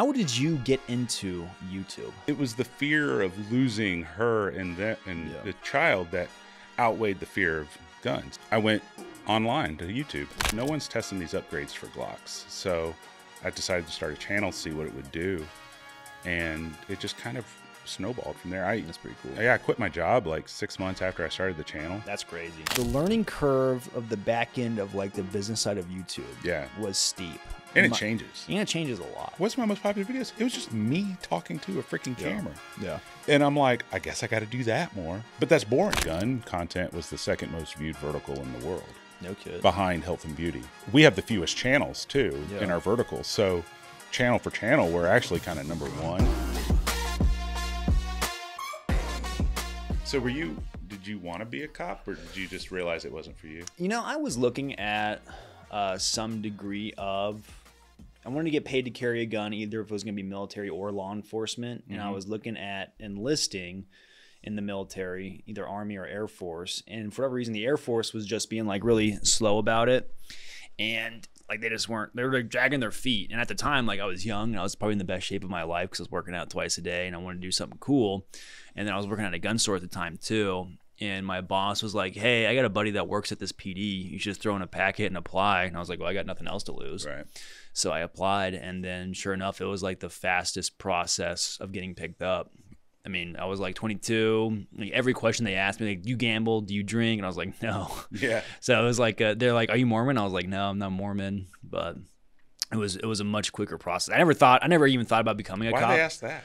How did you get into YouTube? It was the fear of losing her and that and yeah. the child that outweighed the fear of guns. I went online to YouTube. No one's testing these upgrades for Glocks, so I decided to start a channel, see what it would do, and it just kind of snowballed from there. I that's pretty cool. Yeah, I quit my job like six months after I started the channel. That's crazy. The learning curve of the back end of like the business side of YouTube, yeah, was steep. And my, it changes. And it changes a lot. What's my most popular videos? It was just me talking to a freaking yeah. camera. Yeah. And I'm like, I guess I got to do that more. But that's boring. Gun content was the second most viewed vertical in the world. No kid. Behind health and beauty. We have the fewest channels too yeah. in our vertical. So channel for channel, we're actually kind of number one. So were you? Did you want to be a cop, or did you just realize it wasn't for you? You know, I was looking at uh, some degree of. I wanted to get paid to carry a gun, either if it was going to be military or law enforcement, and mm-hmm. I was looking at enlisting in the military, either Army or Air Force. And for whatever reason, the Air Force was just being like really slow about it. And like they just weren't they were like dragging their feet and at the time like i was young and i was probably in the best shape of my life because i was working out twice a day and i wanted to do something cool and then i was working at a gun store at the time too and my boss was like hey i got a buddy that works at this pd you should just throw in a packet and apply and i was like well i got nothing else to lose right so i applied and then sure enough it was like the fastest process of getting picked up I mean, I was like 22. Like every question they asked me, like, "Do you gamble? Do you drink?" And I was like, "No." Yeah. So it was like, uh, they're like, "Are you Mormon?" I was like, "No, I'm not Mormon." But it was it was a much quicker process. I never thought, I never even thought about becoming a Why cop. Why they ask that?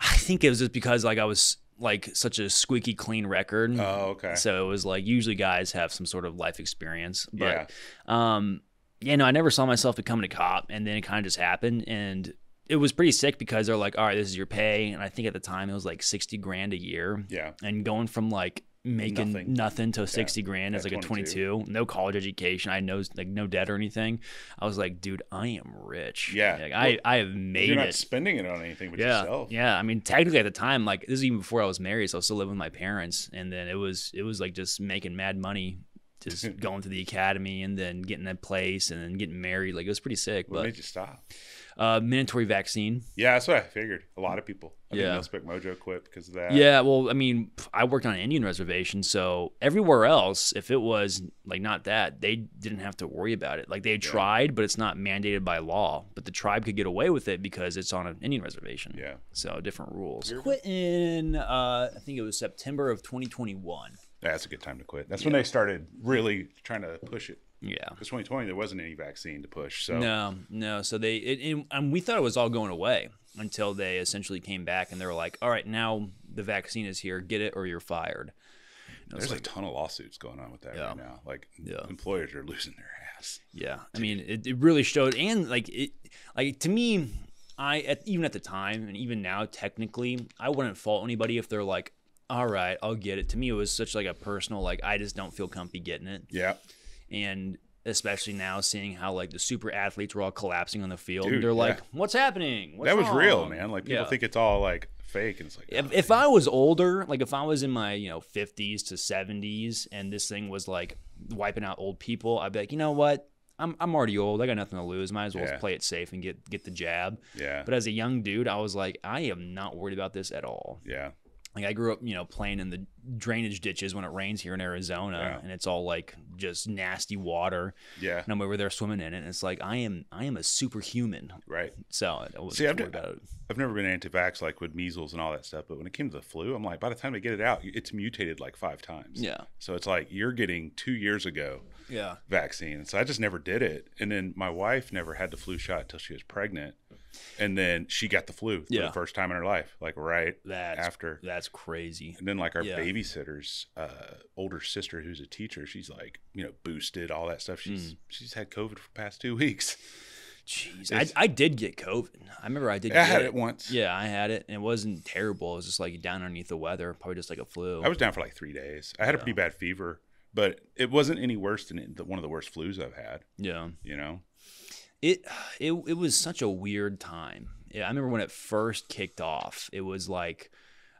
I think it was just because like I was like such a squeaky clean record. Oh, okay. So it was like usually guys have some sort of life experience, but yeah. um, yeah, no, I never saw myself becoming a cop, and then it kind of just happened, and it was pretty sick because they're like, all right, this is your pay. And I think at the time it was like 60 grand a year. Yeah. And going from like making nothing, nothing to 60 yeah. grand as yeah, like 22. a 22, no college education. I know like no debt or anything. I was like, dude, I am rich. Yeah. Like, well, I, I have made You're not it. spending it on anything but yeah. yourself. Yeah. I mean, technically at the time, like this is even before I was married. So I was still living with my parents. And then it was, it was like just making mad money just going to the academy and then getting that place and then getting married. Like it was pretty sick. What but made you stop? uh, mandatory vaccine. Yeah, that's what I figured. A lot of people. I yeah. Mojo quit because of that. Yeah, well, I mean, I worked on an Indian reservation, so everywhere else, if it was like not that, they didn't have to worry about it. Like they tried, but it's not mandated by law. But the tribe could get away with it because it's on an Indian reservation. Yeah. So different rules. quit in, uh, I think it was September of 2021. Yeah, that's a good time to quit. That's yeah. when they started really trying to push it. Yeah, because 2020 there wasn't any vaccine to push. So no, no. So they it, it, and we thought it was all going away until they essentially came back and they were like, "All right, now the vaccine is here. Get it or you're fired." There's like, a ton of lawsuits going on with that yeah. right now. Like yeah. employers are losing their ass. Yeah, I mean, it, it really showed, and like it, like to me, I at, even at the time and even now, technically, I wouldn't fault anybody if they're like, "All right, I'll get it." To me, it was such like a personal, like I just don't feel comfy getting it. Yeah and especially now seeing how like the super athletes were all collapsing on the field. Dude, they're yeah. like, "What's happening?" What's that was wrong? real, man. Like people yeah. think it's all like fake, and it's like. if, oh, if I was older, like if I was in my you know fifties to seventies, and this thing was like wiping out old people, I'd be like, you know what? I'm, I'm already old. I got nothing to lose. Might as well yeah. play it safe and get get the jab. Yeah. But as a young dude, I was like, I am not worried about this at all. Yeah like I grew up, you know, playing in the drainage ditches when it rains here in Arizona, yeah. and it's all like just nasty water. Yeah, and I'm over there swimming in it, and it's like I am, I am a superhuman. Right. So see, I've, ne- I've never been anti-vax like with measles and all that stuff, but when it came to the flu, I'm like, by the time they get it out, it's mutated like five times. Yeah. So it's like you're getting two years ago. Yeah. Vaccine. So I just never did it, and then my wife never had the flu shot until she was pregnant and then she got the flu for yeah. the first time in her life, like right that's, after. That's crazy. And then like our yeah. babysitter's uh, older sister, who's a teacher, she's like you know boosted all that stuff. She's mm. she's had COVID for past two weeks. Jeez, I, I, did get COVID. I remember I did. I had it. it. once. Yeah, I had it, and it wasn't terrible. It was just like down underneath the weather, probably just like a flu. I was down for like three days. I had yeah. a pretty bad fever, but it wasn't any worse than one of the worst flus I've had. Yeah, you know it it it was such a weird time. I remember when it first kicked off. It was like,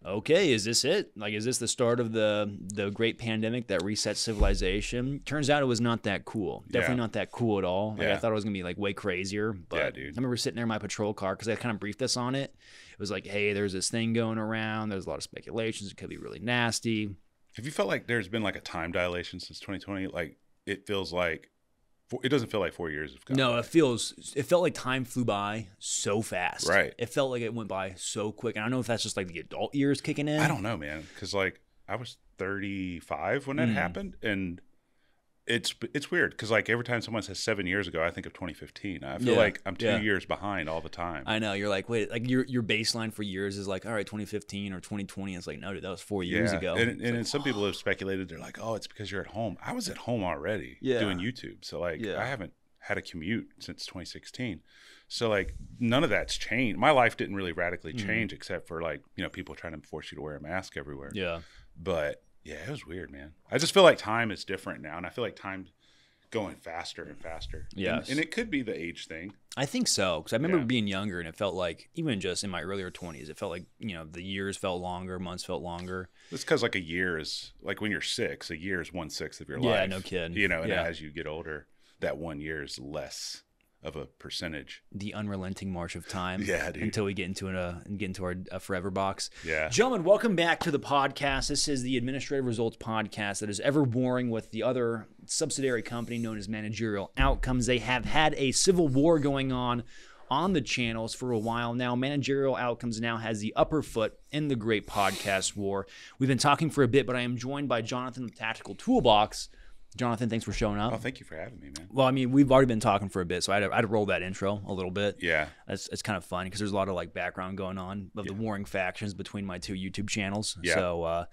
okay, is this it? Like, is this the start of the the great pandemic that reset civilization? Turns out it was not that cool. Definitely yeah. not that cool at all. Like, yeah. I thought it was gonna be like way crazier. But yeah, dude. I remember sitting there in my patrol car because I kind of briefed us on it. It was like, hey, there's this thing going around. There's a lot of speculations. It could be really nasty. Have you felt like there's been like a time dilation since 2020? Like it feels like it doesn't feel like four years no by. it feels it felt like time flew by so fast right it felt like it went by so quick and i don't know if that's just like the adult years kicking in i don't know man because like i was 35 when that mm. happened and it's it's weird because like every time someone says seven years ago, I think of 2015. I feel yeah. like I'm two yeah. years behind all the time. I know you're like wait, like your your baseline for years is like all right, 2015 or 2020. It's like no, dude, that was four years yeah. ago. And, and, and some oh. people have speculated they're like, oh, it's because you're at home. I was at home already doing YouTube, so like I haven't had a commute since 2016. So like none of that's changed. My life didn't really radically mm-hmm. change mm-hmm. except for like you know people trying to force you to wear a mask everywhere. Yeah, but yeah, it was weird, man. I just feel like time is different now, and I feel like time going faster and faster. Yes. And, and, it could be the age thing. I think so. Because I remember yeah. being younger and it felt like, even just in my earlier 20s, it felt like, you know, the years felt longer, months felt longer. It's because, like, a year is, like, when you're six, a year is one sixth of your yeah, life. Yeah, no kid. You know, and yeah. as you get older, that one year is less of a percentage. The unrelenting march of time. yeah, dude. Until we get into an, uh, get into our uh, forever box. Yeah. Gentlemen, welcome back to the podcast. This is the Administrative Results Podcast that is ever warring with the other subsidiary company known as Managerial Outcomes. They have had a civil war going on on the channels for a while now. Managerial Outcomes now has the upper foot in the great podcast war. We've been talking for a bit, but I am joined by Jonathan of Tactical Toolbox – Jonathan, thanks for showing up. Oh, thank you for having me, man. Well, I mean, we've already been talking for a bit, so I had to, I had to roll that intro a little bit. Yeah, it's, it's kind of fun because there's a lot of like background going on of yeah. the warring factions between my two YouTube channels. Yeah. So uh,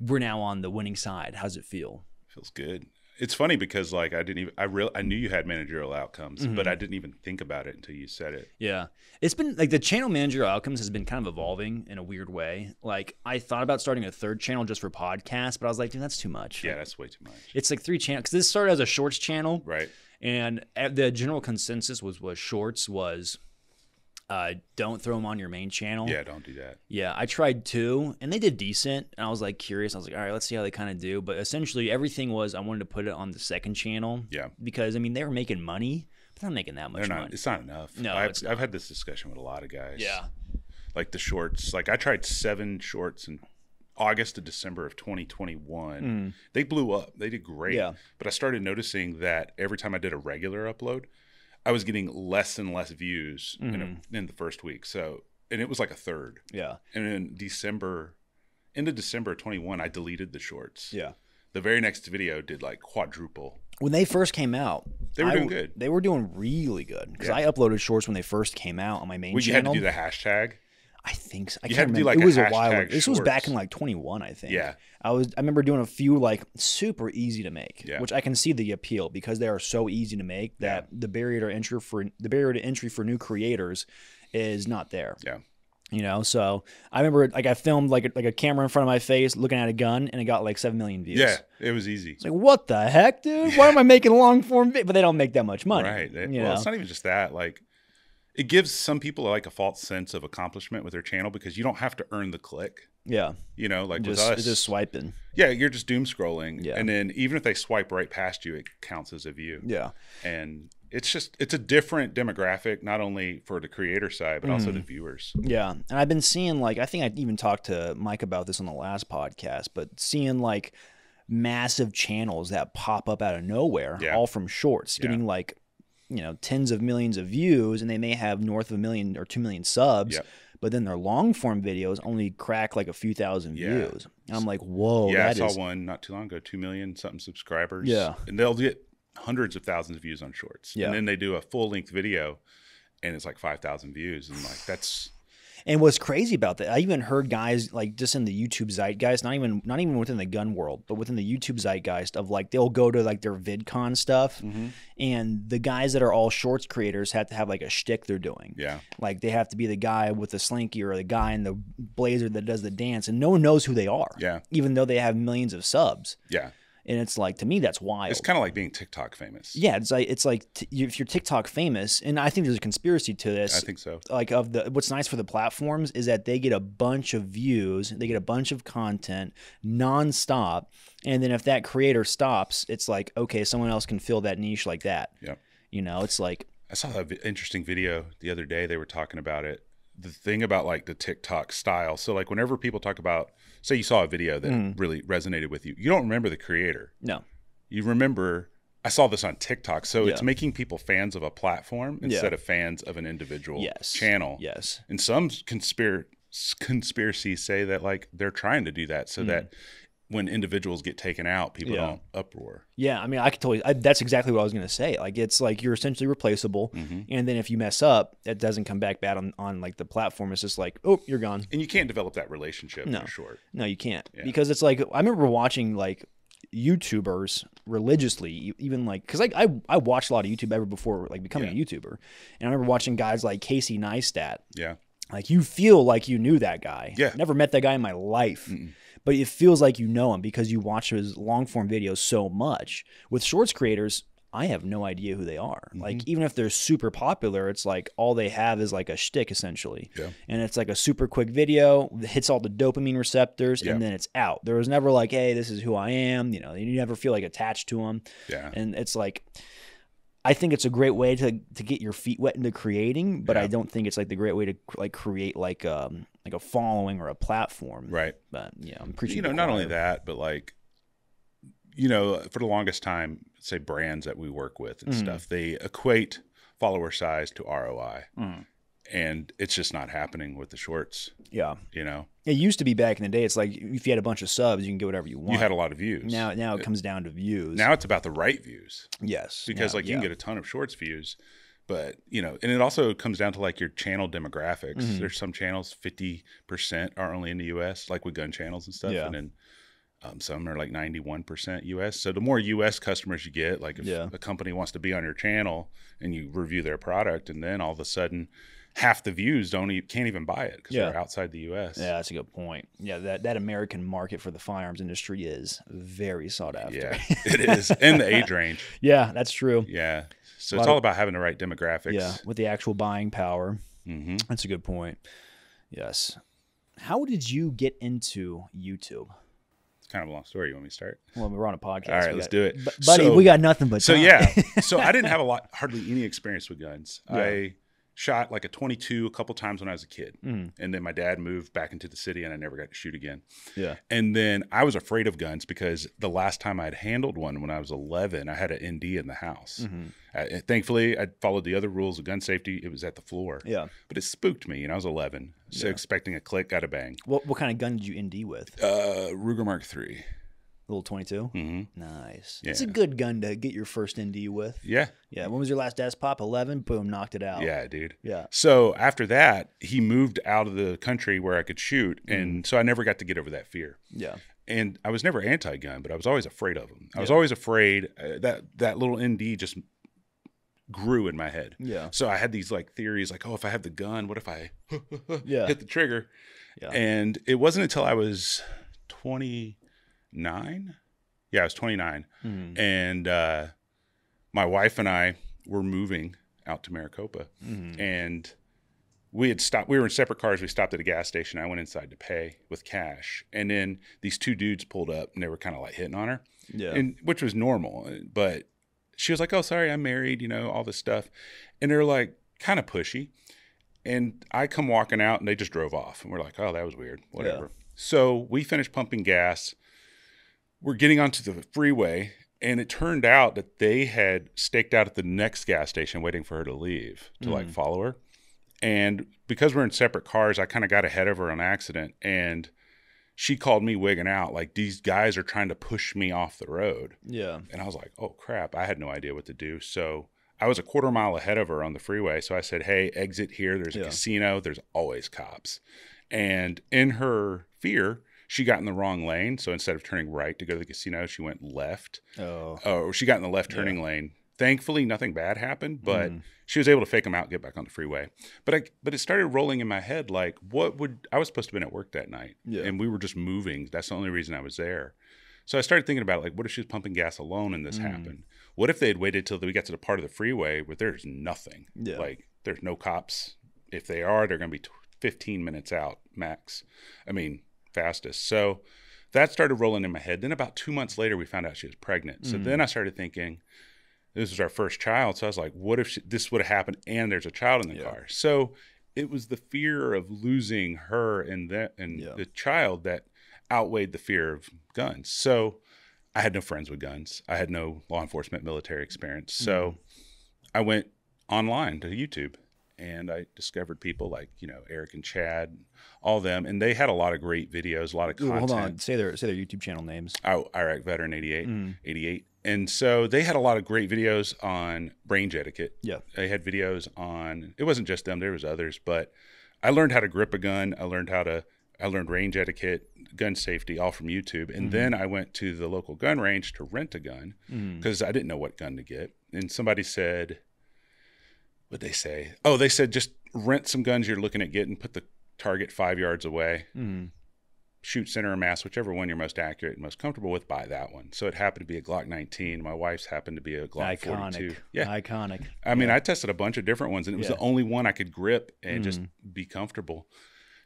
we're now on the winning side. How's it feel? Feels good it's funny because like I didn't even I real I knew you had managerial outcomes, mm-hmm. but I didn't even think about it until you said it. Yeah, it's been like the channel managerial outcomes has been kind of evolving in a weird way. Like I thought about starting a third channel just for podcasts, but I was like, dude, that's too much. Yeah, that's way too much. It's like three channels because this started as a shorts channel, right? And the general consensus was was shorts was uh, don't throw them on your main channel. Yeah, don't do that. Yeah, I tried two, and they did decent. And I was like curious. I was like, all right, let's see how they kind of do. But essentially, everything was I wanted to put it on the second channel. Yeah, because I mean they were making money, but they're not making that much. They're not. Money. It's not enough. No, I've, I've had this discussion with a lot of guys. Yeah, like the shorts. Like I tried seven shorts in August to December of 2021. Mm. They blew up. They did great. Yeah. But I started noticing that every time I did a regular upload, I was getting less and less views mm-hmm. in, a, mm-hmm. in the first week. So, and it was like a third. Yeah. And in December, end of December 21, I deleted the shorts. Yeah. The very next video did like quadruple. When they first came out, they were I, doing good. They were doing really good because yeah. I uploaded shorts when they first came out on my main well, channel. You had to do the hashtag. I think so. I you can't remember. Like it was a while. Ago. This was back in like 21, I think. Yeah. I was. I remember doing a few like super easy to make, yeah. which I can see the appeal because they are so easy to make that yeah. the barrier to entry for the barrier to entry for new creators is not there. Yeah. You know, so I remember like I filmed like a, like a camera in front of my face looking at a gun, and it got like seven million views. Yeah, it was easy. It's like what the heck, dude? Yeah. Why am I making long form? But they don't make that much money, right? well, know? it's not even just that. Like it gives some people like a false sense of accomplishment with their channel because you don't have to earn the click. Yeah. You know, like just, with us, just swiping. Yeah, you're just doom scrolling. Yeah. And then even if they swipe right past you, it counts as a view. Yeah. And it's just it's a different demographic, not only for the creator side, but mm. also the mm-hmm. viewers. Yeah. And I've been seeing like I think I even talked to Mike about this on the last podcast, but seeing like massive channels that pop up out of nowhere, yeah. all from shorts, getting yeah. like you know tens of millions of views and they may have north of a million or 2 million subs yep. but then their long form videos only crack like a few thousand yeah. views and i'm like whoa yeah i saw is... one not too long ago 2 million something subscribers yeah and they'll get hundreds of thousands of views on shorts yeah. and then they do a full length video and it's like 5000 views and like that's and what's crazy about that, I even heard guys like just in the YouTube zeitgeist, not even not even within the gun world, but within the YouTube zeitgeist of like they'll go to like their VidCon stuff, mm-hmm. and the guys that are all shorts creators have to have like a shtick they're doing. Yeah, like they have to be the guy with the slinky or the guy in the blazer that does the dance, and no one knows who they are. Yeah, even though they have millions of subs. Yeah and it's like to me that's wild. It's kind of like being TikTok famous. Yeah, it's like it's like t- if you're TikTok famous, and I think there's a conspiracy to this. I think so. Like of the what's nice for the platforms is that they get a bunch of views, they get a bunch of content nonstop, and then if that creator stops, it's like okay, someone else can fill that niche like that. Yeah, you know, it's like I saw an v- interesting video the other day. They were talking about it. The thing about like the TikTok style. So like whenever people talk about say you saw a video that mm. really resonated with you, you don't remember the creator. No. You remember I saw this on TikTok. So yeah. it's making people fans of a platform instead yeah. of fans of an individual yes. channel. Yes. And some conspir- conspiracies say that like they're trying to do that so mm. that when individuals get taken out, people yeah. don't uproar. Yeah, I mean, I could totally. I, that's exactly what I was going to say. Like, it's like you're essentially replaceable, mm-hmm. and then if you mess up, it doesn't come back bad on on like the platform. It's just like, oh, you're gone. And you can't develop that relationship. No, short. No, you can't yeah. because it's like I remember watching like YouTubers religiously, even like because like I I watched a lot of YouTube ever before like becoming yeah. a YouTuber, and I remember watching guys like Casey Neistat. Yeah. Like you feel like you knew that guy. Yeah. Never met that guy in my life. Mm-mm but it feels like you know him because you watch his long form videos so much. With shorts creators, I have no idea who they are. Mm-hmm. Like even if they're super popular, it's like all they have is like a shtick essentially, yeah. and it's like a super quick video hits all the dopamine receptors, yeah. and then it's out. There was never like, hey, this is who I am. You know, you never feel like attached to them. Yeah, and it's like. I think it's a great way to to get your feet wet into creating, but yeah. I don't think it's like the great way to like create like um like a following or a platform. Right. But yeah, I'm preaching. You know, not only that, but like, you know, for the longest time, say brands that we work with and mm. stuff, they equate follower size to ROI. Mm. And it's just not happening with the shorts. Yeah. You know? It used to be back in the day, it's like if you had a bunch of subs, you can get whatever you want. You had a lot of views. Now now it, it comes down to views. Now it's about the right views. Yes. Because like you yeah. can get a ton of shorts views but you know and it also comes down to like your channel demographics mm-hmm. there's some channels 50% are only in the us like with gun channels and stuff yeah. and then um, some are like 91% us so the more us customers you get like if yeah. a company wants to be on your channel and you review their product and then all of a sudden half the views don't even, can't even buy it because yeah. they're outside the U.S. Yeah, that's a good point. Yeah, that that American market for the firearms industry is very sought after. Yeah, it is in the age range. Yeah, that's true. Yeah, so it's all of, about having the right demographics. Yeah, with the actual buying power. Mm-hmm. That's a good point. Yes. How did you get into YouTube? It's kind of a long story. You want me to start? Well, we're on a podcast. All right, we let's got, do it, buddy. So, we got nothing but time. so yeah. So I didn't have a lot, hardly any experience with guns. Yeah. I shot like a 22 a couple times when I was a kid. Mm. And then my dad moved back into the city and I never got to shoot again. Yeah. And then I was afraid of guns because the last time i had handled one when I was 11, I had an ND in the house. Mm-hmm. I, thankfully, I followed the other rules of gun safety. It was at the floor. Yeah. But it spooked me and I was 11. So yeah. expecting a click, got a bang. What, what kind of gun did you ND with? Uh, Ruger Mark 3 little 22 mm-hmm. nice yeah. it's a good gun to get your first nd with yeah yeah when was your last das pop 11 boom knocked it out yeah dude yeah so after that he moved out of the country where i could shoot and mm-hmm. so i never got to get over that fear yeah and i was never anti-gun but i was always afraid of them i yeah. was always afraid uh, that that little nd just grew in my head yeah so i had these like theories like oh if i have the gun what if i yeah. hit the trigger yeah. and it wasn't until i was 20 nine. Yeah, I was 29, mm-hmm. and uh, my wife and I were moving out to Maricopa, mm-hmm. and we had stopped. We were in separate cars. We stopped at a gas station. I went inside to pay with cash, and then these two dudes pulled up, and they were kind of like hitting on her, yeah, and which was normal. But she was like, "Oh, sorry, I'm married," you know, all this stuff, and they're like kind of pushy. And I come walking out, and they just drove off, and we're like, "Oh, that was weird, whatever." Yeah. So we finished pumping gas we're getting onto the freeway, and it turned out that they had staked out at the next gas station waiting for her to leave to mm. like hmm. follow her. And because we're in separate cars, I kind of got ahead of her on accident. And she called me wigging out, like, these guys are trying to push me off the road. Yeah. And I was like, oh crap, I had no idea what to do. So I was a quarter mile ahead of her on the freeway. So I said, hey, exit here. There's a yeah. casino, there's always cops. And in her fear, she got in the wrong lane. So instead of turning right to go to the casino, she went left. Oh, oh, she got in the left turning yeah. lane. Thankfully, nothing bad happened, but mm. she was able to fake him out, get back on the freeway. But I, but it started rolling in my head like, what would I was supposed to have been at work that night, yeah. and we were just moving. That's the only reason I was there. So I started thinking about like, what if she was pumping gas alone and this mm. happened? What if they had waited till we got to the part of the freeway where there's nothing? Yeah. Like there's no cops. If they are, they're going to be 15 minutes out max. I mean, fastest. So that started rolling in my head. Then about two months later, we found out she was pregnant. Mm. So then mm. I started thinking, this was our first child. So I was like, what if she, this would have happened and there's a child in the yeah. car? So it was the fear of losing her and that and yeah. the child that outweighed the fear of guns. So I had no friends with guns. I had no law enforcement military experience. So mm. I went online to YouTube and I discovered people like you know Eric and Chad, all them, and they had a lot of great videos, a lot of content. Ooh, hold on, say their say their YouTube channel names. Oh, Iraq Veteran 88, mm. 88, and so they had a lot of great videos on range etiquette. Yeah, they had videos on. It wasn't just them; there was others, but I learned how to grip a gun. I learned how to. I learned range etiquette, gun safety, all from YouTube. And mm-hmm. then I went to the local gun range to rent a gun because mm. mm-hmm. I didn't know what gun to get. And somebody said, what they say? Oh, they said just rent some guns you're looking at getting, put the target five yards away, mm. shoot center mass, whichever one you're most accurate and most comfortable with, buy that one. So it happened to be a Glock 19. My wife's happened to be a Glock Iconic. 42. Yeah. Iconic. I mean, yeah. I tested a bunch of different ones and it was yeah. the only one I could grip and mm. just hmm. be comfortable.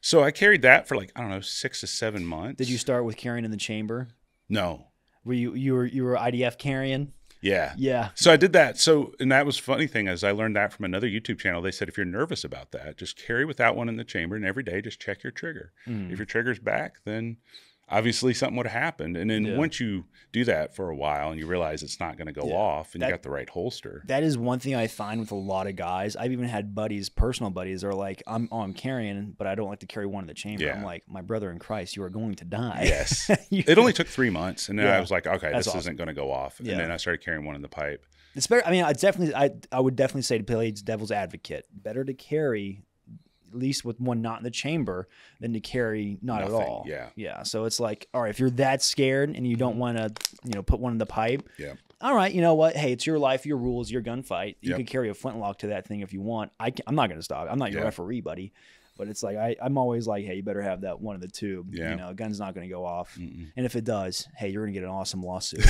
So I carried that for like, I don't know, six to seven months. Did you start with carrying in the chamber? No. Were you you were you were IDF carrying? Yeah. Yeah. So I did that. So and that was funny thing As I learned that from another YouTube channel. They said if you're nervous about that, just carry without one in the chamber and every day just check your trigger. Mm. If your trigger's back, then obviously something would have happened. And then yeah. once you do that for a while and you realize it's not going to go yeah. off and that, you got the right holster. That is one thing I find with a lot of guys. I've even had buddies, personal buddies, are like, I'm, oh, I'm carrying, but I don't like to carry one in the chamber. Yeah. I'm like, my brother in Christ, you are going to die. Yes. it only took three months. And then I was like, okay, That's this awesome. isn't going to go off. And then I started carrying one in the pipe. It's better. I mean, I definitely, I, I would definitely say to play devil's advocate, better to carry least with one knot in the chamber than to carry not Nothing, at all. Yeah. Yeah. So it's like, all right, if you're that scared and you don't mm-hmm. want to, you know, put one in the pipe. Yeah. All right, you know what? Hey, it's your life, your rules, your gunfight. You yep. can carry a flintlock to that thing if you want. I can, I'm not going to stop. I'm not your referee, buddy. But it's like I, am always like, hey, you better have that one of the two. Yeah. You know, gun's not going to go off, Mm-mm. and if it does, hey, you're going to get an awesome lawsuit.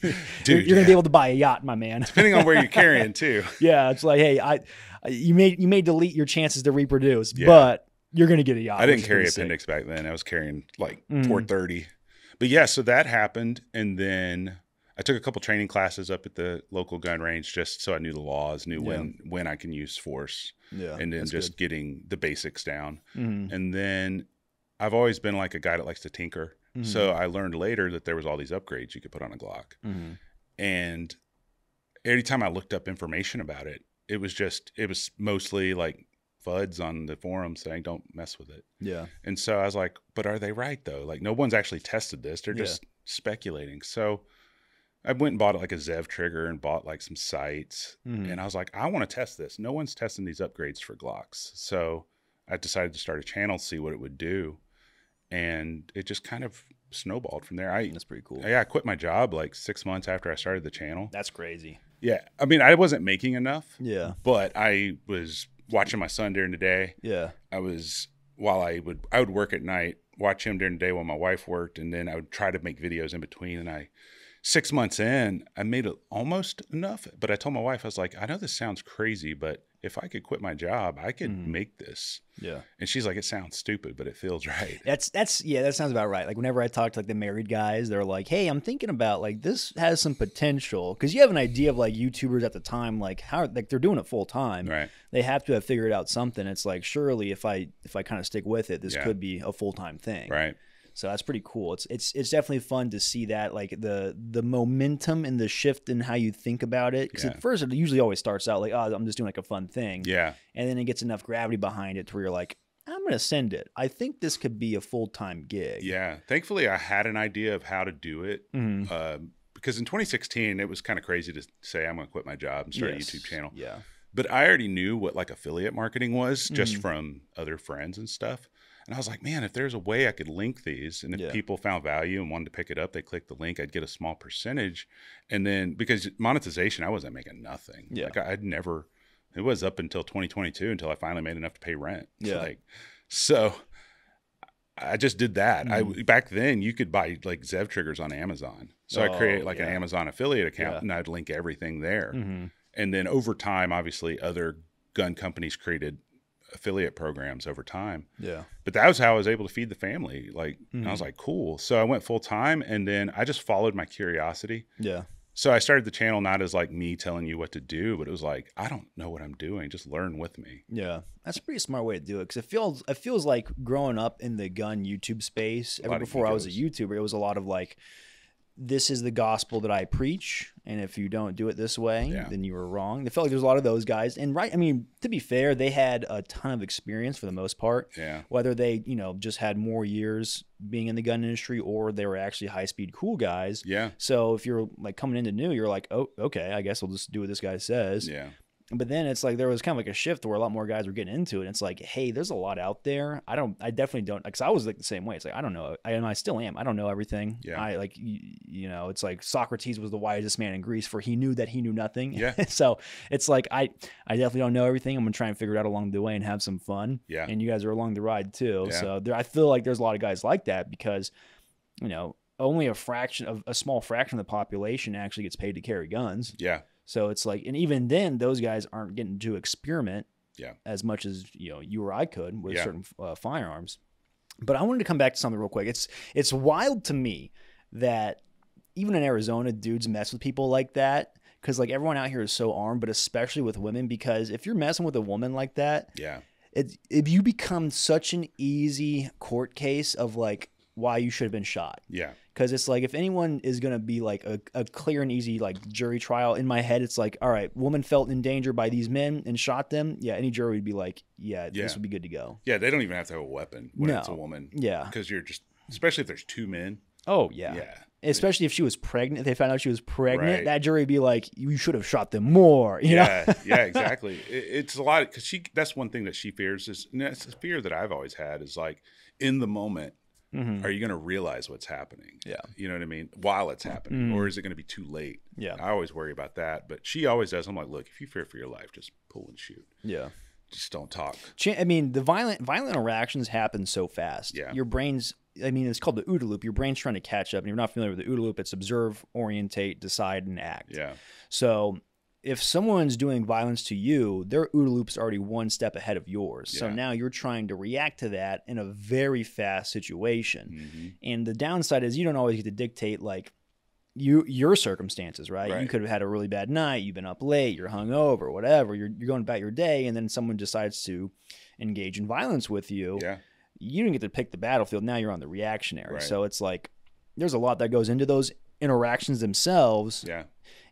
Dude, you're, you're yeah. going to be able to buy a yacht, my man. Depending on where you're carrying too. yeah, it's like, hey, I uh, you may you may delete your chances to reproduce, yeah. but you're going to get a yacht. I didn't carry appendix sick. back then. I was carrying like mm. 430. But yeah, so that happened, and then I took a couple training classes up at the local gun range just so I knew the laws, knew yeah. when when I can use force, yeah, and then just good. getting the basics down. mm And then I've always been like a guy that likes to tinker, mm-hmm. so I learned later that there was all these upgrades you could put on a Glock, mm-hmm. and every time I looked up information about it, it was just it was mostly like fuds on the forum saying don't mess with it. Yeah. And so I was like, but are they right though? Like no one's actually tested this. They're just yeah. speculating. So I went and bought like a Zev trigger and bought like some sights. Mm-hmm. And I was like, I want to test this. No one's testing these upgrades for Glocks. So I decided to start a channel, see what it would do. And it just kind of snowballed from there. I That's pretty cool. Yeah, I quit my job like six months after I started the channel. That's crazy. Yeah, I mean, I wasn't making enough. Yeah, but I was watching my son during the day. Yeah, I was while I would I would work at night, watch him during the day while my wife worked, and then I would try to make videos in between. And I, six months in, I made it almost enough, but I told my wife I was like, I know this sounds crazy, but if I could quit my job, I could mm. make this. Yeah. And she's like, it sounds stupid, but it feels right. That's that's yeah, that sounds about right. Like whenever I talk to like the married guys, they're like, hey, I'm thinking about like this has some potential because you have an idea of like YouTubers at the time, like how like they're doing it full time. Right. They have to have figured out something. It's like surely if I if I kind of stick with it, this yeah. could be a full time thing. Right. So that's pretty cool. It's it's it's definitely fun to see that like the the momentum and the shift in how you think about it. Because yeah. at first it usually always starts out like, oh, I'm just doing like a fun thing. Yeah. And then it gets enough gravity behind it to where you're like, I'm gonna send it. I think this could be a full time gig. Yeah. Thankfully, I had an idea of how to do it. Mm-hmm. Uh, because in 2016, it was kind of crazy to say I'm gonna quit my job and start yes. a YouTube channel. Yeah. But I already knew what like affiliate marketing was mm-hmm. just from other friends and stuff. And I was like, man, if there's a way I could link these, and if yeah. people found value and wanted to pick it up, they click the link, I'd get a small percentage. And then because monetization, I wasn't making nothing. Yeah. Like I, would never, it was up until 2022 until I finally made enough to pay rent. Yeah. Like, so I just did that. Mm-hmm. I mm. back then you could buy like Zev triggers on Amazon. So oh, I create oh, like yeah. an Amazon affiliate account yeah. and I'd link everything there. Mm-hmm. And then over time, obviously, other gun companies created affiliate programs over time. Yeah. But that was how I was able to feed the family. Like, mm-hmm. I was mm-hmm. like, cool. So I went full time and then I just followed my curiosity. Yeah. So I started the channel not as like me telling you what to do, but it was like, I don't know what I'm doing. Just learn with me. Yeah. That's a pretty smart way to do it. Cause it feels, it feels like growing up in the gun YouTube space, ever before I was a YouTuber, it was a lot of like, this is the gospel that I preach, and if you don't do it this way, yeah. then you were wrong. They felt like there's a lot of those guys, and right. I mean, to be fair, they had a ton of experience for the most part. Yeah. Whether they, you know, just had more years being in the gun industry, or they were actually high speed cool guys. Yeah. So if you're like coming into new, you're like, oh, okay, I guess we will just do what this guy says. Yeah but then it's like there was kind of like a shift where a lot more guys were getting into it. And it's like, hey, there's a lot out there. I don't, I definitely don't, because I was like the same way. It's like I don't know, I, and I still am. I don't know everything. Yeah. I like, you, you know, it's like Socrates was the wisest man in Greece, for he knew that he knew nothing. Yeah. so it's like I, I definitely don't know everything. I'm gonna try and figure it out along the way and have some fun. Yeah. And you guys are along the ride too. Yeah. So there, I feel like there's a lot of guys like that because, you know, only a fraction of a small fraction of the population actually gets paid to carry guns. Yeah. So it's like, and even then, those guys aren't getting to experiment yeah. as much as you know you or I could with yeah. certain uh, firearms. But I wanted to come back to something real quick. It's it's wild to me that even in Arizona, dudes mess with people like that because like everyone out here is so armed, but especially with women because if you're messing with a woman like that, yeah, it, it you become such an easy court case of like why you should have been shot. Yeah, because it's like if anyone is going to be like a, a, clear and easy like jury trial in my head it's like all right woman felt in danger by these men and shot them yeah any jury would be like yeah, yeah. this would be good to go yeah they don't even have to have a weapon when no. it's a woman yeah because you're just especially if there's two men oh yeah yeah Especially if she was pregnant, they found out she was pregnant. Right. That jury would be like, "You should have shot them more." yeah, yeah, exactly. It, it's a lot because she—that's one thing that she fears is, and that's a fear that I've always had is like, in the moment, mm-hmm. are you going to realize what's happening? Yeah. You know what I mean? While it's happening, mm-hmm. or mm. is it going to be too late? Yeah. I always worry about that, but she always does. I'm like, look, if you fear for your life, just pull and shoot. Yeah. Just don't talk. I mean, the violent violent interactions happen so fast. Yeah. Your brain's I mean, it's called the OODA loop. Your brain's trying to catch up. And if you're not familiar with the OODA loop, it's observe, orientate, decide, and act. Yeah. So if someone's doing violence to you, their OODA loop's already one step ahead of yours. Yeah. So now you're trying to react to that in a very fast situation. Mm-hmm. And the downside is you don't always get to dictate like you your circumstances, right? right? You could have had a really bad night, you've been up late, you're hungover, whatever. You're you're going about your day, and then someone decides to engage in violence with you. Yeah. You didn't get to pick the battlefield. Now you're on the reactionary. Right. So it's like there's a lot that goes into those interactions themselves. Yeah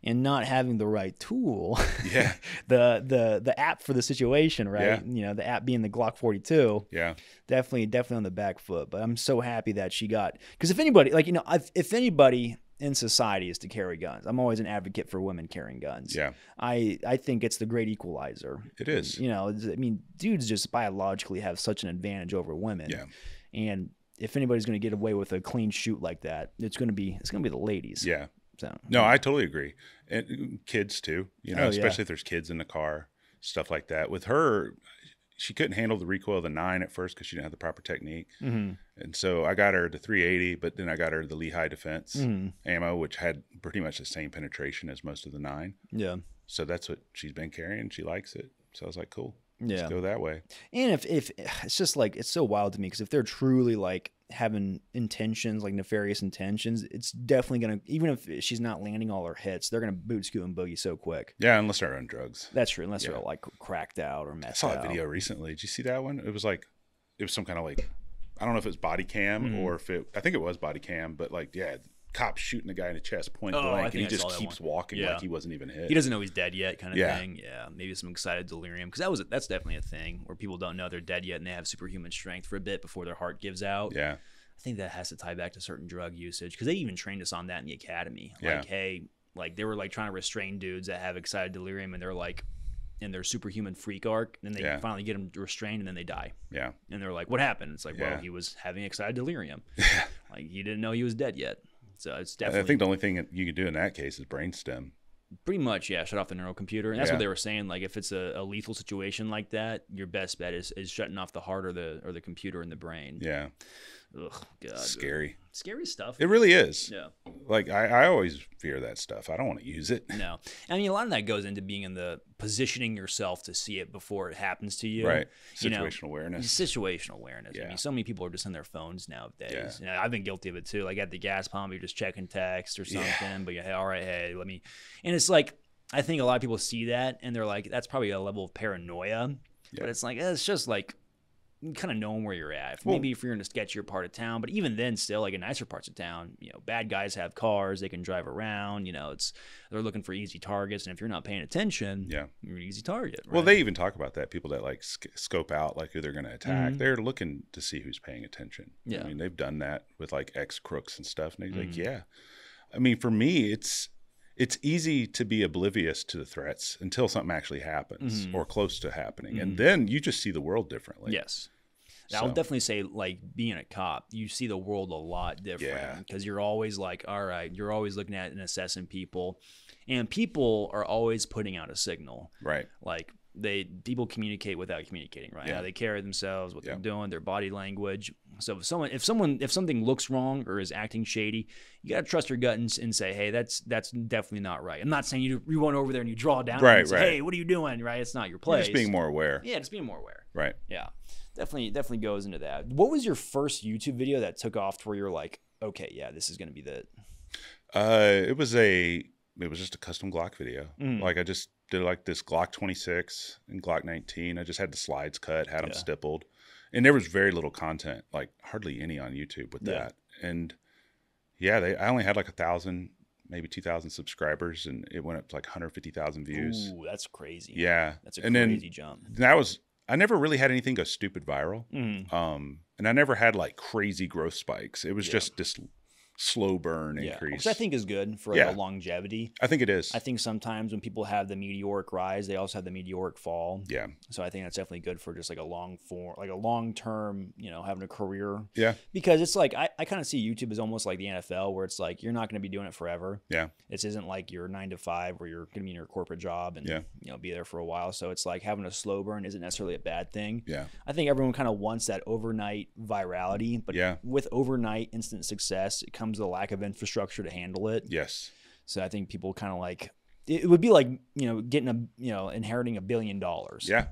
and not having the right tool. Yeah. the the the app for the situation, right? Yeah. You know, the app being the Glock 42. Yeah. Definitely definitely on the back foot, but I'm so happy that she got cuz if anybody like you know, if, if anybody in society is to carry guns. I'm always an advocate for women carrying guns. Yeah. I, I think it's the great equalizer. It is. You know, I mean, dudes just biologically have such an advantage over women. Yeah. And if anybody's going to get away with a clean shoot like that, it's going to be it's going to be the ladies. Yeah. So no, I totally agree. And mm, kids too, you know, oh, especially yeah. if there's kids in the car, stuff like that. With her, she couldn't handle the recoil of the nine at first because she didn't have the proper technique. Mm-hmm. And so I got her to 380, but then I got her the Lehigh Defense mm-hmm. ammo, which had pretty much the same penetration as most of the nine. Yeah. So that's what she's been carrying. She likes it. So I was like, cool. Yeah. Let's go that way. And if, if it's just like, it's so wild to me because if they're truly like having intentions like nefarious intentions, it's definitely gonna even if she's not landing all her hits, they're gonna boot scoot and boogie so quick. Yeah, unless they're on drugs. That's true. Unless yeah. they're like cracked out or messed. I saw out. a video recently. Did you see that one? It was like it was some kind of like I don't know if it was body cam mm-hmm. or if it I think it was body cam, but like yeah, cop shooting the guy in the chest point oh, blank, and he I just keeps walking yeah. like he wasn't even hit. He doesn't know he's dead yet, kind of yeah. thing. Yeah, maybe some excited delirium because that was a, that's definitely a thing where people don't know they're dead yet and they have superhuman strength for a bit before their heart gives out. Yeah, I think that has to tie back to certain drug usage because they even trained us on that in the academy. Like, yeah. hey, like they were like trying to restrain dudes that have excited delirium and they're like in their superhuman freak arc, and then they yeah. finally get him restrained, and then they die. Yeah. And they're like, "What happened?" It's like, yeah. "Well, he was having excited delirium. like he didn't know he was dead yet." So it's definitely. Uh, I think the only thing you can do in that case is brainstem. Pretty much, yeah. Shut off the computer, and that's yeah. what they were saying. Like, if it's a, a, lethal situation like that, your best bet is, is shutting off the heart or the or the computer in the brain. Yeah. Ugh, God, scary, scary stuff. It really is. Yeah. Like I, I always fear that stuff. I don't want to use it. No, I mean a lot of that goes into being in the positioning yourself to see it before it happens to you. Right. Situational you know, awareness. Situational awareness. Yeah. I mean, so many people are just on their phones nowadays. Yeah. You know, I've been guilty of it too. Like at the gas pump, you're just checking text or something. Yeah. But you're hey, all right, hey, let me. And it's like I think a lot of people see that and they're like, that's probably a level of paranoia. Yeah. But it's like eh, it's just like kind of knowing where you're at. If, well, maybe if you're in a sketchier part of town, but even then, still like in nicer parts of town, you know, bad guys have cars, they can drive around. You know, it's they're looking for easy targets, and if you're not paying attention, yeah, you're an easy target. Right? Well, they even talk about that. People that like sc- scope out like who they're going to attack, mm-hmm. they're looking to see who's paying attention. Yeah, I mean they've done that with like ex crooks and stuff, and they're mm-hmm. like, yeah. I mean, for me, it's it's easy to be oblivious to the threats until something actually happens mm-hmm. or close to happening. Mm-hmm. And then you just see the world differently. Yes. So. I'll definitely say, like being a cop, you see the world a lot different because yeah. you're always like, all right, you're always looking at and assessing people, and people are always putting out a signal, right? Like they people communicate without communicating, right? Yeah. How they carry themselves, what yeah. they're doing, their body language. So if someone if someone if something looks wrong or is acting shady, you gotta trust your gut and, and say, hey, that's that's definitely not right. I'm not saying you you run over there and you draw down, right? Say, right. Hey, what are you doing? Right? It's not your place. You're just being more aware. Yeah, just being more aware. Right. Yeah, definitely definitely goes into that. What was your first YouTube video that took off to where you're like, okay, yeah, this is gonna be the. Uh, it was a it was just a custom Glock video. Mm. Like I just did like this Glock 26 and Glock 19. I just had the slides cut, had them yeah. stippled, and there was very little content, like hardly any on YouTube with yeah. that. And yeah, they I only had like a thousand, maybe two thousand subscribers, and it went up to like 150,000 views. Ooh, that's crazy. Yeah, that's a and crazy then, jump. That was I never really had anything go stupid viral. Mm. Um, and I never had like crazy growth spikes. It was yeah. just this slow burn yeah. increase. Which I think is good for like yeah. longevity. I think it is. I think sometimes when people have the meteoric rise, they also have the meteoric fall. Yeah. So I think that's definitely good for just like a long form, like a long term, you know, having a career. Yeah. Because it's like, I, I kind of see YouTube as almost like the NFL where it's like, you're not going to be doing it forever. Yeah. This isn't like your nine to five where you're going to be in your corporate job and, yeah. you know, be there for a while. So it's like having a slow burn isn't necessarily a bad thing. Yeah. I think everyone kind of wants that overnight virality, but yeah. with overnight instant success, it comes comes to the lack of infrastructure to handle it. Yes. So I think people kind of like it would be like you know getting a you know inheriting a billion dollars. Yeah.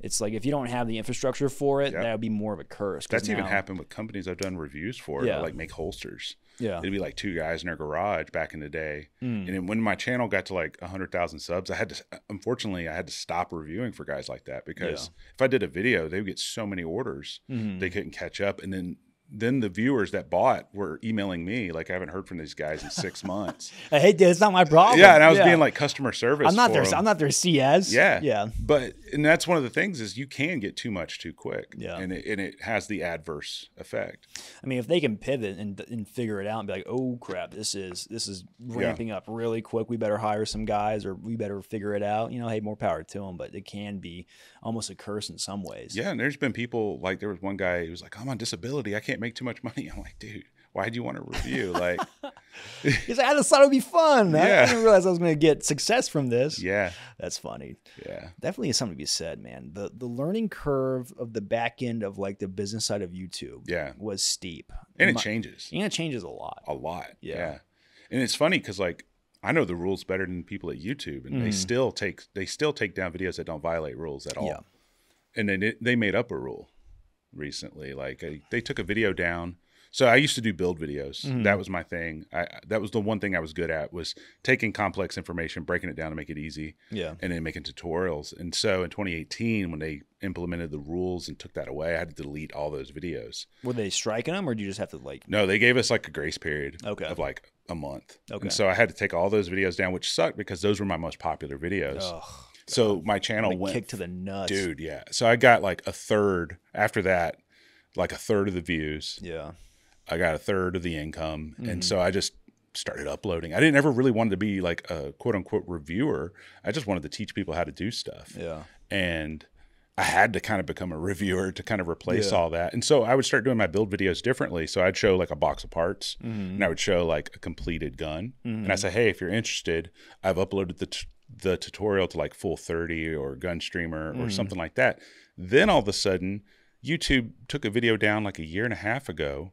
It's like if you don't have the infrastructure for it, that would be more of a curse. That's now, even happened with companies I've done reviews for, yeah. like make holsters. Yeah. It'd be like two guys in their garage back in the day. Mm. And when my channel got to like 100,000 subs, I had to, unfortunately, I had to stop reviewing for guys like that because yeah. if I did a video, they would get so many orders, mm-hmm. they couldn't catch up. And then then the viewers that bought were emailing me like I haven't heard from these guys in six months. Hey, dude, It's not my problem. Yeah, and I was yeah. being like customer service. I'm not their them. I'm not their CS. Yeah, yeah. But and that's one of the things is you can get too much too quick. Yeah, and it, and it has the adverse effect. I mean, if they can pivot and, and figure it out and be like, oh crap, this is this is ramping yeah. up really quick. We better hire some guys or we better figure it out. You know, hey, more power to them. But it can be almost a curse in some ways. Yeah, and there's been people like there was one guy who was like, "I'm on disability. I can't make too much money." I'm like, dude. Why do you want to review? Like, he's like, I just thought it would be fun. Yeah. I didn't realize I was going to get success from this. Yeah, that's funny. Yeah, definitely something to be said, man. the The learning curve of the back end of like the business side of YouTube, yeah, was steep, and, it my, changes, and it changes a lot, a lot. yeah. yeah. and it's funny because like I know the rules better than people at YouTube, and mm. they still take they still take down videos that don't violate rules at all. Yeah. And then it, they made up a rule recently. Like uh, they took a video down. So I used to do build videos. Mm. That was my thing. I, that was the one thing I was good at was taking complex information, breaking it down to make it easy. Yeah. And then making tutorials. And so in 2018, when they implemented the rules and took that away, I had to delete all those videos. Were they striking them, or do you just have to like? No, they gave us like a grace period. Okay. Of like a month. Okay. And so I had to take all those videos down, which sucked because those were my most popular videos. so my channel went kicked to the nuts, dude. Yeah. So I got like a third after that, like a third of the views. Yeah. I got a third of the income, mm-hmm. and so I just started uploading. I didn't ever really want to be like a quote unquote reviewer. I just wanted to teach people how to do stuff. Yeah. And I had to kind of become a reviewer to kind of replace yeah. all that. And so I would start doing my build videos differently. So I'd show like a box of parts mm-hmm. and I would show like a completed gun. Mm-hmm. And I mm-hmm. say, hey, if you're interested, I've uploaded the, t- the tutorial to like Full 30 or Gunstreamer mm-hmm. or something like that. Then all of a sudden, YouTube took a video down like a year and a half ago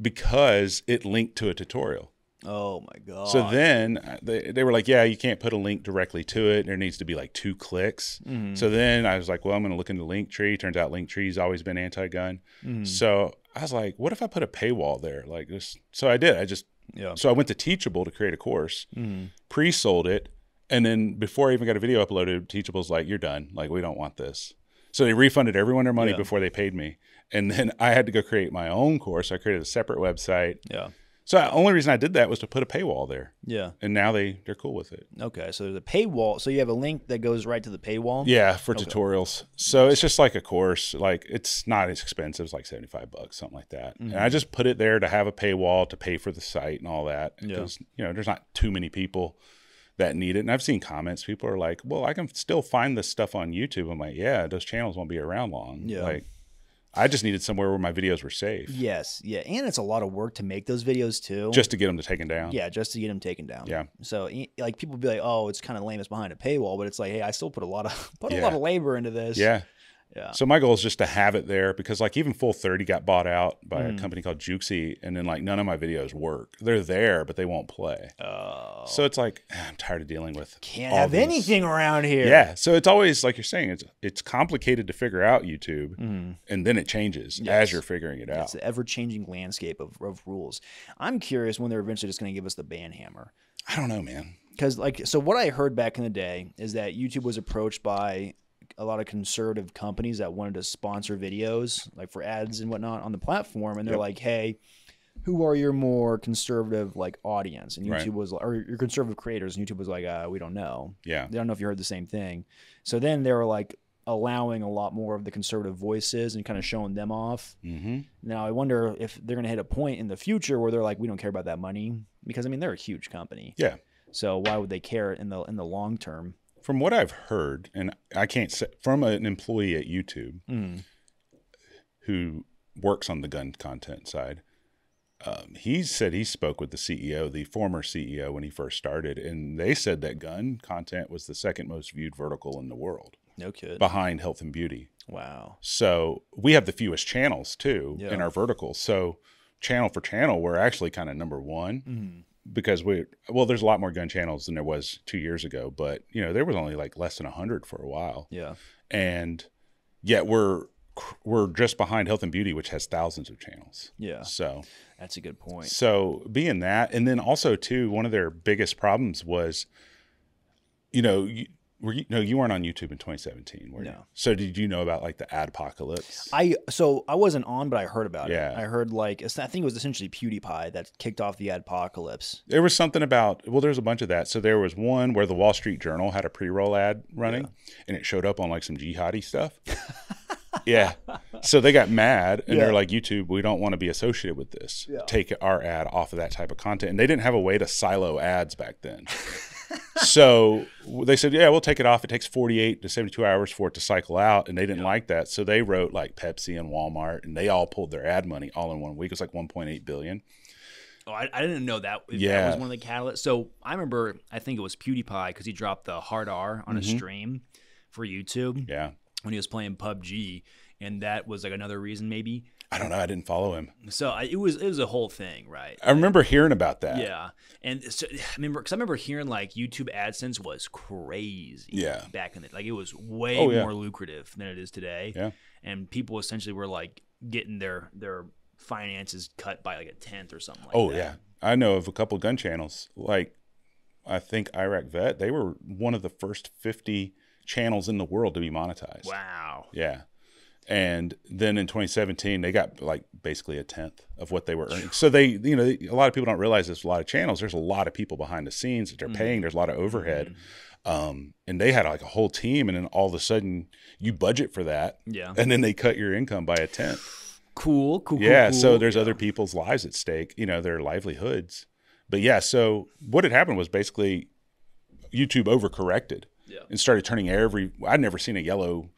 because it linked to a tutorial. Oh my god! So then uh, they, they were like, "Yeah, you can't put a link directly to it. There needs to be like two clicks." Mm-hmm. So then I was like, "Well, I'm going to look into Linktree." Turns out Linktree's always been anti-gun. Mm-hmm. So I was like, "What if I put a paywall there?" Like this. So I did. I just yeah. So I went to Teachable to create a course, mm-hmm. pre-sold it, and then before I even got a video uploaded, Teachable's like, "You're done. Like we don't want this." So they refunded everyone their money yeah. before they paid me, and then I had to go create my own course. I created a separate website. Yeah so the only reason I did that was to put a paywall there. Yeah. And now they they're cool with it. Okay, so there's a paywall. So you have a link that goes right to the paywall. Yeah, for okay. tutorials. So it's just like a course. Like it's not as expensive. It's like seventy five bucks, something like that. Mm -hmm. And I mm-hmm. just put it there to have a paywall to pay for the site and all that. Because yeah. you know, there's not too many people that need it. And I've seen comments. People are like, "Well, I can still find this stuff on YouTube." I'm like, "Yeah, those channels won't be around long." Yeah. Like I just needed somewhere where my videos were safe. Yes, yeah, and it's a lot of work to make those videos too. Just to get them to taken down. Yeah, just to get them taken down. Yeah. So like people be like, "Oh, it's kind of lame. It's behind a paywall," but it's like, hey, I still put a lot of put yeah. a lot of labor into this. Yeah. Yeah. So my goal is just to have it there because like even Full 30 got bought out by mm. a company called Jukesy and then like none of my videos work. They're there, but they won't play. Oh. So it's like I'm tired of dealing with can't have anything around here. Yeah. So it's always like you're saying, it's it's complicated to figure out YouTube mm. and then it changes yes. as you're figuring it out. It's the ever changing landscape of, of rules. I'm curious when they're eventually just gonna give us the ban hammer. I don't know, man because like so what i heard back in the day is that youtube was approached by a lot of conservative companies that wanted to sponsor videos like for ads and whatnot on the platform, and they're yep. like, hey. Who are your more conservative like audience? And YouTube right. was, or your conservative creators, and YouTube was like, uh, we don't know. Yeah, they don't know if you heard the same thing. So then they were like, allowing a lot more of the conservative voices and kind of showing them off. Mm-hmm. Now I wonder if they're going to hit a point in the future where they're like, we don't care about that money because I mean they're a huge company. Yeah. So why would they care in the in the long term? from what I've heard, and I can't say from an employee at YouTube mm. who works on the gun content side, um, he said he spoke with the CEO, the former CEO, when he first started, and they said that gun content was the second most viewed vertical in the world. No kid. Behind health and beauty. Wow. So we have the fewest channels too yeah. in our vertical. So channel for channel, we're actually kind of number one. Mm-hmm because we well there's a lot more gun channels than there was two years ago but you know there was only like less than 100 for a while yeah and yet we're we're just behind health and beauty which has thousands of channels yeah so that's a good point so being that and then also too one of their biggest problems was you know were you no you weren't on youtube in 2017 were no. you so did you know about like the ad apocalypse i so i wasn't on but i heard about yeah. it i heard like i think it was essentially pewdiepie that kicked off the ad apocalypse there was something about well there's a bunch of that so there was one where the wall street journal had a pre-roll ad running yeah. and it showed up on like some jihadi stuff yeah so they got mad and yeah. they're like youtube we don't want to be associated with this take our ad off of that type of content and they didn't have a way to silo ads back then so they said, yeah, we'll take it off. It takes 48 to 72 hours for it to cycle out. And they didn't yeah. like that. So they wrote like Pepsi and Walmart and they all pulled their ad money all in one week. It was like 1.8 billion. Oh, I, I, didn't know that. Yeah. That was one of the catalysts. So I remember, I think it was PewDiePie because he dropped the hard R on mm-hmm. a stream for YouTube. Yeah. When he was playing PUBG. And that was like another reason maybe I don't know. I didn't follow him. So I, it was it was a whole thing, right? I remember hearing about that. Yeah, and so, I remember because I remember hearing like YouTube AdSense was crazy. Yeah, back in the like it was way oh, yeah. more lucrative than it is today. Yeah, and people essentially were like getting their their finances cut by like a tenth or something. Like oh that. yeah, I know of a couple of gun channels like I think Iraq Vet. They were one of the first fifty channels in the world to be monetized. Wow. Yeah and then in 2017 they got like basically a tenth of what they were earning so they you know a lot of people don't realize there's a lot of channels there's a lot of people behind the scenes that they're mm-hmm. paying there's a lot of overhead mm-hmm. um, and they had like a whole team and then all of a sudden you budget for that yeah and then they cut your income by a tenth cool cool yeah cool, so there's yeah. other people's lives at stake you know their livelihoods but yeah so what had happened was basically youtube overcorrected yeah. and started turning every i'd never seen a yellow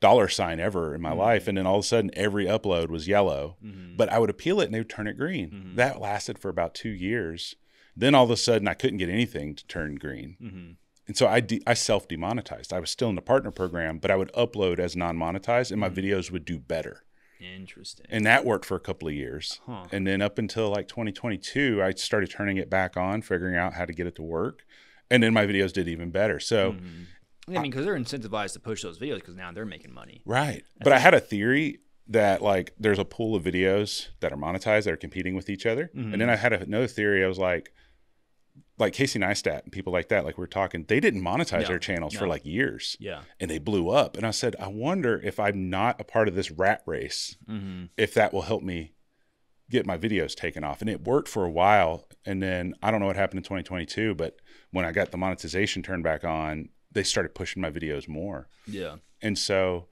dollar sign ever in my mm-hmm. life. And then all of a sudden, every upload was yellow, mm-hmm. but I would appeal it and they would turn it green. Mm-hmm. That lasted for about two years. Then all of a sudden, I couldn't get anything to turn green. Mm-hmm. And so I, de- I self demonetized. I was still in the partner program, but I would upload as non monetized and my mm-hmm. videos would do better. Interesting. And that worked for a couple of years. Huh. And then up until like 2022, I started turning it back on, figuring out how to get it to work. And then my videos did even better. So mm-hmm. Yeah, I mean, because they're incentivized to push those videos because now they're making money. Right. That's but I had a theory that like there's a pool of videos that are monetized that are competing with each other, mm-hmm. and then I had another theory. I was like, like Casey Neistat and people like that, like we are talking, they didn't monetize no, their channels no. for like years. Yeah. And they blew up. And I said, I wonder if I'm not a part of this rat race, mm-hmm. if that will help me get my videos taken off. And it worked for a while. And then I don't know what happened in 2022, but when I got the monetization turned back on, they started pushing my videos more. Yeah. And so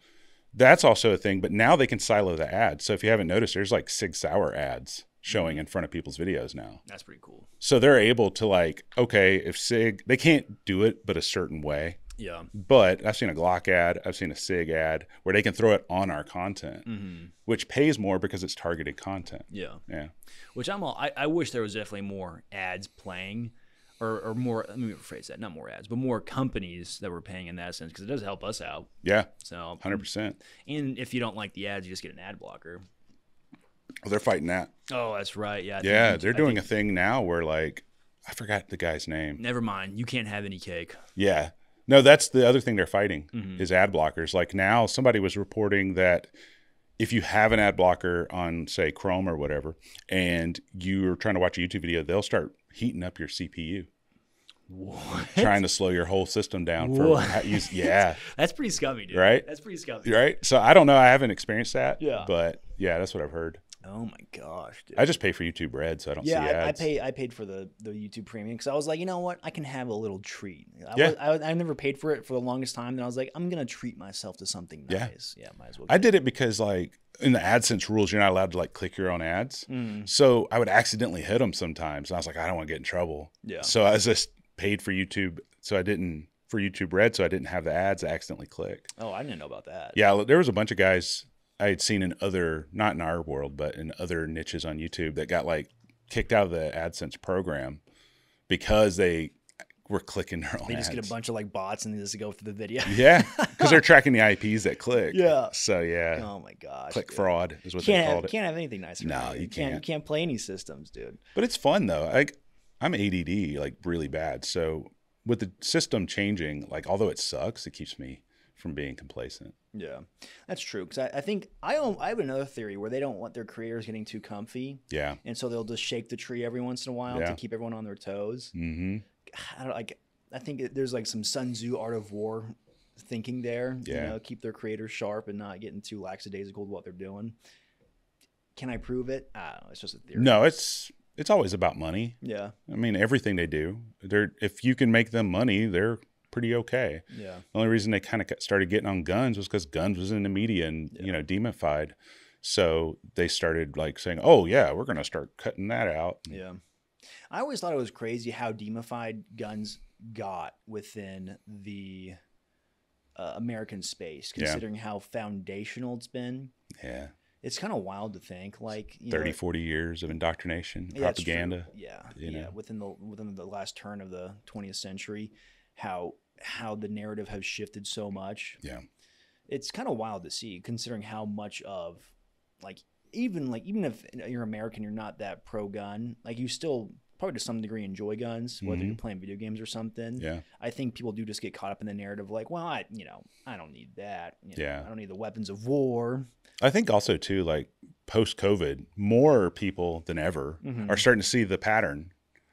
that's also a thing, but now they can silo the ads. So if you haven't noticed, there's like Sig Sauer ads showing mm-hmm. in front of people's videos now. That's pretty cool. So they're able to like, okay, if SIG, they can't do it, but a certain way. Yeah. But I've seen a Glock ad, I've seen a SIG ad where they can throw it on our content, mm-hmm. which pays more because it's targeted content. Yeah. Yeah. Which I'm all, I, I wish there was definitely more ads playing or, or more let me rephrase that not more ads but more companies that we're paying in that sense because it does help us out yeah so 100% and if you don't like the ads you just get an ad blocker well, they're fighting that oh that's right yeah yeah they're doing think, a thing now where like i forgot the guy's name never mind you can't have any cake yeah no that's the other thing they're fighting mm-hmm. is ad blockers like now somebody was reporting that if you have an ad blocker on say chrome or whatever and you're trying to watch a youtube video they'll start heating up your CPU. What? Trying to slow your whole system down for use, yeah, that's pretty scummy, dude. Right? That's pretty scummy, right? So I don't know. I haven't experienced that. Yeah, but yeah, that's what I've heard. Oh my gosh, dude. I just pay for YouTube Red, so I don't yeah, see ads. I, I pay. I paid for the the YouTube Premium because I was like, you know what, I can have a little treat. I yeah. Was, I, I never paid for it for the longest time, and I was like, I'm gonna treat myself to something nice. Yeah, yeah might as well. I did it because like in the AdSense rules, you're not allowed to like click your own ads. Mm. So I would accidentally hit them sometimes. And I was like, I don't want to get in trouble. Yeah. So I was just paid for YouTube. So I didn't, for YouTube Red, so I didn't have the ads accidentally click. Oh, I didn't know about that. Yeah. There was a bunch of guys I had seen in other, not in our world, but in other niches on YouTube that got like kicked out of the AdSense program because they we're clicking their own. They just ads. get a bunch of like bots and they just go through the video. yeah, because they're tracking the IPs that click. Yeah. So yeah. Oh my gosh. Click dude. fraud is what can't they called have, it. Can't have anything nice. No, you can't. can't. You can't play any systems, dude. But it's fun though. Like I'm ADD, like really bad. So with the system changing, like although it sucks, it keeps me from being complacent. Yeah, that's true. Because I, I, think I I have another theory where they don't want their creators getting too comfy. Yeah, and so they'll just shake the tree every once in a while yeah. to keep everyone on their toes. Mm-hmm. I don't know, like I think there's like some Sun Tzu art of war thinking there. Yeah. You know, keep their creators sharp and not getting too lackadaisical with what they're doing. Can I prove it? It's just a theory. No, it's it's always about money. Yeah. I mean, everything they do, they're if you can make them money, they're pretty okay. Yeah. The only reason they kind of started getting on guns was because guns was in the media and yeah. you know demonified. So they started like saying, "Oh yeah, we're gonna start cutting that out." Yeah. I always thought it was crazy how demified guns got within the uh, American space, considering yeah. how foundational it's been. Yeah. It's kind of wild to think like you 30, know, 40 years of indoctrination, yeah, propaganda. Yeah. yeah. Know. Within the, within the last turn of the 20th century, how, how the narrative has shifted so much. Yeah. It's kind of wild to see considering how much of like, even like, even if you're American, you're not that pro gun, like you still probably to some degree enjoy guns, whether mm-hmm. you're playing video games or something. Yeah. I think people do just get caught up in the narrative like, well, I, you know, I don't need that. You know, yeah. I don't need the weapons of war. I think also too, like post COVID, more people than ever mm-hmm. are starting to see the pattern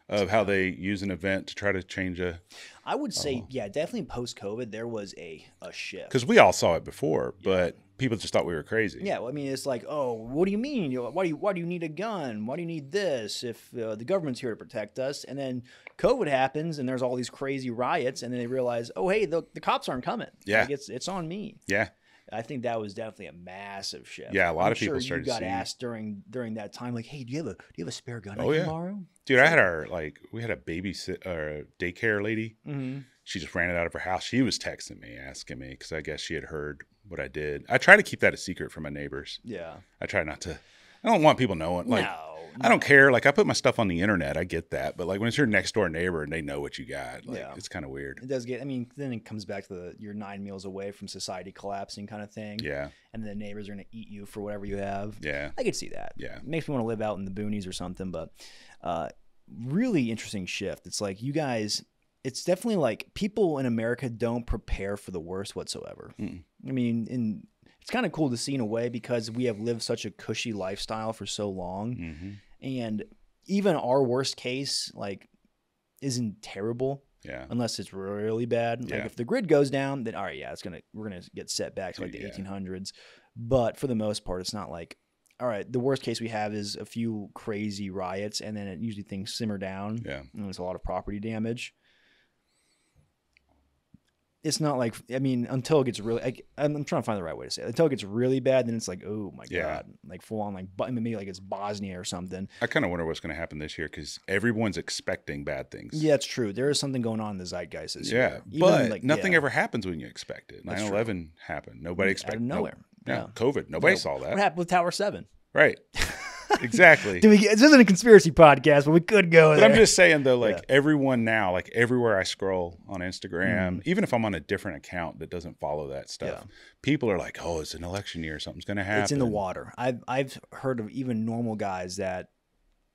of how they use an event to try to change a. I would say, uh, yeah, definitely post COVID, there was a, a shift. Because we all saw it before, yeah. but people just thought we were crazy. Yeah, well, I mean, it's like, oh, what do you mean? You why do you why do you need a gun? Why do you need this? If uh, the government's here to protect us, and then COVID happens, and there's all these crazy riots, and then they realize, oh, hey, the, the cops aren't coming. Yeah, like, it's it's on me. Yeah, I think that was definitely a massive shift. Yeah, a lot I'm of people started. You got asked during during that time, like, "Hey, do you have a do you have a spare gun oh, yeah. tomorrow?" Dude, I had our like we had a babysit or daycare lady. Mm-hmm. She just ran it out of her house. She was texting me asking me because I guess she had heard what I did. I try to keep that a secret from my neighbors. Yeah. I try not to. I don't want people knowing. Like, no, I don't care. Like, I put my stuff on the internet. I get that, but like when it's your next door neighbor and they know what you got, like, yeah. it's kind of weird. It does get. I mean, then it comes back to the you're nine meals away from society collapsing kind of thing. Yeah. And the neighbors are gonna eat you for whatever you have. Yeah. I could see that. Yeah. It makes me want to live out in the boonies or something, but. uh really interesting shift. It's like you guys it's definitely like people in America don't prepare for the worst whatsoever. Mm. I mean, in it's kind of cool to see in a way because we have lived such a cushy lifestyle for so long, mm-hmm. and even our worst case like isn't terrible. Yeah. Unless it's really bad. Yeah. Like if the grid goes down, then all right, yeah, it's gonna we're gonna get setbacks like the yeah. 1800s. But for the most part, it's not like all right, the worst case we have is a few crazy riots, and then it usually things simmer down. Yeah. And there's a lot of property damage it's not like I mean until it gets really like I'm, trying to find the right way to say it. Until it gets really bad, then it's like oh my yeah. god, like full on like button maybe like it's Bosnia or something. I kind of wonder what's going to happen this year because everyone's expecting bad things. Yeah, it's true. There is something going on in the zeitgeist this yeah, year. Even, but like, nothing yeah. ever happens when you expect it. 9-11 happened. Nobody expected. nowhere. No, yeah, no. COVID. Nobody no. saw that. What happened with Tower Seven? Right. exactly. Do we? This isn't a conspiracy podcast, but we could go. But there. I'm just saying though, like yeah. everyone now, like everywhere I scroll on Instagram, mm. even if I'm on a different account that doesn't follow that stuff, yeah. people are like, "Oh, it's an election year, something's going to happen." It's in the water. I've I've heard of even normal guys that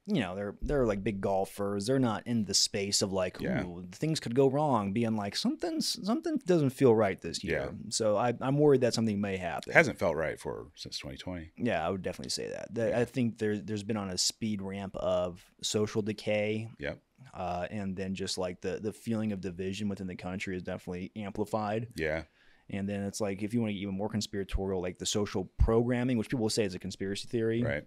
you know they're they're like big golfers they're not in the space of like yeah. things could go wrong being like something something doesn't feel right this year yeah. so I, i'm worried that something may happen it hasn't felt right for since 2020 yeah i would definitely say that, yeah. i think there, there's been on a speed ramp of social decay yep uh, and then just like the the feeling of division within the country is definitely amplified yeah and then it's like if you want to get even more conspiratorial like the social programming which people will say is a conspiracy theory right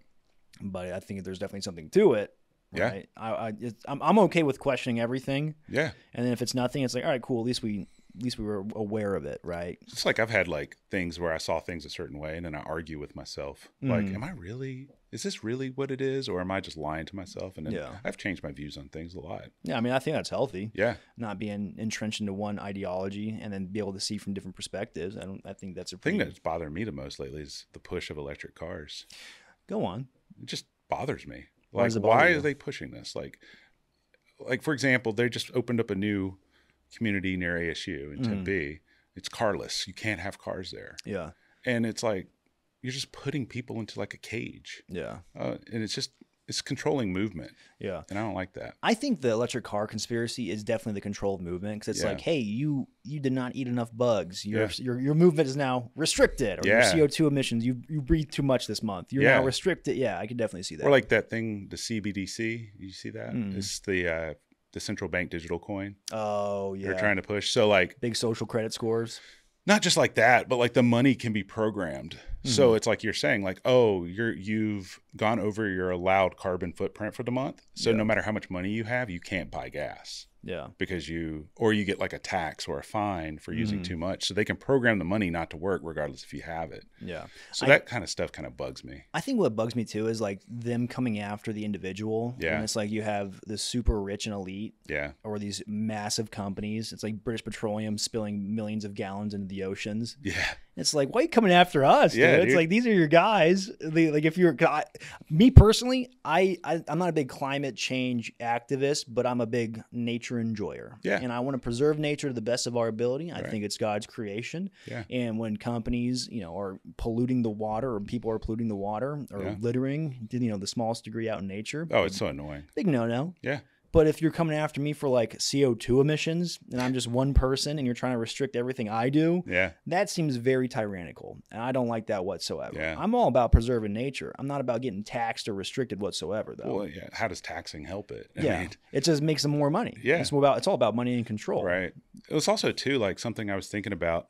but I think there's definitely something to it. Right? Yeah, I, I am I'm okay with questioning everything. Yeah, and then if it's nothing, it's like all right, cool. At least we at least we were aware of it, right? It's like I've had like things where I saw things a certain way, and then I argue with myself, mm. like, am I really? Is this really what it is, or am I just lying to myself? And yeah. I've changed my views on things a lot. Yeah, I mean, I think that's healthy. Yeah, not being entrenched into one ideology and then be able to see from different perspectives. I don't. I think that's a pretty... thing that's bothering me the most lately is the push of electric cars. Go on. It just bothers me. Like, why, why are they pushing this? Like, like for example, they just opened up a new community near ASU in mm-hmm. Tempe. Mm. It's carless. You can't have cars there. Yeah, and it's like you're just putting people into like a cage. Yeah, uh, and it's just it's controlling movement. Yeah. And I don't like that. I think the electric car conspiracy is definitely the controlled movement because it's yeah. like, hey, you you did not eat enough bugs. Your yeah. your, your movement is now restricted. Or yeah. your CO two emissions. You you breathe too much this month. You're now restricted. Yeah, I can definitely see that. Or like that thing, the CBDC. You see that? Mm. It's the uh, the central bank digital coin. Oh yeah. They're trying to push. So like big social credit scores not just like that, but like the money can be programmed. Mm-hmm. So it's like you're saying, like, oh, you're you've gone over your allowed carbon footprint for the month. So yeah. no matter how much money you have, you can't buy gas. Yeah. Because you, or you get like a tax or a fine for using mm-hmm. too much. So they can program the money not to work regardless if you have it. Yeah. So I, that kind of stuff kind of bugs me. I think what bugs me too is like them coming after the individual. Yeah. And it's like you have the super rich and elite. Yeah. Or these massive companies. It's like British Petroleum spilling millions of gallons into the oceans. Yeah. It's like, why are you coming after us? Yeah, dude? Dude. It's like these are your guys. They, like if you're I, me personally, I, I am not a big climate change activist, but I'm a big nature enjoyer. Yeah, and I want to preserve nature to the best of our ability. I right. think it's God's creation. Yeah, and when companies you know are polluting the water or people are polluting the water or yeah. littering, you know, the smallest degree out in nature. Oh, it's um, so annoying. Big no no. Yeah. But if you're coming after me for like CO2 emissions and I'm just one person and you're trying to restrict everything I do, yeah. that seems very tyrannical. And I don't like that whatsoever. Yeah. I'm all about preserving nature. I'm not about getting taxed or restricted whatsoever though. Well, yeah. How does taxing help it? I yeah. Mean, it just makes them more money. Yeah. It's about it's all about money and control. Right. It was also too like something I was thinking about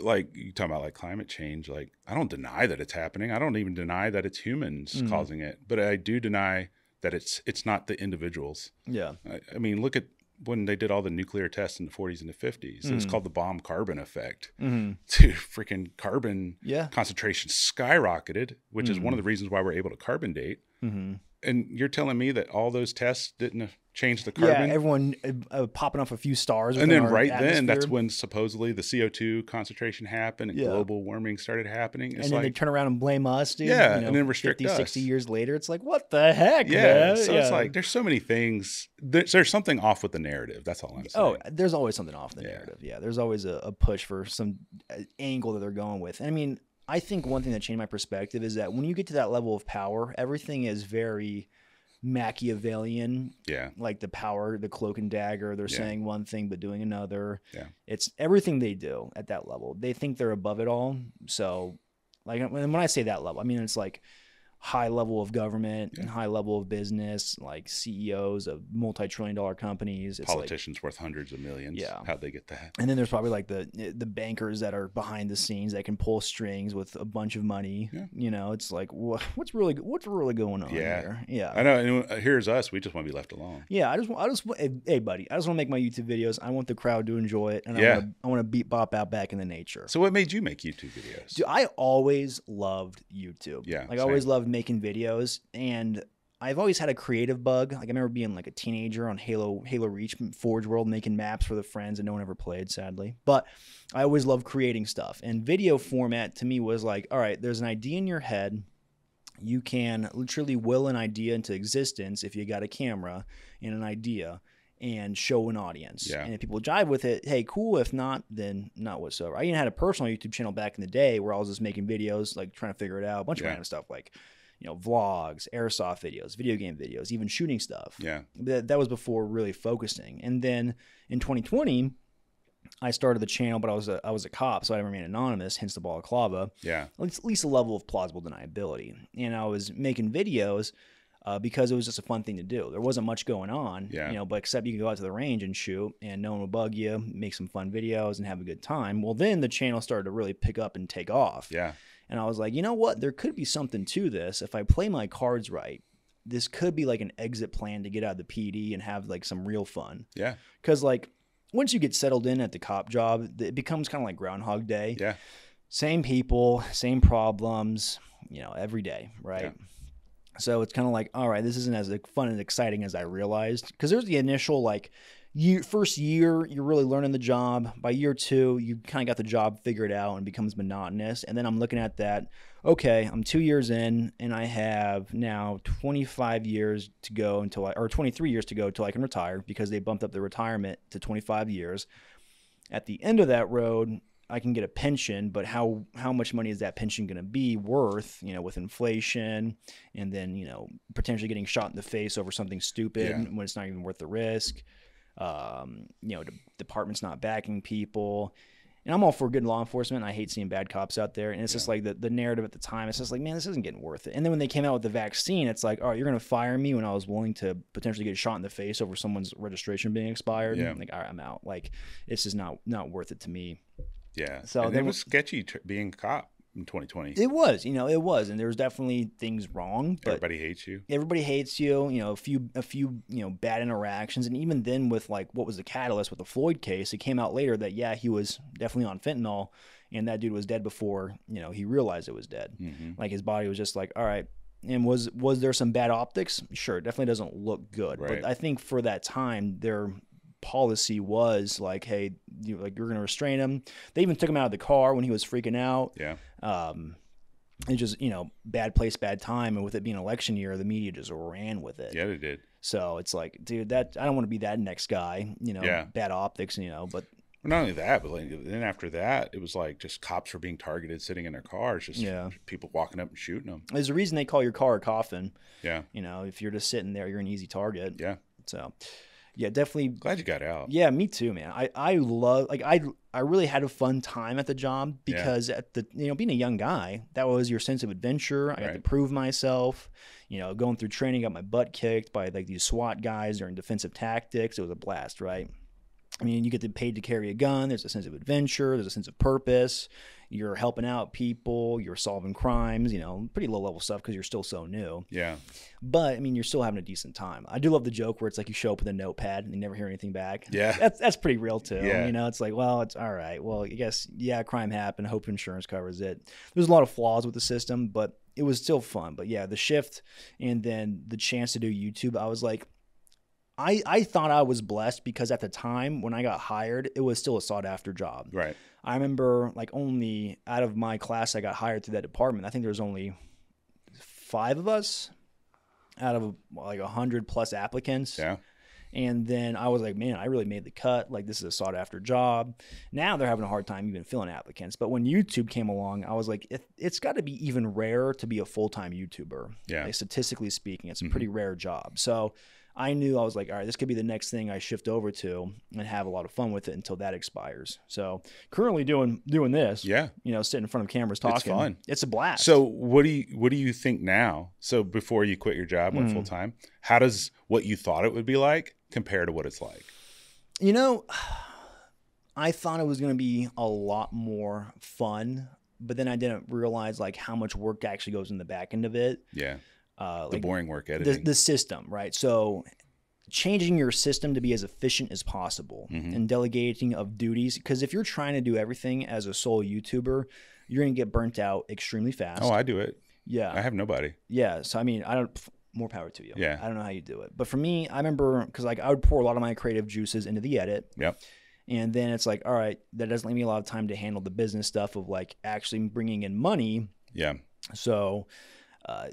like you talking about like climate change like I don't deny that it's happening. I don't even deny that it's humans mm-hmm. causing it, but I do deny that it's it's not the individuals. Yeah. I, I, mean, look at when they did all the nuclear tests in the 40s and the 50s. Mm. It's called the bomb carbon effect. mm freaking carbon yeah. concentration skyrocketed, which mm is one mm. of the reasons why we're able to carbon date. Mm-hmm and you're telling me that all those tests didn't change the carbon? Yeah, everyone uh, uh, popping off a few stars. And then right atmosphere. then, that's when supposedly the CO2 concentration happened and yeah. global warming started happening. It's and then like, they turn around and blame us, dude. Yeah, you know, and then restrict 50, us. 60 years later, it's like, what the heck? Yeah, man? so yeah. it's like there's so many things. There's, there's, something off with the narrative. That's all I'm oh, saying. Oh, there's always something off the yeah. narrative. Yeah, there's always a, a push for some uh, angle that they're going with. And I mean, I think one thing that changed my perspective is that when you get to that level of power, everything is very Machiavellian. Yeah. Like the power, the cloak and dagger. They're yeah. saying one thing but doing another. Yeah. It's everything they do at that level. They think they're above it all. So, like, when I say that level, I mean, it's like, high level of government yeah. and high level of business, like CEOs of multi-trillion dollar companies. It's Politicians like, worth hundreds of millions. Yeah. How'd they get that? And then there's probably like the the bankers that are behind the scenes that can pull strings with a bunch of money. Yeah. You know, it's like what, what's really what's really going on yeah. here? Yeah. I know. And uh, here's us. We just want to be left alone. Yeah. I just I just hey buddy, I just want to make my YouTube videos. I want the crowd to enjoy it, and yeah. I want to beat bop out back in the nature. So what made you make YouTube videos? Dude, I always loved YouTube. Yeah. Like same. I always loved making videos and I've always had a creative bug. Like I remember being like a teenager on Halo, Halo Reach, Forge World, making maps for the friends and no one ever played, sadly. But I always loved creating stuff. And video format to me was like, all right, there's an idea in your head. You can literally will an idea into existence if you got a camera and an idea and show an audience. Yeah. And if people jive with it, hey, cool. If not, then not whatsoever. I even had a personal YouTube channel back in the day where I was just making videos, like trying to figure it out, a bunch yeah. of random stuff like you know, vlogs, airsoft videos, video game videos, even shooting stuff. Yeah. That, that was before really focusing. And then in 2020, I started the channel, but I was a, I was a cop, so I remained anonymous, hence the balaclava. Yeah. At least, at least a level of plausible deniability. And I was making videos uh, because it was just a fun thing to do. There wasn't much going on, yeah. you know, but except you can go out to the range and shoot and no one will bug you, make some fun videos and have a good time. Well, then the channel started to really pick up and take off. Yeah. And I was like, you know what? There could be something to this. If I play my cards right, this could be like an exit plan to get out of the PD and have like some real fun. Yeah. Cause like once you get settled in at the cop job, it becomes kind of like Groundhog Day. Yeah. Same people, same problems, you know, every day. Right. Yeah. So it's kind of like, all right, this isn't as fun and exciting as I realized. Cause there's the initial like, year, first year, you're really learning the job. By year two, you kind of got the job figured out and becomes monotonous. And then I'm looking at that. Okay, I'm two years in, and I have now 25 years to go until I, or 23 years to go until I can retire because they bumped up the retirement to 25 years. At the end of that road, I can get a pension, but how how much money is that pension going to be worth? You know, with inflation, and then you know potentially getting shot in the face over something stupid yeah. when it's not even worth the risk um, you know, departments not backing people. And I'm all for good law enforcement. I hate seeing bad cops out there. And it's yeah. just like the, the narrative at the time, it's just like, man, this isn't getting worth it. And then when they came out with the vaccine, it's like, all right, you're going to fire me when I was willing to potentially get shot in the face over someone's registration being expired. Yeah. like, all right, I'm out. Like, this is not, not worth it to me. Yeah. So it was sketchy tr- being a cop in 2020. It was, you know, it was, and there was definitely things wrong. everybody hates you. Everybody hates you. You know, a few, a few, you know, bad interactions, and even then, with like what was the catalyst with the Floyd case? It came out later that yeah, he was definitely on fentanyl, and that dude was dead before you know he realized it was dead. Mm-hmm. Like his body was just like, all right. And was was there some bad optics? Sure, it definitely doesn't look good. Right. But I think for that time, there policy was like, hey, you, like you're going to restrain him. They even took him out of the car when he was freaking out. Yeah. Um, it's just you know bad place, bad time, and with it being election year, the media just ran with it. Yeah, they did. So it's like, dude, that I don't want to be that next guy. You know, yeah. bad optics. You know, but not only that, but like, then after that, it was like just cops were being targeted, sitting in their cars, just yeah. people walking up and shooting them. There's a reason they call your car a coffin. Yeah, you know, if you're just sitting there, you're an easy target. Yeah. So, yeah, definitely. Glad you got out. Yeah, me too, man. I I love like I I really had a fun time at the job because yeah. at the you know being a young guy that was your sense of adventure. I right. to prove myself. You know, going through training, got my butt kicked by like these SWAT guys during defensive tactics. It was a blast, right? I mean, you get paid to carry a gun. There's a sense of adventure. There's a sense of purpose you're helping out people, you're solving crimes, you know, pretty low level stuff because you're still so new. Yeah. But I mean, you're still having a decent time. I do love the joke where it's like you show up with a notepad and you never hear anything back. Yeah. That's that's pretty real too. Yeah. You know, it's like, well, it's all right. Well, I guess yeah, crime happened. Hope insurance covers it. There's a lot of flaws with the system, but it was still fun. But yeah, the shift and then the chance to do YouTube, I was like, I, I thought I was blessed because at the time when I got hired, it was still a sought after job. Right. I remember like only out of my class I got hired through that department. I think there was only five of us out of like a hundred plus applicants. Yeah. And then I was like, man, I really made the cut. Like this is a sought after job. Now they're having a hard time even filling applicants. But when YouTube came along, I was like, it, has got to be even rarer to be a full time YouTuber. Yeah. Like, statistically speaking, it's a mm-hmm. pretty mm-hmm. rare job. So I knew I was like, all right, this could be the next thing I shift over to and have a lot of fun with it until that expires. So currently doing doing this, yeah, you know, sitting in front of cameras talking, it's fun, it's a blast. So what do you what do you think now? So before you quit your job, went mm. full time. How does what you thought it would be like compare to what it's like? You know, I thought it was going to be a lot more fun, but then I didn't realize like how much work actually goes in the back end of it. Yeah uh, like the boring work editing, the, the, system, right? So changing your system to be as efficient as possible mm-hmm. and delegating of duties. Because if you're trying to do everything as a sole YouTuber, you're going to get burnt out extremely fast. Oh, I do it. Yeah. I have nobody. Yeah. So, I mean, I don't, more power to you. Yeah. I don't know how you do it. But for me, I remember, because like I would pour a lot of my creative juices into the edit. Yep. And then it's like, all right, that doesn't leave me a lot of time to handle the business stuff of like actually bringing in money. Yeah. So, uh,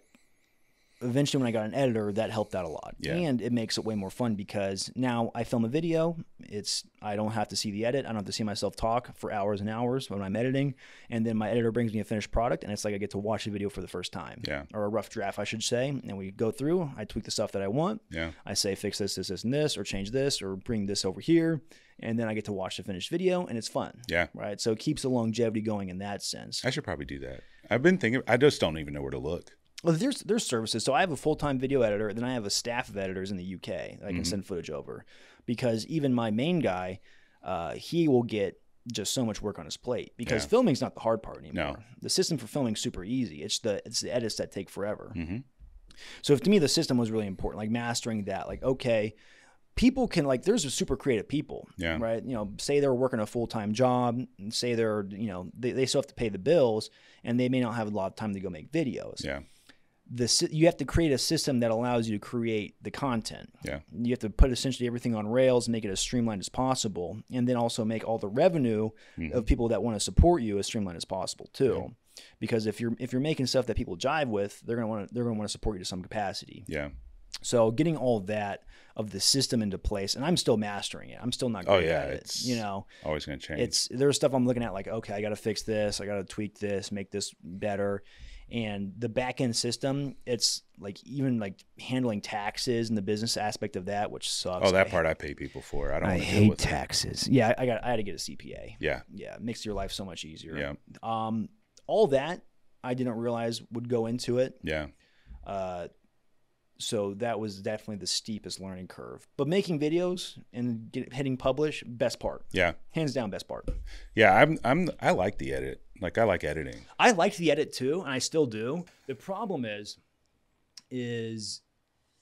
eventually when I got an editor, that helped out a lot. Yeah. And it makes it way more fun because now I film a video. It's I don't have to see the edit. I don't have to see myself talk for hours and hours when I'm editing. And then my editor brings me a finished product and it's like I get to watch the video for the first time. Yeah. Or a rough draft, I should say. And we go through, I tweak the stuff that I want. Yeah. I say fix this, this, this, and this, or change this, or bring this over here. And then I get to watch the finished video and it's fun. Yeah. Right. So it keeps the longevity going in that sense. I should probably do that. I've been thinking I just don't even know where to look there's there's services. So I have a full time video editor, then I have a staff of editors in the UK that I can mm-hmm. send footage over, because even my main guy, uh, he will get just so much work on his plate because yeah. filming's not the hard part anymore. No. The system for filming's super easy. It's the it's the edits that take forever. Mm-hmm. So if to me the system was really important, like mastering that, like okay, people can like there's super creative people, yeah. right? You know, say they're working a full time job, and say they're you know they, they still have to pay the bills, and they may not have a lot of time to go make videos. Yeah the you have to create a system that allows you to create the content. Yeah. You have to put essentially everything on rails, make it as streamlined as possible, and then also make all the revenue mm-hmm. of people that want to support you as streamlined as possible too. Yeah. Because if you're if you're making stuff that people jive with, they're gonna want to they're gonna want to support you to some capacity. Yeah. So getting all that of the system into place, and I'm still mastering it. I'm still not oh, great oh, yeah, at it. You know, always going to change. It's there's stuff I'm looking at like, okay, I got to fix this. I got to tweak this, make this better and the back end system it's like even like handling taxes and the business aspect of that which sucks oh that I part i pay people for i don't I hate taxes yeah i got i had to get a cpa yeah yeah it makes your life so much easier yeah um all that i didn't realize would go into it yeah uh so that was definitely the steepest learning curve. But making videos and get, hitting publish, best part. Yeah, hands down, best part. Yeah, I'm I'm I like the edit. Like I like editing. I liked the edit too, and I still do. The problem is, is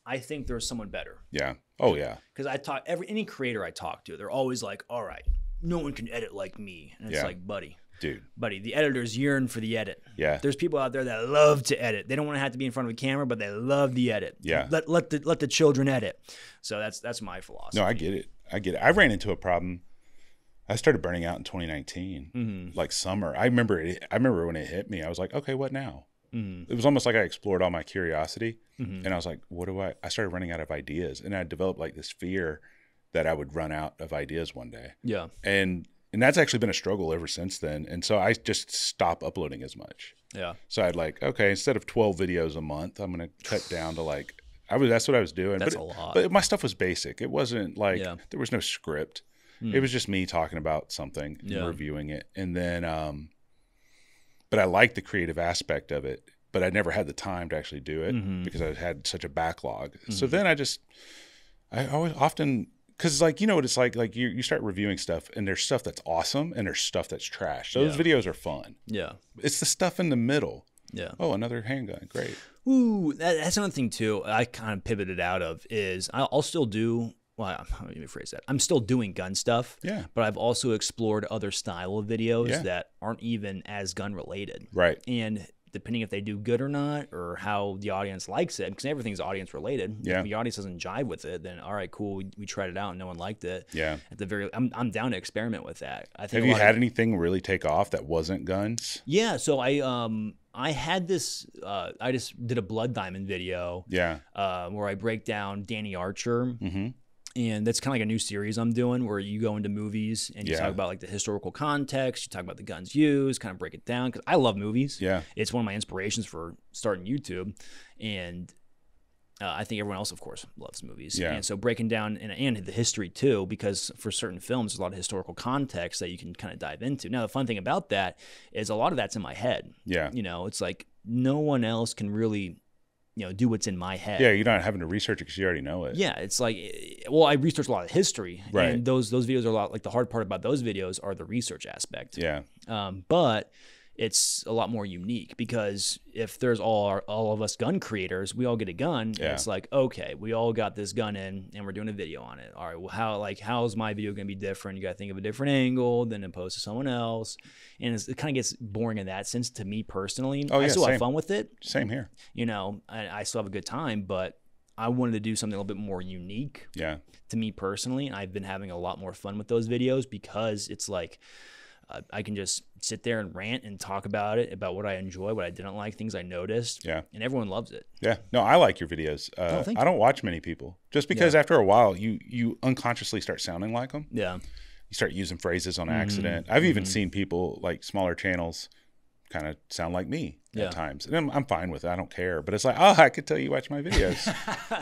I think there's someone better. Yeah. Oh yeah. Because I talk every any creator I talk to, they're always like, "All right, no one can edit like me," and it's yeah. like, buddy, Dude. Buddy, the editors yearn for the edit. Yeah. There's people out there that love to edit. They don't want to have to be in front of a camera, but they love the edit. Yeah. Let, let the let the children edit. So that's that's my philosophy. No, I get it. I get it. I ran into a problem. I started burning out in 2019, mm-hmm. like summer. I remember it. I remember when it hit me. I was like, okay, what now? Mm-hmm. It was almost like I explored all my curiosity, mm-hmm. and I was like, what do I? I started running out of ideas, and I developed like this fear that I would run out of ideas one day. Yeah. And and that's actually been a struggle ever since then. And so I just stop uploading as much. Yeah. So I'd like, okay, instead of 12 videos a month, I'm going to cut down to like, I was, that's what I was doing. That's but a lot. but my stuff was basic. It wasn't like, yeah. there was no script. Mm. It was just me talking about something, yeah. reviewing it. And then, um, but I liked the creative aspect of it, but I never had the time to actually do it mm-hmm. because I had such a backlog. Mm-hmm. So then I just, I always often because like you know what it's like like you, you start reviewing stuff and there's stuff that's awesome and there's stuff that's trash those yeah. videos are fun yeah it's the stuff in the middle yeah oh another handgun great ooh that, that's another thing too i kind of pivoted out of is i'll, I'll still do well, let me phrase that. I'm still doing gun stuff, yeah. But I've also explored other style of videos yeah. that aren't even as gun related, right? And depending if they do good or not or how the audience likes it because everything's audience related yeah if the audience doesn't jive with it then all right cool we, we tried it out and no one liked it yeah at the very i'm, I'm down to experiment with that i think have you had of, anything really take off that wasn't guns yeah so i um I had this. Uh, I just did a Blood Diamond video. Yeah. Uh, where I break down Danny Archer. Mm-hmm and that's kind of like a new series I'm doing where you go into movies and you yeah. talk about like the historical context, you talk about the guns used, kind of break it down because I love movies. Yeah, it's one of my inspirations for starting YouTube, and uh, I think everyone else, of course, loves movies. Yeah. And so breaking down and, and the history too, because for certain films, there's a lot of historical context that you can kind of dive into. Now, the fun thing about that is a lot of that's in my head. Yeah. You know, it's like no one else can really you know, do what's in my head. Yeah, you're not having to research it because you already know it. Yeah, it's like, well, I research a lot of history, right. and those those videos are a lot. Like the hard part about those videos are the research aspect. Yeah. Um, but it's a lot more unique because if there's all our, all of us gun creators, we all get a gun. Yeah. it's like okay, we all got this gun in, and we're doing a video on it. All right, well, how like how's my video gonna be different? You gotta think of a different angle than opposed to someone else, and it kind of gets boring in that sense to me personally. Oh, yeah, I still same. have fun with it. Same here. You know, I, I still have a good time, but I wanted to do something a little bit more unique. Yeah. To me personally, and I've been having a lot more fun with those videos because it's like I can just sit there and rant and talk about it, about what I enjoy, what I didn't like, things I noticed. Yeah. And everyone loves it. Yeah. No, I like your videos. Uh, oh, I don't watch many people just because yeah. after a while you you unconsciously start sounding like them. Yeah. You start using phrases on mm-hmm. accident. I've even mm-hmm. seen people like smaller channels kind of sound like me yeah. at times. And I'm, I'm fine with it. I don't care. But it's like, oh, I could tell you watch my videos.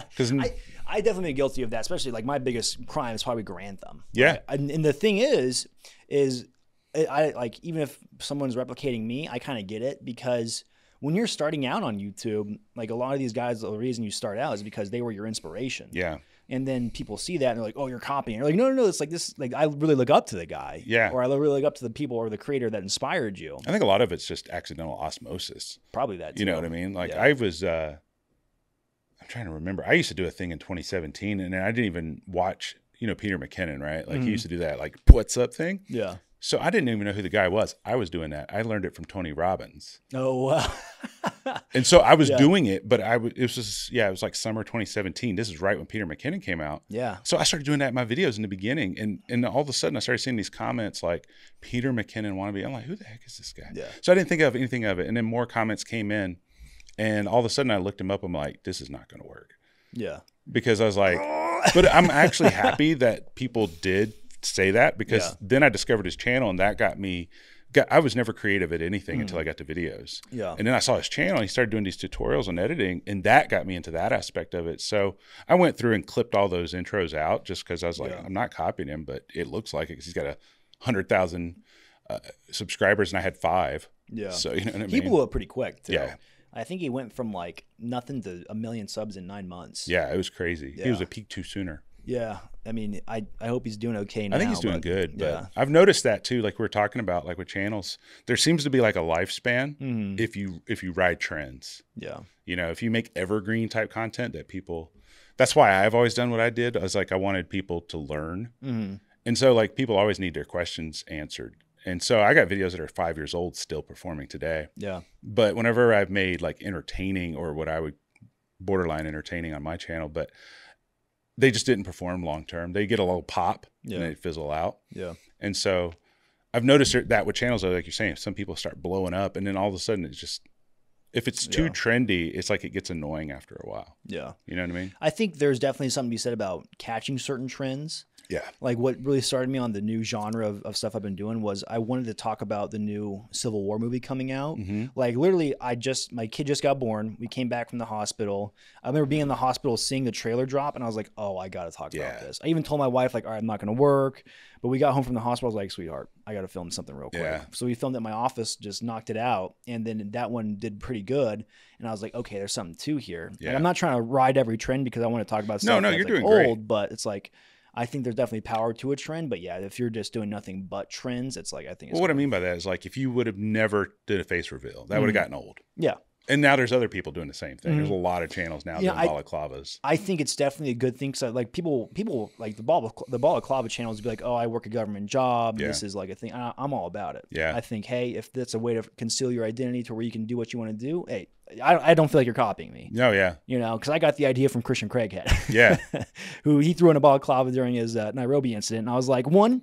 Because I, I definitely guilty of that, especially like my biggest crime is probably Grand them. Yeah. And, and, the thing is, is I like even if someone's replicating me, I kind of get it because when you're starting out on YouTube, like a lot of these guys, the reason you start out is because they were your inspiration. Yeah. And then people see that and they're like, "Oh, you're copying." You're like, "No, no, no. It's like this. Like I really look up to the guy. Yeah. Or I really look up to the people or the creator that inspired you. I think a lot of it's just accidental osmosis. Probably that. Too. You know what I mean? Like yeah. I was. uh I'm trying to remember. I used to do a thing in 2017, and I didn't even watch. You know Peter McKinnon, right? Like mm-hmm. he used to do that like what's up thing. Yeah so I didn't even know who the guy was. I was doing that. I learned it from Tony Robbins. Oh wow! and so I was yeah. doing it, but I it was just yeah, it was like summer 2017. This is right when Peter McKinnon came out. Yeah. So I started doing that in my videos in the beginning, and and all of a sudden I started seeing these comments like Peter McKinnon wannabe. I'm like, who the heck is this guy? Yeah. So I didn't think of anything of it, and then more comments came in, and all of a sudden I looked him up. I'm like, this is not going to work. Yeah. Because I was like, but I'm actually happy that people did say that because yeah. then I discovered his channel and that got me. Got, I was never creative at anything mm. until I mm. got to videos. Yeah. And then I saw his channel and he started doing these tutorials on editing and that got me into that aspect of it. So I went through and clipped all those intros out just because I was like, yeah. I'm not copying him, but it looks like it because he's got a hundred thousand uh, subscribers and I had five. Yeah. So you know what I mean? He blew up pretty quick too. Yeah. I think he went from like nothing to a million subs in nine months. Yeah, it was crazy. Yeah. He was a peak too sooner. Yeah, I mean, I, I hope he's doing okay now. I think he's doing but, good, but yeah. I've noticed that too. Like we are talking about, like with channels, there seems to be like a lifespan mm-hmm. if you if you ride trends. Yeah, you know, if you make evergreen type content that people, that's why I've always done what I did. I was like, I wanted people to learn, mm-hmm. and so like people always need their questions answered. And so I got videos that are five years old still performing today. Yeah. But whenever I've made like entertaining or what I would borderline entertaining on my channel, but they just didn't perform long term. They get a little pop yeah. and they fizzle out. Yeah. And so I've noticed that with channels, like you're saying, some people start blowing up and then all of a sudden it's just, if it's too yeah. trendy, it's like it gets annoying after a while. Yeah. You know what I mean? I think there's definitely something to be said about catching certain trends. Yeah. Like what really started me on the new genre of, of stuff I've been doing was I wanted to talk about the new Civil War movie coming out. Mm -hmm. Like literally, I just, my kid just got born. We came back from the hospital. I remember being in the hospital, seeing the trailer drop, and I was like, oh, I got to talk yeah. about this. I even told my wife, like, all right, I'm not going to work. But we got home from the hospital. I was like, sweetheart, I got to film something real quick. Yeah. So we filmed at my office, just knocked it out. And then that one did pretty good. And I was like, okay, there's something to here. Yeah. Like, I'm not trying to ride every trend because I want to talk about stuff no, no, you're like doing old, great. but it's like, I think there's definitely power to a trend, but yeah, if you're just doing nothing but trends, it's like I think. Well, what I mean by that is like if you would have never did a face reveal, that mm-hmm. would have gotten old. Yeah, and now there's other people doing the same thing. Mm-hmm. There's a lot of channels now you doing know, balaclavas. I, think it's definitely a good thing. So like people, people like the ball, the balaclava channels be like, oh, I work a government job. Yeah. This is like a thing. I, am all about it. Yeah. I think, hey, if that's a way to conceal your identity to where you can do what you want to do, hey, I, I don't feel like you're copying me. No, yeah. You know, because I got the idea from Christian Craighead. Yeah. who he threw in a balaclava during his uh, Nairobi incident, and I was like, one,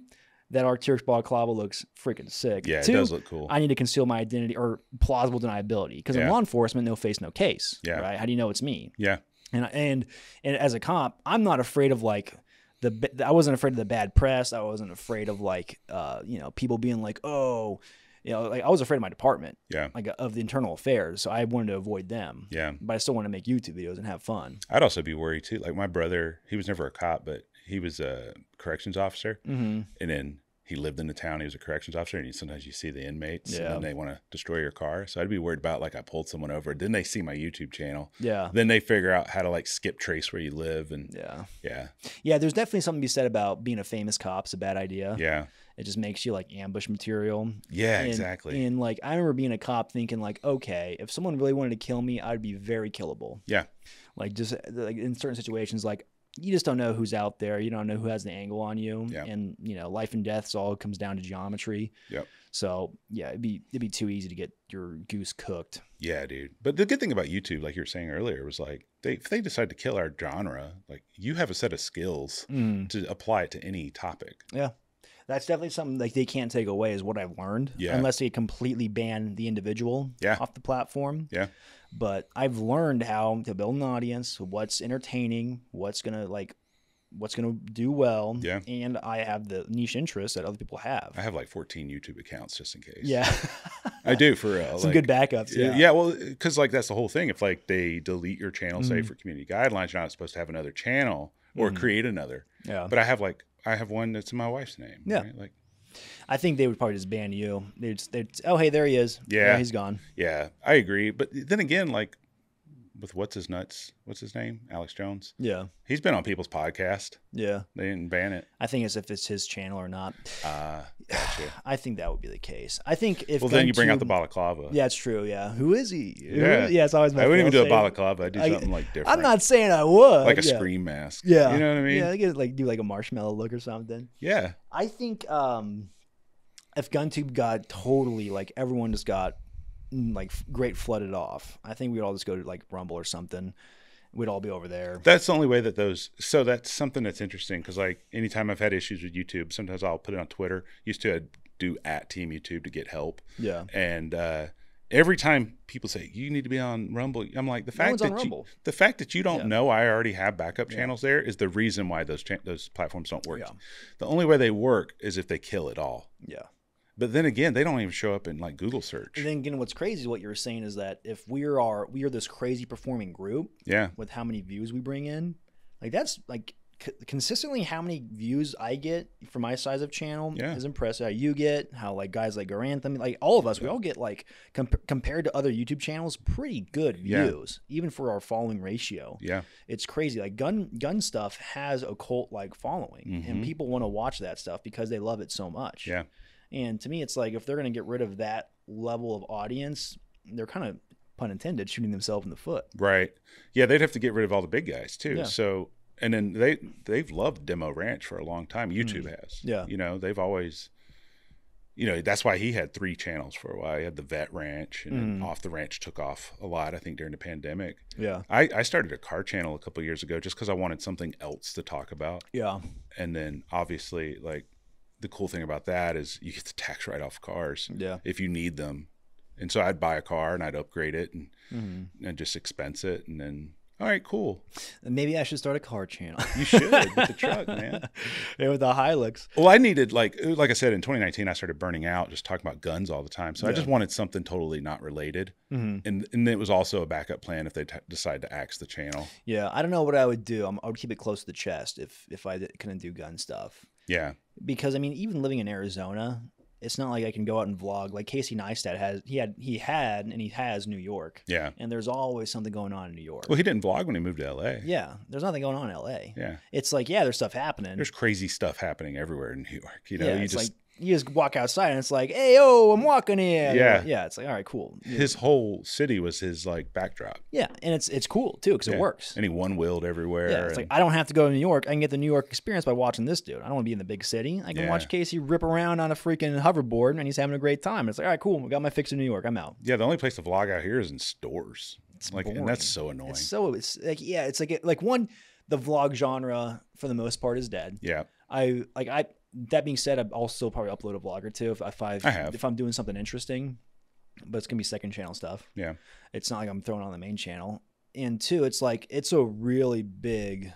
that Arcturus balaclava looks freaking sick. Yeah, Two, it does look cool. I need to conceal my identity or plausible deniability because yeah. in law enforcement, no face, no case. Yeah. Right? How do you know it's me? Yeah. And and and as a cop, I'm not afraid of like the. I wasn't afraid of the bad press. I wasn't afraid of like uh you know people being like oh you know, like I was afraid of my department, yeah, like of the internal affairs. So I wanted to avoid them, yeah. But I still want to make YouTube videos and have fun. I'd also be worried too. Like my brother, he was never a cop, but he was a corrections officer, mm-hmm. and then he lived in the town. He was a corrections officer, and you, sometimes you see the inmates, yeah. and they want to destroy your car. So I'd be worried about like I pulled someone over. Then they see my YouTube channel. Yeah. Then they figure out how to like skip trace where you live, and yeah, yeah, yeah. There's definitely something to be said about being a famous cop. It's a bad idea. Yeah. It just makes you like ambush material. Yeah, and, exactly. And like I remember being a cop thinking like, okay, if someone really wanted to kill me, I'd be very killable. Yeah. Like just like in certain situations, like you just don't know who's out there. You don't know who has the angle on you. Yeah. And you know, life and death's all comes down to geometry. Yep. So yeah, it'd be it'd be too easy to get your goose cooked. Yeah, dude. But the good thing about YouTube, like you were saying earlier, was like they if they decide to kill our genre, like you have a set of skills mm. to apply it to any topic. Yeah. That's definitely something like they can't take away is what I've learned. Yeah. Unless they completely ban the individual yeah. off the platform. Yeah. But I've learned how to build an audience, what's entertaining, what's gonna like what's going to do well. Yeah. And I have the niche interests that other people have. I have like 14 YouTube accounts just in case. Yeah. I do for some like, good backups. Yeah. Yeah. Well, because like that's the whole thing. If like they delete your channel, mm-hmm. say mm. for community guidelines, you're not supposed to have another channel or mm-hmm. create another. Yeah. But I have like, I have one that's in my wife's name. Yeah. Right? Like, I think they would probably just ban you. They'd, they'd oh hey, there he is. Yeah, yeah he's gone. Yeah, I agree. But then again, like with what's his nuts? What's his name? Alex Jones. Yeah, he's been on people's podcast. Yeah, they didn't ban it. I think as if it's his channel or not. Uh, gotcha. I think that would be the case. I think if well, then you bring to, out the balaclava. Yeah, it's true. Yeah, who is he? Yeah, yeah. It's always my. I wouldn't even do a balaclava. I'd do something like different. I'm not saying I would. Like a yeah. scream mask. Yeah, you know what I mean. Yeah, I could like do like a marshmallow look or something. Yeah, I think um, if GunTube got totally like everyone just got like great flooded off. I think we'd all just go to like Rumble or something. We'd all be over there. That's the only way that those. So that's something that's interesting because like anytime I've had issues with YouTube, sometimes I'll put it on Twitter. Used to do at Team YouTube to get help. Yeah. And uh, every time people say you need to be on Rumble, I'm like the fact no that you, the fact that you don't yeah. know I already have backup yeah. channels there is the reason why those cha- those platforms don't work. Yeah. The only way they work is if they kill it all. Yeah. But then again, they don't even show up in like Google search. And then again, what's crazy is what you're saying is that if we are we are this crazy performing group, yeah, with how many views we bring in, like that's like c- consistently how many views I get for my size of channel yeah. is impressive. How you get, how like guys like Garantham, like all of us, yeah. we all get like com- compared to other YouTube channels, pretty good views, yeah. even for our following ratio. Yeah, it's crazy. Like gun gun stuff has a cult like following, mm-hmm. and people want to watch that stuff because they love it so much. Yeah. And to me, it's like if they're going to get rid of that level of audience, they're kind of pun intended shooting themselves in the foot. Right. Yeah, they'd have to get rid of all the big guys too. Yeah. So and then they they've loved Demo Ranch for a long time. Mm. YouTube mm. has. Yeah. You know, they've always you know, that's why he had three channels for a while. He had the Vet Ranch and mm. Off the Ranch took off a lot, I think, during the pandemic. Yeah. I, I started a car channel a couple years ago just because I wanted something else to talk about. Yeah. And then obviously, like, the cool thing about that is you get the tax write off cars. Yeah. If you need them. And so I'd buy a car and I'd upgrade it and mm-hmm. and just expense it and then all right, cool. Maybe I should start a car channel. you should with the truck, man. Yeah, with the Hilux. Well, I needed like uh, like I said in 2019, I started burning out just talking about guns all the time. So yeah. I just wanted something totally not related, mm-hmm. and and it was also a backup plan if they t- decide to axe the channel. Yeah, I don't know what I would do. I'm, i would keep it close to the chest if if I couldn't do gun stuff. Yeah. Because I mean, even living in Arizona, it's not like I can go out and vlog. Like Casey Neistat has, he had, he had, and he has New York. Yeah. And there's always something going on in New York. Well, he didn't vlog when he moved to LA. Yeah. There's nothing going on in LA. Yeah. It's like, yeah, there's stuff happening. There's crazy stuff happening everywhere in New York. You know, yeah, you just like, you just walk outside and it's like, hey, oh, I'm walking in. Yeah. Yeah. It's like, all right, cool. Yeah. His whole city was his like backdrop. Yeah. And it's it's cool too because yeah. it works. And he one wheeled everywhere. Yeah. It's and... like, I don't have to go to New York. I can get the New York experience by watching this dude. I don't want to be in the big city. I can yeah. watch Casey rip around on a freaking hoverboard and he's having a great time. it's like, all right, cool. We got my fix in New York. I'm out. Yeah. The only place to vlog out here is in stores. It's like, boring. and that's so annoying. It's so, it's like, yeah, it's like, it, like one, the vlog genre for the most part is dead. Yeah. I like, I, that being said, I'll still probably upload a vlog or two if, if I if I'm doing something interesting, but it's gonna be second channel stuff. Yeah, it's not like I'm throwing on the main channel. And two, it's like it's a really big,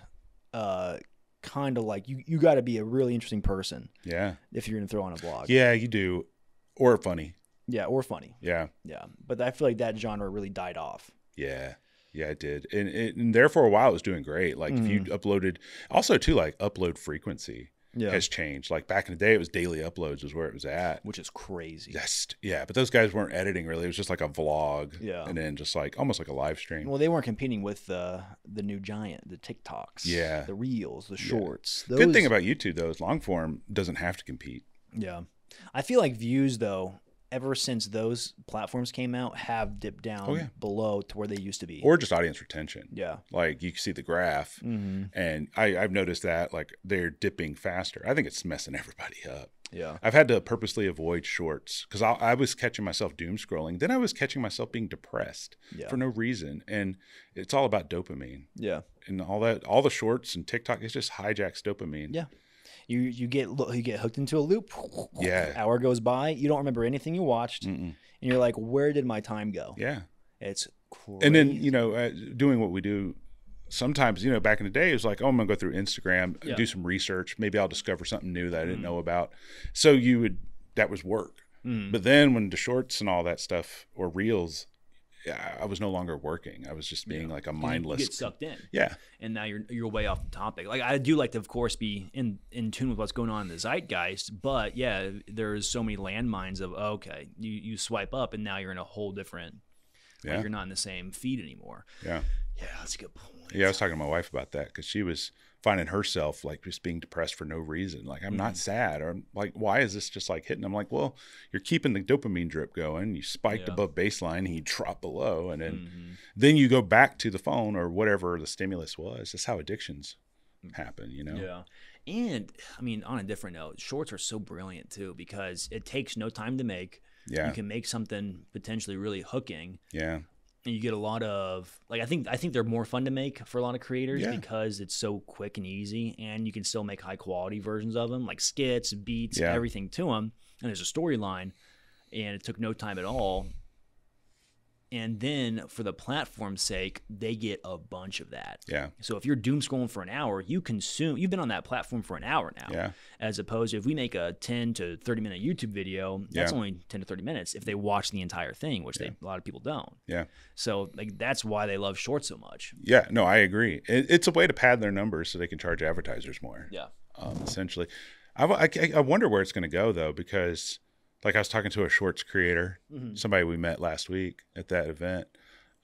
uh, kind of like you you got to be a really interesting person. Yeah, if you're gonna throw on a vlog. Yeah, you do, or funny. Yeah, or funny. Yeah, yeah. But I feel like that genre really died off. Yeah. Yeah, it did, and, and there for a while it was doing great. Like mm-hmm. if you mm-hmm. uploaded, also too like upload frequency yeah. has changed. Like back in the day, it was daily uploads was where it was at, which is crazy. Yes, yeah, but those guys weren't editing really. It was just like a vlog, yeah, and then just like almost like a live stream. Well, they weren't competing with the uh, the new giant, the TikToks, yeah, the reels, the shorts. Yeah. Those... Good thing about YouTube though is long form doesn't have to compete. Yeah, I feel like views though ever since those platforms came out have dipped down oh, yeah. below to where they used to be or just audience retention yeah like you can see the graph mm-hmm. and I, i've noticed that like they're dipping faster i think it's messing everybody up yeah i've had to purposely avoid shorts because I, I, was catching myself doom scrolling then i was catching myself being depressed yeah. for no reason and it's all about dopamine yeah and all that all the shorts and tiktok it just hijacks dopamine yeah you you get you get hooked into a loop. Yeah. Hour goes by, you don't remember anything you watched, Mm-mm. and you're like, "Where did my time go?" Yeah. It's crazy. And then you know, uh, doing what we do sometimes you know back in the day it was like oh i'm gonna go through instagram yeah. do some research maybe i'll discover something new that i didn't mm. know about so you would that was work mm. but then when the shorts and all that stuff or reels I was no longer working. I was just being yeah. like a mindless. You get sucked in. Yeah. And now you're you're way off the topic. Like I do like to, of course, be in in tune with what's going on in the zeitgeist, but yeah, there's so many landmines of oh, okay, you you swipe up and now you're in a whole different. Yeah. Like you're not in the same feed anymore. Yeah. Yeah, that's a good point. Yeah, I was talking to my wife about that because she was finding herself like just being depressed for no reason. Like I'm mm-hmm. not sad, or like, why is this just like hitting? I'm like, well, you're keeping the dopamine drip going. You spiked yeah. above baseline, and you drop below, and then mm-hmm. then you go back to the phone or whatever the stimulus was. That's how addictions mm. happen, you know? Yeah. And I mean, on a different note, shorts are so brilliant too because it takes no time to make. Yeah. You can make something potentially really hooking. Yeah and you get a lot of like I think I think they're more fun to make for a lot of creators yeah. because it's so quick and easy, and you can still make high quality versions of them, like skits, beats, yeah. everything to them, and there's a storyline, and it took no time at all and then for the platform's sake, they get a bunch of that. Yeah. So if you're doom scrolling for an hour, you consume, you've been on that platform for an hour now. Yeah. As opposed to if we make a 10 to 30 minute YouTube video, that's yeah. only 10 to 30 minutes if they watch the entire thing, which yeah. they, a lot of people don't. Yeah. So like that's why they love short so much. Yeah. No, I agree. It, it's a way to pad their numbers so they can charge advertisers more. Yeah. Um, essentially. I, I, I wonder where it's going to go though, because like I was talking to a shorts creator, mm-hmm. somebody we met last week at that event.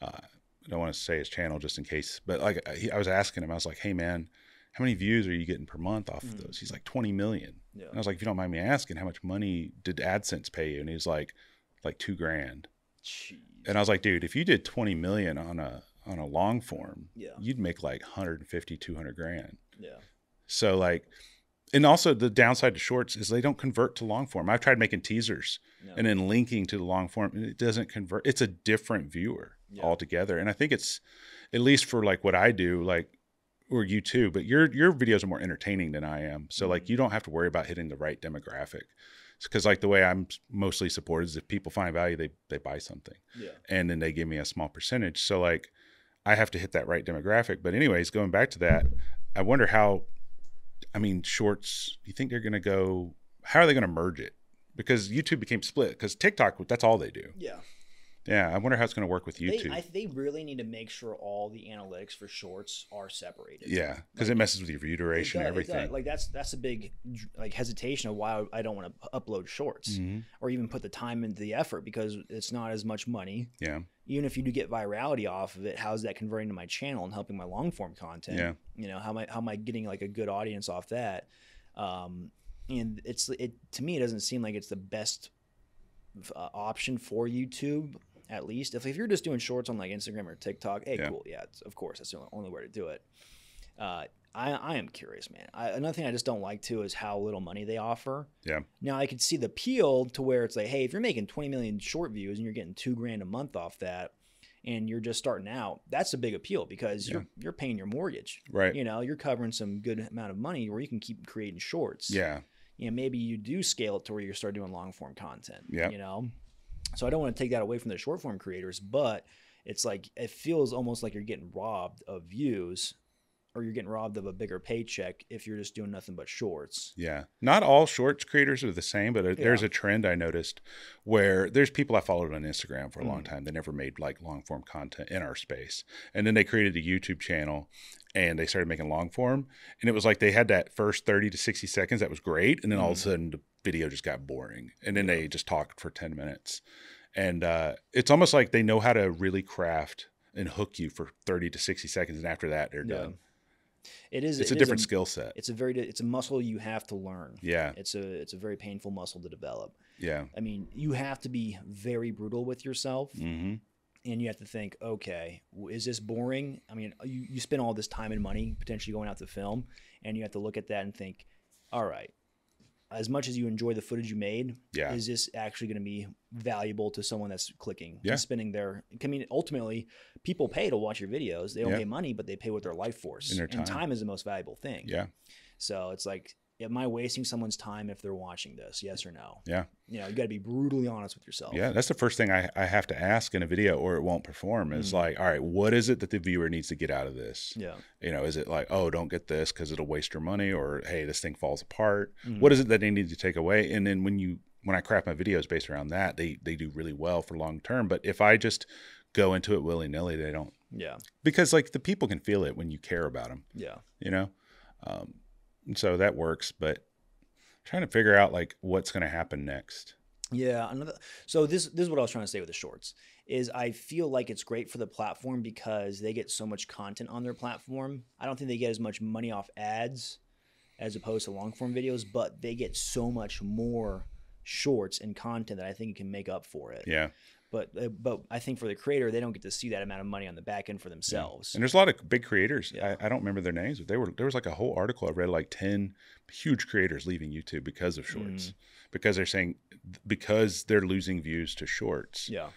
Uh, I don't want to say his channel just in case, but like I, I was asking him, I was like, "Hey man, how many views are you getting per month off mm-hmm. of mm. those?" He's like, 20 million. Yeah. And I was like, "If you don't mind me asking, how much money did AdSense pay you?" And he's like, "Like two grand." Jeez. And I was like, "Dude, if you did 20 million on a on a long form, yeah. you'd make like 150, 200 grand." Yeah. So like and also the downside to shorts is they don't convert to long form. I've tried making teasers no. and then linking to the long form, and it doesn't convert. It's a different viewer yeah. altogether. And I think it's at least for like what I do, like or you too, but your your videos are more entertaining than I am. So mm-hmm. like you don't have to worry about hitting the right demographic. Because like the way I'm mostly supported is if people find value, they they buy something, yeah. and then they give me a small percentage. So like I have to hit that right demographic. But anyways, going back to that, I wonder how I mean, shorts, you think they're going to go, how are they going to merge it? Because YouTube became split because TikTok, that's all they do. Yeah. Yeah, I wonder how it's going to work with YouTube. They, I, they really need to make sure all the analytics for shorts are separated. Yeah, because like, it messes with your view duration, everything. Like that's that's a big like hesitation of why I don't want to upload shorts mm-hmm. or even put the time into the effort because it's not as much money. Yeah. Even if you do get virality off of it, how's that converting to my channel and helping my long form content? Yeah. You know how am I how am I getting like a good audience off that? Um, and it's it to me it doesn't seem like it's the best uh, option for YouTube at least. If, if you're just doing shorts on like Instagram or TikTok, hey, yeah. cool, yeah, of course, that's the only way to do it. Uh, I, I am curious, man. I, another thing I just don't like too is how little money they offer. Yeah. Now I could see the appeal to where it's like, hey, if you're making 20 million short views and you're getting two grand a month off that, and you're just starting out, that's a big appeal because yeah. you're you're paying your mortgage. Right. You know, you're covering some good amount of money where you can keep creating shorts. Yeah. You know, maybe you do scale it to where you start doing long form content. Yeah. You know. So I don't want to take that away from the short form creators, but it's like it feels almost like you're getting robbed of views or you're getting robbed of a bigger paycheck if you're just doing nothing but shorts. Yeah. Not all shorts creators are the same, but yeah. there's a trend I noticed where there's people I followed on Instagram for a mm. long time. They never made like long form content in our space. And then they created a YouTube channel and they started making long form. And it was like they had that first 30 to 60 seconds that was great. And then all of a mm. sudden the video just got boring. And then yeah. they just talked for 10 minutes. And uh, it's almost like they know how to really craft and hook you for 30 to 60 seconds. And after that, they're yeah. done. It is. It's it a is different skill set. It's a very. It's a muscle you have to learn. Yeah. It's a. It's a very painful muscle to develop. Yeah. I mean, you have to be very brutal with yourself. Mm-hmm. And you have to think, okay, is this boring? I mean, you, you spend all this time and money potentially going out to film, and you have to look at that and think, all right, as much as you enjoy the footage you made, yeah. is this actually going to be valuable to someone that's clicking yeah. and spending their? I mean, ultimately, people pay to watch your videos. They don't yeah. pay money, but they pay with their life force. And, time. and time is the most valuable thing. Yeah. So it's like am I wasting someone's time if they're watching this? Yes or no? Yeah. You know, you got to be brutally honest with yourself. Yeah, that's the first thing I, I have to ask in a video or it won't perform is mm-hmm. like, all right, what is it that the viewer needs to get out of this? Yeah. You know, is it like, oh, don't get this because it'll waste your money or hey, this thing falls apart? Mm-hmm. What is it that they need to take away? And then when you, when I craft my videos based around that, they, they do really well for long term. But if I just go into it willy nilly, they don't. Yeah. Because like the people can feel it when you care about them. Yeah. You know? Um, and so that works, but I'm trying to figure out like what's going to happen next. Yeah, another. So this this is what I was trying to say with the shorts is I feel like it's great for the platform because they get so much content on their platform. I don't think they get as much money off ads as opposed to long form videos, but they get so much more shorts and content that I think it can make up for it. Yeah but uh, but I think for the creator, they don't get to see that amount of money on the back end for themselves. Yeah. And there's a lot of big creators. Yeah. I, I, don't remember their names, but they were there was like a whole article I read like ten huge creators leaving YouTube because of shorts, mm. because they're saying because they're losing views to shorts. Yeah.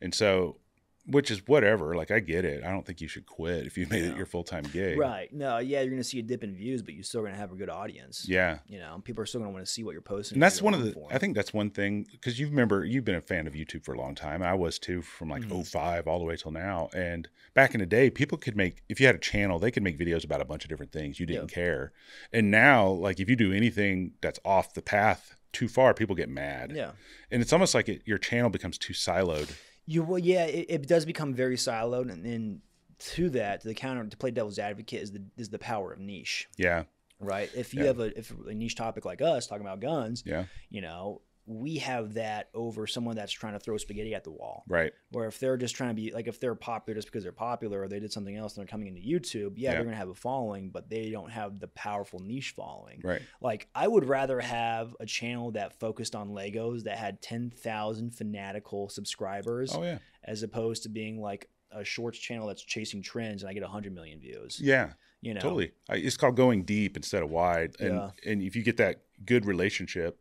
And so which is whatever. Like I get it. I don't think you should quit if you made no. it your full time gig. Right. No. Yeah, you're gonna see a dip in views, but you're still gonna have a good audience. Yeah. You know, people are still gonna want to see what you're posting. And that's one of the. For. I think that's one thing because you remember you've been a fan of YouTube for a long time. I was too, from like mm-hmm. 05 all the way till now. And back in the day, people could make if you had a channel, they could make videos about a bunch of different things. You didn't yep. care. And now, like if you do anything that's off the path too far, people get mad. Yeah. And it's almost like it, your channel becomes too siloed. You well, yeah, it, it does become very siloed, and then to that, to the counter to play devil's advocate is the is the power of niche. Yeah. Right. If you yeah. have a if a niche topic like us talking about guns, yeah, you know, we have that over someone that's trying to throw spaghetti at the wall. Right. Or if they're just trying to be like if they're popular just because they're popular or they did something else and they're coming into YouTube, yeah, yeah. they're gonna have a following, but they don't have the powerful niche following. Right. Like I would rather have a channel that focused on Legos that had ten thousand fanatical subscribers. Oh yeah. As opposed to being like a shorts channel that's chasing trends and I get 100 million views. Yeah. You know. Totally. it's called going deep instead of wide and yeah. and if you get that good relationship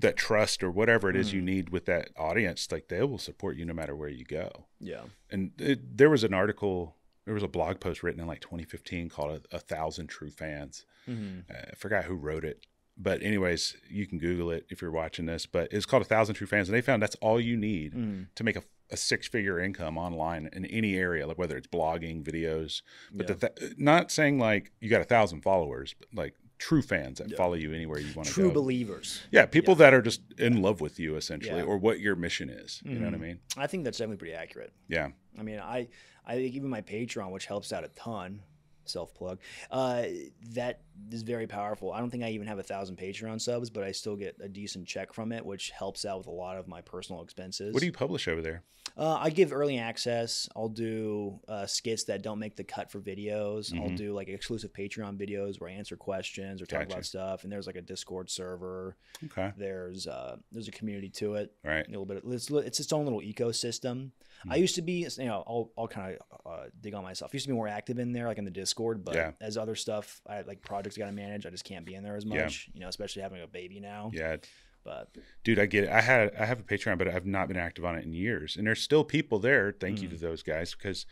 that trust or whatever it is mm. you need with that audience, like they will support you no matter where you go. Yeah. And it, there was an article, there was a blog post written in like 2015 called "A, a Thousand True Fans." Mm-hmm. Uh, I forgot who wrote it, but anyways, you can Google it if you're watching this. But it's called "A Thousand True Fans," and they found that's all you need mm. to make a, a six-figure income online in any area, like whether it's blogging, videos. But yeah. the th- not saying like you got a thousand followers, but like true fans that yeah. follow you anywhere you want to True believers. Yeah, people yeah. that are just in love with you essentially, yeah. or what your mission is. You mm-hmm. know what I mm-hmm. mean? I think that's definitely pretty accurate. Yeah. I mean, I I think even my Patreon, which helps out a ton, self plug. Uh, that is very powerful. I don't think I even have a thousand Patreon subs, but I still get a decent check from it, which helps out with a lot of my personal expenses. What do you publish over there? Uh, I give early access. I'll do uh, skits that don't make the cut for videos. Mm-hmm. I'll do like exclusive Patreon videos where I answer questions or talk gotcha. about stuff. And there's like a Discord server. Okay. There's uh there's a community to it. Right. A little bit. Of, it's, it's its own little ecosystem. I used to be, you know, I'll, I'll kind of uh, dig on myself. I used to be more active in there, like in the Discord, but yeah. as other stuff, I like projects I got to manage. I just can't be in there as much, yeah. you know, especially having a baby now. Yeah. But dude, I get it. I had I have a Patreon, but I've not been active on it in years, and there's still people there. Thank mm you to mm. those guys because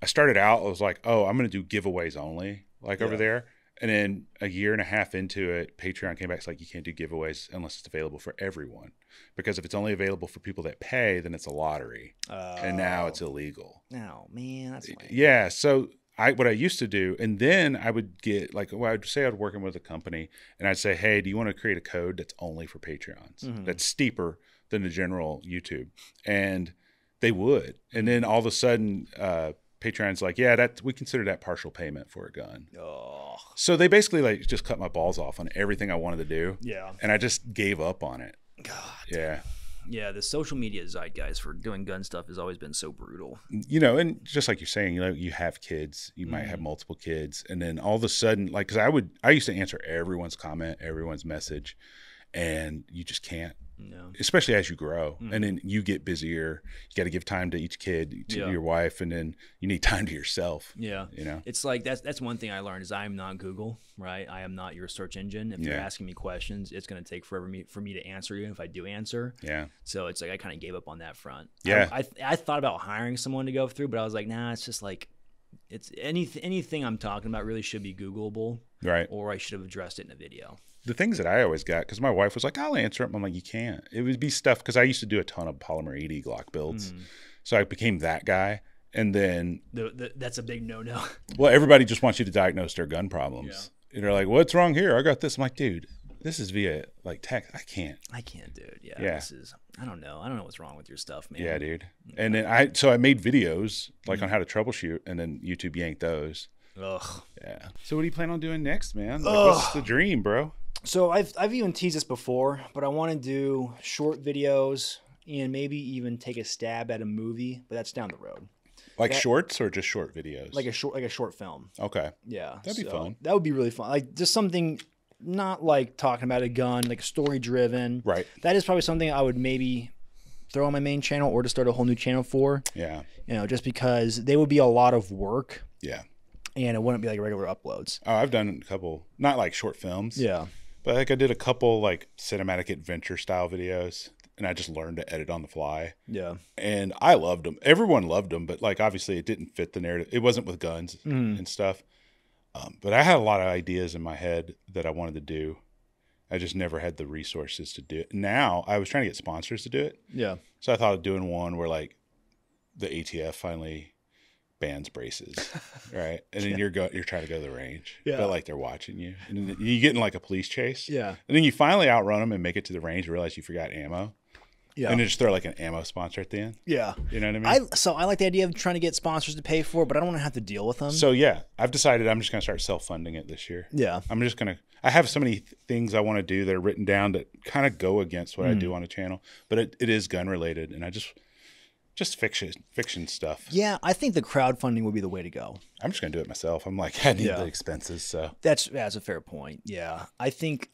I started out I was like, oh, I'm gonna do giveaways only, like yeah. over there. And then a year and a half into it, Patreon came back. It's like you can't do giveaways unless it's available for everyone, because if it's only available for people that pay, then it's a lottery, oh. and now it's oh. illegal. No, oh, man, that's lame. yeah. So I what I used to do, and then I would get like, well, I'd say I'd working with a company, and I'd say, hey, do you want to create a code that's only for Patreons, mm-hmm. that's steeper than the general YouTube, and they would, and then all of a sudden. Uh, Patreon's like, yeah, that we consider that partial payment for a gun. Ugh. So they basically like just cut my balls off on everything I wanted to do. Yeah. And I just gave up on it. God. Yeah. Yeah, the social media zeitgeist for doing gun stuff has always been so brutal. You know, and just like you're saying, you know, you have kids, you mm might have mm. multiple kids, and then all of a sudden, like, because I would, I used to answer everyone's comment, everyone's message, and you just can't Especially as you grow, mm. and mm-hmm. then you get busier. You got to give time to each kid, to yeah. your wife, and then you need time to yourself. Yeah, you know, it's like that's that's one thing I learned is I am not Google, right? I am not your search engine. If yeah. you're asking me questions, it's going to take forever me, for me to answer you. If I do answer, yeah. So it's like I kind of gave up on that front. Yeah, I, I, I thought about hiring someone to go through, but I was like, nah, it's just like it's any anything I'm talking about really should be Googleable, right? Or I should have addressed it in a video the things that I always got because my wife was like, "I'll answer them." I'm like, "You can't." It would be stuff because I used to do a ton of polymer 80 Glock builds, mm. so I became that guy. And then the, the, that's a big no no. well, everybody just wants you to diagnose their gun problems. Yeah. And they're like, "What's wrong here? I got this." I'm like, "Dude, this is via like tech. I can't. I can't, dude. Yeah, yeah. This is. I don't know. I don't know what's wrong with your stuff, man. Yeah, dude. Mm. And then I so I made videos like mm-hmm. on how to troubleshoot, and then YouTube yanked those. Ugh. Yeah. So what do you plan on doing next, man? Like, what's the dream, bro? So I've, I've even teased this before, but I want to do short videos and maybe even take a stab at a movie, but that's down the road. Like that, shorts or just short videos? Like a short like a short film. Okay. Yeah. That'd so be fun. That would be really fun. Like just something not like talking about a gun, like story driven. Right. That is probably something I would maybe throw on my main channel or to start a whole new channel for. Yeah. You know, just because they would be a lot of work. Yeah. And it wouldn't be like regular uploads. Oh, I've done a couple, not like short films. Yeah. But like I did a couple like cinematic adventure style videos and I just learned to edit on the fly. Yeah. And I loved them. Everyone loved them, but like obviously it didn't fit the narrative. It wasn't with guns mm. and stuff. Um, but I had a lot of ideas in my head that I wanted to do. I just never had the resources to do it. Now I was trying to get sponsors to do it. Yeah. So I thought of doing one where like the ATF finally bands braces, right? And then yeah. you're go you're trying to go to the range, yeah. but like they're watching you, and you get in like a police chase, yeah. And then you finally outrun them and make it to the range, and realize you forgot ammo, yeah. And then just throw like an ammo sponsor at the end, yeah. You know what I mean? I, so I like the idea of trying to get sponsors to pay for, it, but I don't want to have to deal with them. So yeah, I've decided I'm just gonna start self funding it this year. Yeah, I'm just gonna. I have so many th- things I want to do that are written down that kind of go against what mm. I do on a channel, but it, it is gun related, and I just just fiction fiction stuff. Yeah, I think the crowdfunding would be the way to go. I'm just gonna do it myself. I'm like, I need yeah. the expenses, so that's that's a fair point. Yeah, I think.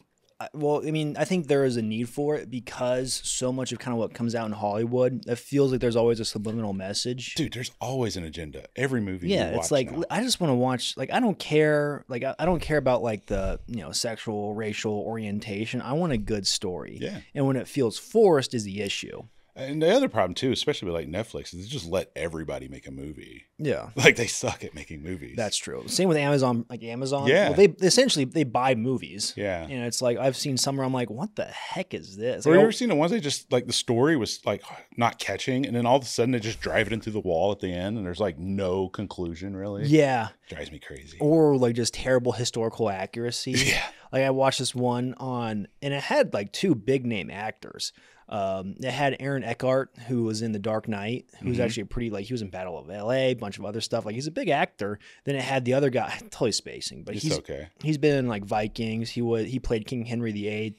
Well, I mean, I think there is a need for it because so much of kind of what comes out in Hollywood, it feels like there's always a subliminal message. Dude, there's always an agenda. Every movie. Yeah, it's like now. I just want to watch. Like I don't care. Like I don't care about like the you know sexual, racial orientation. I want a good story. Yeah. And when it feels forced, is the issue. And the other problem too, especially with like Netflix, is they just let everybody make a movie. Yeah, like they suck at making movies. That's true. Same with Amazon. Like Amazon, yeah, well, they, essentially they buy movies. Yeah, you know, it's like I've seen some where I'm like, what the heck is this? Have you ever seen the ones they just like the story was like not catching, and then all of a sudden they just drive it into the wall at the end, and there's like no conclusion really. Yeah, it drives me crazy. Or like just terrible historical accuracy. Yeah, like I watched this one on, and it had like two big name actors um, it had Aaron Eckhart, who was in The Dark Knight, who's mm-hmm. actually a pretty like he was in Battle of L.A., a bunch of other stuff. Like he's a big actor. Then it had the other guy, totally spacing, but it's he's okay. He's been in like Vikings. He was he played King Henry VIII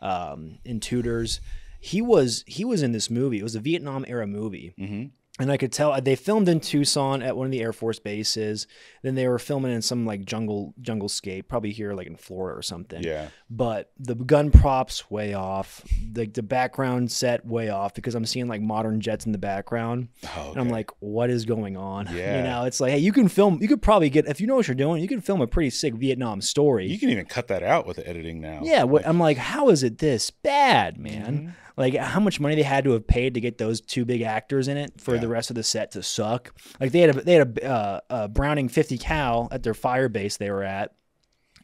um, in Tudors. He was he was in this movie. It was a Vietnam era movie. Mm-hmm and I could tell uh, they filmed in Tucson at one of the Air Force bases. Then they were filming in some like jungle jungle scape, probably here like in Florida or something. Yeah. But the gun props way off, like the, the, background set way off because I'm seeing like modern jets in the background, oh, okay. and I'm like, what is going on? Yeah. You know, it's like hey, you can film. You could probably get if you know what you're doing, you can film a pretty sick Vietnam story. You can even cut that out with the editing now. Yeah. like, I'm like, how is it this bad, man? Mm-hmm like how much money they had to have paid to get those two big actors in it for yeah. the rest of the set to suck. Like they had a, they had a, uh, a Browning 50 cal at their fire base they were at,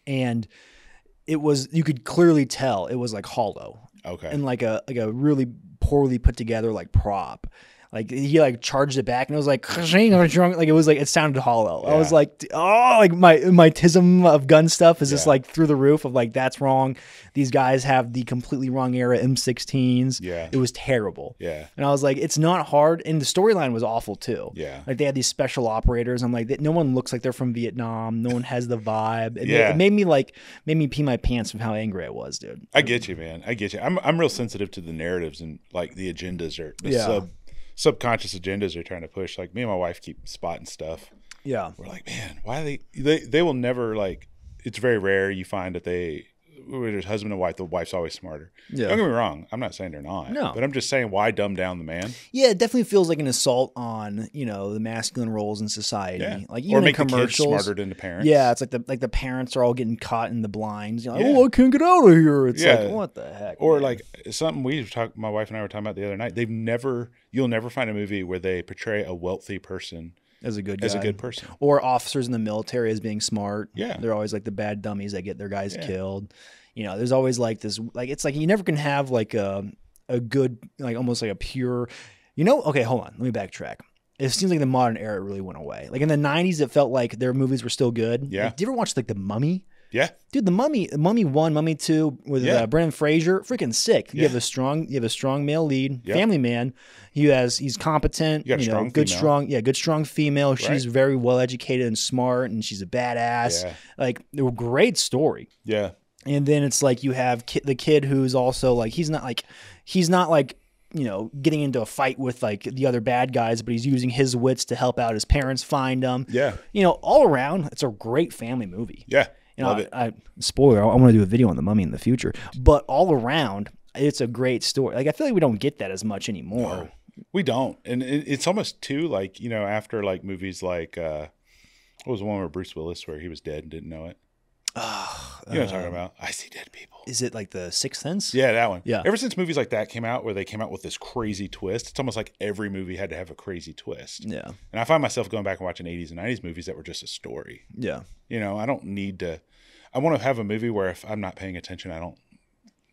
and it was you could clearly tell it was like hollow. Okay. And like a like a really poorly put together like prop like he like charged it back and it was like like it was like it sounded hollow. Yeah. I was like, oh, like my my tism of gun stuff is yeah. just like through the roof of like that's wrong. These guys have the completely wrong era M16s. Yeah, it was terrible. Yeah, and I was like, it's not hard, and the storyline was awful too. Yeah, like they had these special operators. I'm like, no one looks like they're from Vietnam. No one has the vibe. It yeah, made, it made me like made me pee my pants from how angry I was, dude. I get you, man. I get you. I'm I'm real sensitive to the narratives and like the agendas are the yeah. sub subconscious agendas they're trying to push. Like me and my wife keep spotting stuff. Yeah. We're like, man, why they they they will never like it's very rare you find that they there's husband and wife, the wife's always smarter. Yeah. Don't get me wrong. I'm not saying they're not. No. But I'm just saying why dumb down the man? Yeah, it definitely feels like an assault on, you know, the masculine roles in society. Yeah. Like even or make in commercials. The kids smarter than the parents. Yeah, it's like the like the parents are all getting caught in the blinds. Like, yeah. Oh, I can't get out of here. It's yeah. like, what the heck? Or man? like something we talked my wife and I were talking about the other night. They've never you'll never find a movie where they portray a wealthy person as a good guy. as a good person or officers in the military as being smart yeah they're always like the bad dummies that get their guys yeah. killed you know there's always like this like it's like you never can have like a a good like almost like a pure you know okay hold on let me backtrack it seems like the modern era really went away. Like in the '90s, it felt like their movies were still good. Yeah. Like, did you ever watch like The Mummy? Yeah, dude, the Mummy, Mummy One, Mummy Two with yeah. uh, Brendan Fraser, freaking sick. You yeah. have a strong, you have a strong male lead, yep. family man. He has, he's competent. You, you strong good female. strong, yeah, good strong female. Right. She's very well educated and smart, and she's a badass. Yeah. Like, great story. Yeah. And then it's like you have ki- the kid who's also like he's not like he's not like you know, getting into a fight with like the other bad guys, but he's using his wits to help out his parents find them. Yeah. You know, all around, it's a great family movie. Yeah. You know, I, I, spoiler, I, want to do a video on the mummy in the future. But all around, it's a great story. Like I feel like we don't get that as much anymore. No, we don't, and it's almost too like you know after like movies like uh, what was the one where Bruce Willis where he was dead and didn't know it. Oh, you know what I'm talking um, about? I see dead people. Is it like the Sixth Sense? Yeah, that one. Yeah. Ever since movies like that came out, where they came out with this crazy twist, it's almost like every movie had to have a crazy twist. Yeah. And I find myself going back and watching 80s and 90s movies that were just a story. Yeah. You know, I don't need to. I want to have a movie where if I'm not paying attention, I don't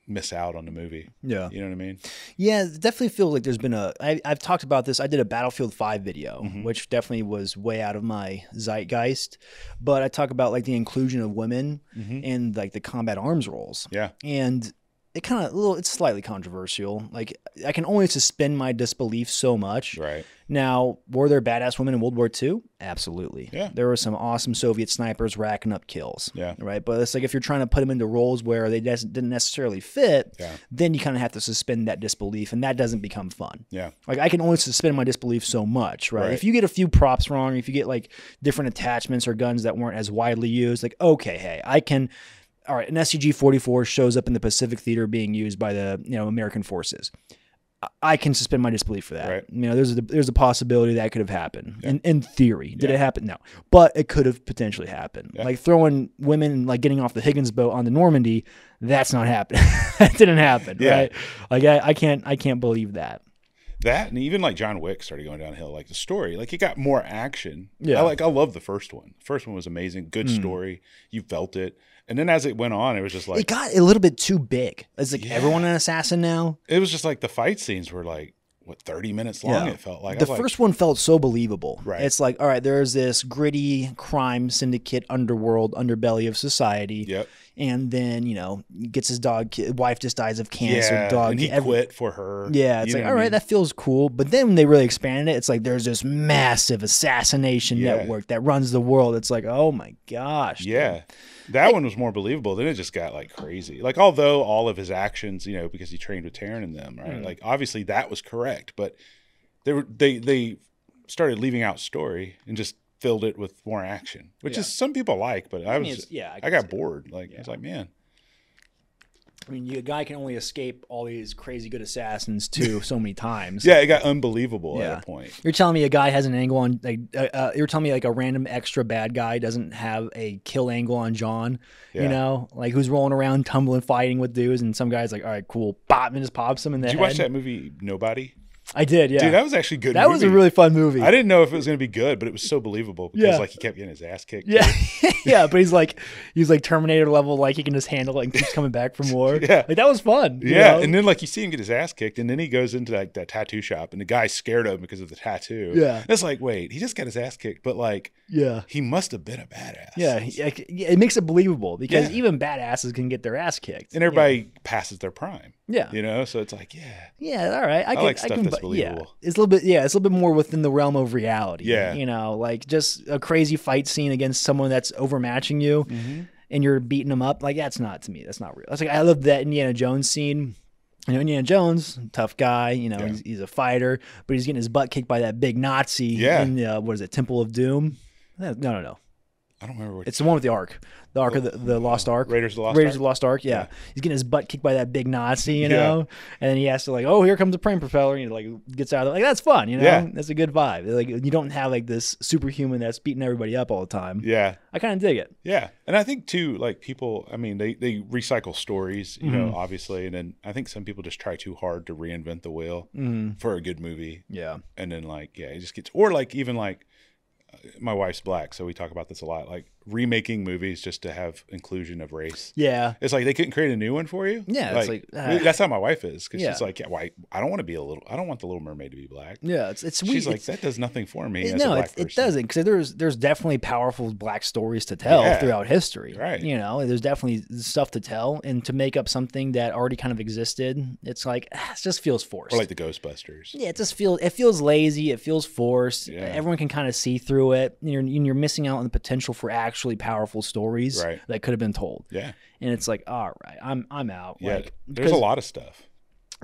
miss out on the movie. Yeah. You know what I mean? Yeah, definitely feel like there's been a. I, I've talked about this. I did a Battlefield 5 video, mm-hmm. which definitely was way out of my zeitgeist. But I talk about like the inclusion of women mm-hmm. and like the combat arms roles. Yeah. And it kind of little it's slightly controversial. Like I can only suspend my disbelief so much. Right. Now, were there badass women in World War II? Absolutely. Yeah. There were some awesome Soviet snipers racking up kills. Yeah. Right. But it's like if you're trying to put them into roles where they didn't necessarily fit, yeah. then you kind of have to suspend that disbelief, and that doesn't become fun. Yeah. Like I can only suspend my disbelief so much, right? right? If you get a few props wrong, if you get like different attachments or guns that weren't as widely used, like okay, hey, I can all right, an SCG-44 shows up in the Pacific Theater being used by the you know American forces. I can suspend my disbelief for that. Right. You know, there's a, there's a possibility that could have happened. Yeah. In, in theory, did yeah. it happen? No, but it could have potentially happened. Yeah. Like throwing women, like getting off the Higgins boat on the Normandy, that's not happening. that didn't happen. Yeah. Right? Like I, I can't I can't believe that. That and even like John Wick started going downhill. Like the story, like it got more action. Yeah, I, like I love the first one. First one was amazing. Good mm. story. You felt it. And then as it went on, it was just like it got a little bit too big. It's like yeah. everyone an assassin now. It was just like the fight scenes were like what 30 minutes long yeah. it felt like the first like, one felt so believable right it's like all right there's this gritty crime syndicate underworld underbelly of society yep and then you know gets his dog wife just dies of cancer. Yeah, dog and he every, quit for her. Yeah, it's you like all right, I mean? that feels cool. But then when they really expanded it, it's like there's this massive assassination yeah. network that runs the world. It's like oh my gosh. Yeah, dude. that one was more believable. Then it just got like crazy. Like although all of his actions, you know, because he trained with Taryn and them, right? Mm. Like obviously that was correct, but they were they they started leaving out story and just filled it with more action, which yeah. is some people like, but I, I mean, was yeah, I, I got bored. It. Like yeah. I was like, man. I mean, a guy can only escape all these crazy good assassins too so many times. yeah, it got unbelievable yeah. at a point. You're telling me a guy has an angle on like uh, uh, you're telling me like a random extra bad guy doesn't have a kill angle on John, yeah. you know, like who's rolling around tumbling, fighting with dudes, and some guy's like, all right, cool, bop, and just pops him in the Did head. you watch that movie Nobody? I did, yeah. Dude, that was actually good. That movie. was a really fun movie. I didn't know if it was going to be good, but it was so believable because yeah. like he kept getting his ass kicked. Yeah, yeah. But he's like, he's like Terminator level, like he can just handle it and keeps coming back from war. yeah, like that was fun. Yeah, know? and then like you see him get his ass kicked, and then he goes into like that tattoo shop, and the guy's scared of him because of the tattoo. Yeah, and it's like, wait, he just got his ass kicked, but like, yeah, he must have been a badass. Yeah, it makes it believable because yeah. even badasses can get their ass kicked, and everybody passes their prime. Yeah. You know, so it's like, yeah. Yeah, all right. I, I can, like stuff I can, that's believable. Yeah. It's a little bit yeah, it's a little bit more within the realm of reality. Yeah. You know, like just a crazy fight scene against someone that's overmatching you mm-hmm. and you're beating them up. Like that's not to me. That's not real. That's like I love that Indiana Jones scene. You know, Indiana Jones, tough guy, you know, yeah. he's, he's, a fighter, but he's getting his butt kicked by that big Nazi yeah. in the, uh, what is it, Temple of Doom? No, no, no. I don't remember. What it's the one with the Ark, the Ark, oh, the, the Lost Ark, Raiders of the Lost, Raiders Ark? Of the Lost Ark. Yeah. yeah. he's getting his butt kicked by that big Nazi, you know, yeah. and then he has to like, oh, here comes the plane propeller, and he like gets out of it. like that's fun, you know, yeah. that's a good vibe. Like you don't have like this superhuman that's beating everybody up all the time. Yeah, I kind of dig it. Yeah, and I think too, like people, I mean, they they recycle stories, you mm-hmm. know, obviously, and then I think some people just try too hard to reinvent the wheel mm-hmm. for a good movie. Yeah, and then like yeah, it just gets or like even like my wife's black, so we talk about this a lot. Like remaking movies just to have inclusion of race. Yeah. It's like they couldn't create a new one for you. Yeah. Like, like uh, that's how my wife is because yeah. she's like, yeah, why? Well, I don't want to be a little, I don't want the little mermaid to be black. Yeah. It's, it's weird. She's like, that does nothing for me. It, no, it, it, doesn't because there's, there's definitely powerful black stories to tell yeah. throughout history. Right. You know, there's definitely stuff to tell and to make up something that already kind of existed. It's like, ah, it just feels forced. Or like the Ghostbusters. Yeah. It just feels, it feels lazy. It feels forced. Yeah. Everyone can kind of see through it. And you're, and you're missing out on the potential for action actually powerful stories right. that could have been told. Yeah. And it's like, all right, I'm I'm out. Yeah. Like, there's a lot of stuff.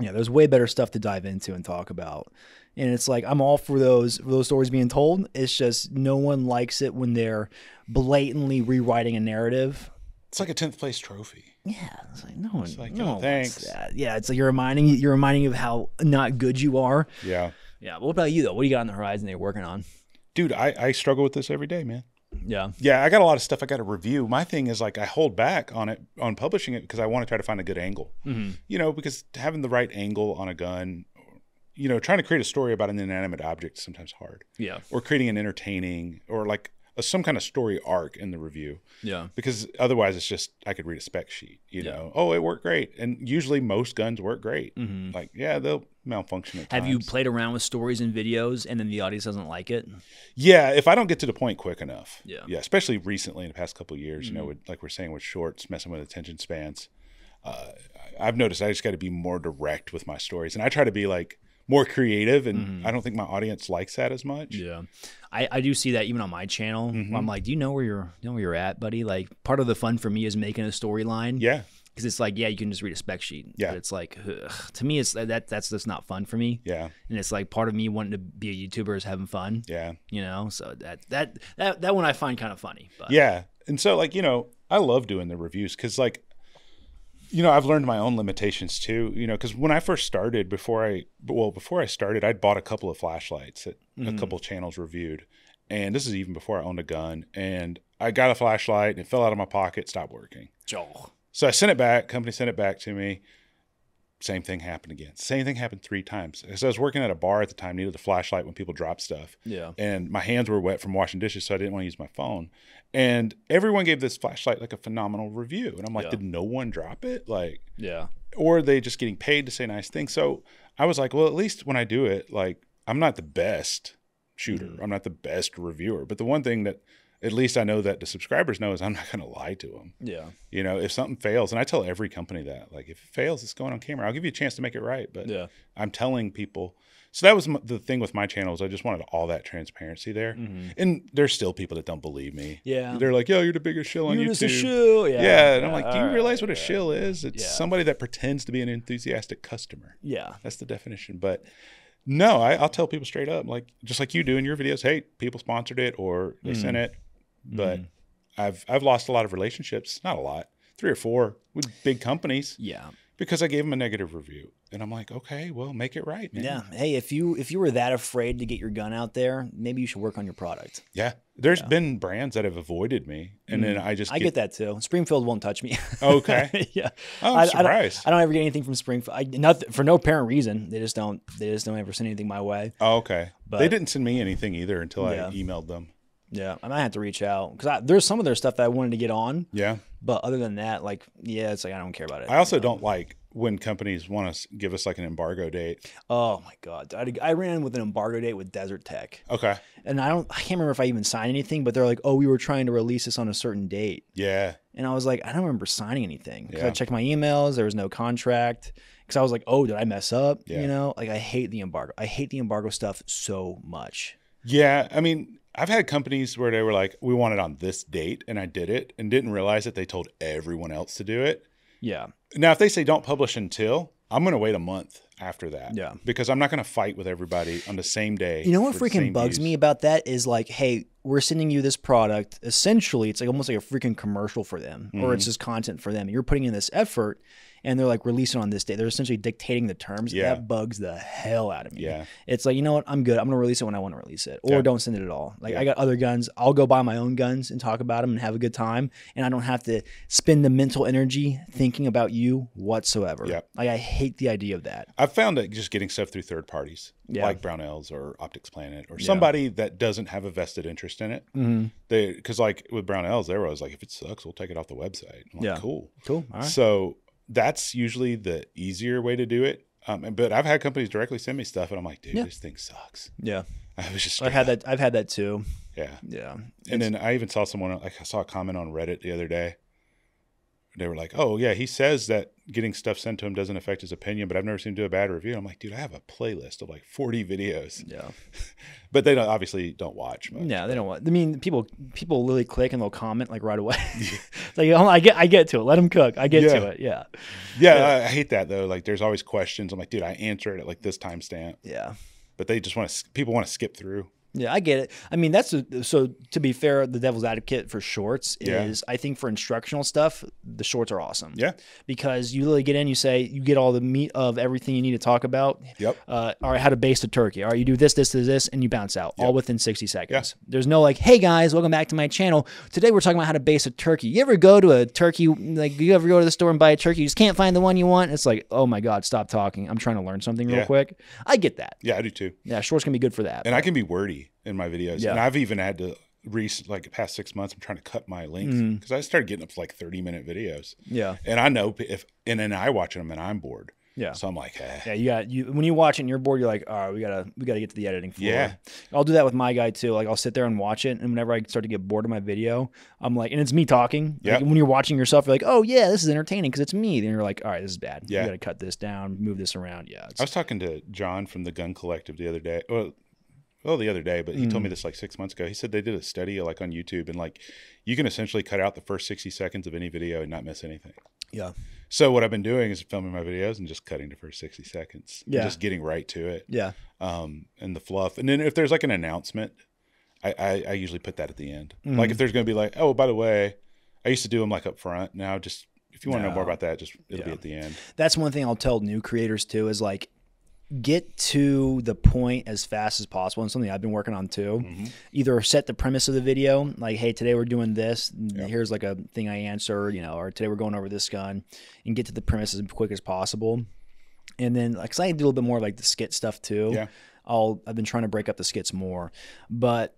Yeah, there's way better stuff to dive into and talk about. And it's like I'm all for those for those stories being told. It's just no one likes it when they're blatantly rewriting a narrative. It's like a tenth place trophy. Yeah, it's like no one, it's like, no, oh, thanks. Yeah, it's like you're reminding you're reminding of how not good you are. Yeah. Yeah. What about you though? What do you got on the horizon that you're working on? Dude, I, I struggle with this every day, man. Yeah. Yeah, I got a lot of stuff I got to review. My thing is like I hold back on it on publishing it because I want to try to find a good angle. Mm-hmm. You know, because having the right angle on a gun, you know, trying to create a story about an inanimate object is sometimes hard. Yeah. Or creating an entertaining or like some kind of story arc in the review. Yeah. Because otherwise, it's just I could read a spec sheet. You yeah. know, oh, it worked great, and usually most guns work great. Mm-hmm. Like, yeah, they'll malfunction. Have times. you played around with stories and videos, and then the audience doesn't like it? Yeah, if I don't get to the point quick enough. Yeah. Yeah, especially recently in the past couple years, mm-hmm. you know, mm-hmm. with, like we're saying with shorts, messing with attention spans. Uh, I've noticed I just got to be more direct with my stories, and I try to be like more creative and mm-hmm. i don't think my audience likes that as much yeah i, I do see that even on my channel mm-hmm. i'm like do you know where you're you know where you're at buddy like part of the fun for me is making a storyline yeah because it's like yeah you can just read a spec sheet yeah but it's like ugh, to me it's that that's just not fun for me yeah and it's like part of me wanting to be a youtuber is having fun yeah you know so that that that, that one i find kind of funny but. yeah and so like you know i love doing the reviews because like you know, I've learned my own limitations too. You know, because when I first started, before I well, before I started, I'd bought a couple of flashlights that mm-hmm. a mm. couple channels reviewed, and this is even before I owned a gun. And I got a flashlight, and it fell out of my pocket, stopped working. Joel. So I sent it back. Company sent it back to me. Same thing happened again. Same thing happened three times. So I was working at a bar at the time, needed a flashlight when people dropped stuff. Yeah. And my hands were wet from washing dishes, so I didn't want to use my phone. And everyone gave this flashlight like a phenomenal review. And I'm like, yeah. did no one drop it? Like, yeah. Or are they just getting paid to say nice things? So I was like, well, at least when I do it, like, I'm not the best shooter. Mm-hmm. I'm not the best reviewer. But the one thing that at least I know that the subscribers know is I'm not going to lie to them. Yeah. You know, if something fails, and I tell every company that, like, if it fails, it's going on camera. I'll give you a chance to make it right. But yeah. I'm telling people. So that was the thing with my channel is I just wanted all that transparency there. Mm-hmm. And there's still people that don't believe me. Yeah. They're like, yo, you're the biggest shill on you're YouTube. Just a shill. Yeah. yeah. And yeah, I'm like, do you realize right, what a yeah. shill is? It's somebody that pretends to be an enthusiastic customer. Yeah. That's the definition. But no, I, will tell people straight up, like just like you do in your videos. Hey, people sponsored it or they mm. sent it but mm. I've I've lost a lot of relationships, not a lot, three or four with big companies. Yeah. Because I gave them a negative review. And I'm like, okay, well, make it right, man. Yeah. Hey, if you if you were that afraid to get your gun out there, maybe you should work on your product. Yeah. There's yeah. been brands that have avoided me. And mm then mm-hmm. I just get... I get that too. Springfield won't touch me. Okay. yeah. Oh, I'm I, surprised. I don't, I don't, ever get anything from Springfield. I, not for no apparent reason. They just don't they just don't ever send anything my way. Oh, okay. But, they didn't send me anything either until yeah. I emailed them. Yeah, I might have to reach out because there's some of their stuff that I wanted to get on. Yeah, but other than that, like, yeah, it's like I don't care about it. I also you know? don't like when companies want to give us like an embargo date. Oh my god, I, I, ran with an embargo date with Desert Tech. Okay, and I don't, I can't remember if I even signed anything, but they're like, oh, we were trying to release this on a certain date. Yeah, and I was like, I don't remember signing anything because yeah. I checked my emails, there was no contract. Because I was like, oh, did I mess up? Yeah. You know, like I hate the embargo. I hate the embargo stuff so much. Yeah, I mean, I've had companies where they were like, we want it on this date, and I did it and didn't realize that they told everyone else to do it. Yeah. Now, if they say don't publish until, I'm going to wait a month after that. Yeah. Because I'm not going to fight with everybody on the same day. You know what freaking bugs me about that is like, hey, we're sending you this product. Essentially, it's like almost like a freaking commercial for them, mm-hmm. or it's mm-hmm. just content for them. You're putting in this effort and they're like releasing on this day. They're essentially dictating the terms. Yeah. That bugs the hell out of me. Yeah. It's like, you know what? I'm good. I'm going to release it when I want to release it or yeah. don't send it at all. Like yeah. I got other guns. I'll go buy my own guns and talk about them and have a good time and I don't have to spend the mental energy thinking about you whatsoever. Yeah. Like I hate the idea of that. I've found that just getting stuff through third parties yeah. like Brownells or Optics Planet or somebody that doesn't have a vested interest in it. Mm-hmm. They cuz like with Brownells there was like if it sucks we'll take it off the website. Like, yeah. cool. Cool. So that's usually the easier way to do it. Um, and, but I've had companies directly send me stuff, and I'm like, dude, yeah. this thing sucks. Yeah, I was just. I've had that. I've had that too. Yeah, yeah. And it's, then I even saw someone like I saw a comment on Reddit the other day they were like, "Oh yeah, he says that getting stuff sent to him doesn't affect his opinion, but I've never seen him do a bad review." I'm like, "Dude, I have a playlist of like 40 videos." Yeah, but they don't obviously don't watch. Much, they but. don't watch. I mean, people people literally click and they'll comment like right away. like, oh, I get I get to it. Let them cook. I get yeah. to it. Yeah. yeah. yeah. I, I hate that though. Like, there's always questions. I'm like, dude, I answered it at like this timestamp. Yeah, but they just want to. People want to skip through. Yeah, I get it. I mean, that's a, so to be fair, the devil's advocate for shorts yeah. is I think for instructional stuff, the shorts are awesome. Yeah. Because you literally get in, you say, you get all the meat of everything you need to talk about. Yep. Uh, all right, how to baste a turkey. All right, you do this, this, this, this, and you bounce out yep. all within 60 seconds. Yeah. There's no like, hey guys, welcome back to my channel. Today we're talking about how to baste a turkey. You ever go to a turkey, like, you ever go to the store and buy a turkey, you just can't find the one you want? It's like, oh my God, stop talking. I'm trying to learn something real yeah. quick. I get that. Yeah, I do too. Yeah, shorts can be good for that. And but. I can be wordy in my videos, yeah. and I've even had to recent like past six months, I'm trying to cut my length because mm. I started getting up to like 30 minute videos. Yeah, and I know if and then I watch them and I'm bored. Yeah. So I'm like, eh. yeah, you got you when you watch it and you're bored, you're like, all right, we gotta we gotta get to the editing floor. Yeah. I'll do that with my guy too. Like I'll sit there and watch it, and whenever I start to get bored of my video, I'm like, and it's me talking. Yeah. Like, when you're watching yourself, you're like, oh yeah, this is entertaining because it's me. Then you're like, all right, this is bad. Yeah. You gotta cut this down, move this around. Yeah. I was talking to John from the Gun Collective the other day. Well, well the other day, but he mm. told me hmm. this like six months ago. He said they did a study like on YouTube and like you can essentially cut out the first sixty seconds of any video and not miss anything. Yeah. So what I've been doing is filming my videos and just cutting the first sixty seconds. Yeah. Just getting right to it. Yeah. Um, and the fluff, and then if there's like an announcement, I I, I usually put that at the end. Mm. Like if mm. there's going to be like, oh by the way, I used to do them like up front. Now just if you want to know more about that, just it'll yeah. be at the end. That's one thing I'll tell new creators too is like get to the point as fast as possible and something i've been working on too mm -hmm. either set the premise of the video like hey today we're doing this yep. here's like a thing i answered you know or today we're going over this gun and get to the premise as quick as possible and then like cause i do a little bit more like the skit stuff too yeah i i've been trying to break up the skits more but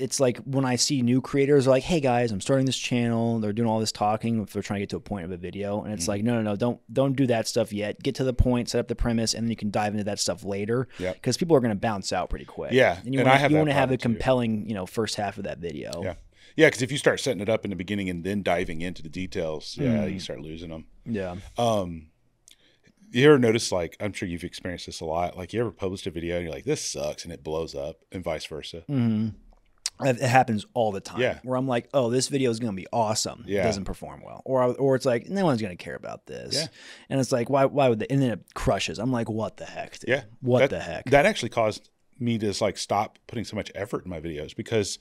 it's like when I see new creators like, "Hey guys, I'm starting this channel." They're doing all this talking if they're trying to get to a point of a video, and it's mm-hmm. like, "No, no, no, don't don't do that stuff yet. Get to the point, set up the premise, and then you can dive into that stuff later." Yeah. Because people are going to bounce out pretty quick. Yeah. And you want to have a compelling, too. you know, first half of that video. Yeah. Yeah, because if you start setting it up in the beginning and then diving into the details, mm-hmm. yeah, you mm. start losing them. Yeah. Um, you ever notice like I'm sure you've experienced this a lot. Like you ever published a video and you're like, this sucks, and it blows up, and vice versa. Mm-hmm it happens all the time. Yeah. Where I'm like, oh, this video is going to be awesome. Yeah. It doesn't perform well. Or, or it's like, no one's going to care about this. Yeah. And it's like, why, why would they? And then it crushes. I'm like, what the heck? Dude? Yeah. What that, the heck? That actually caused me to just like stop putting so much effort in my videos because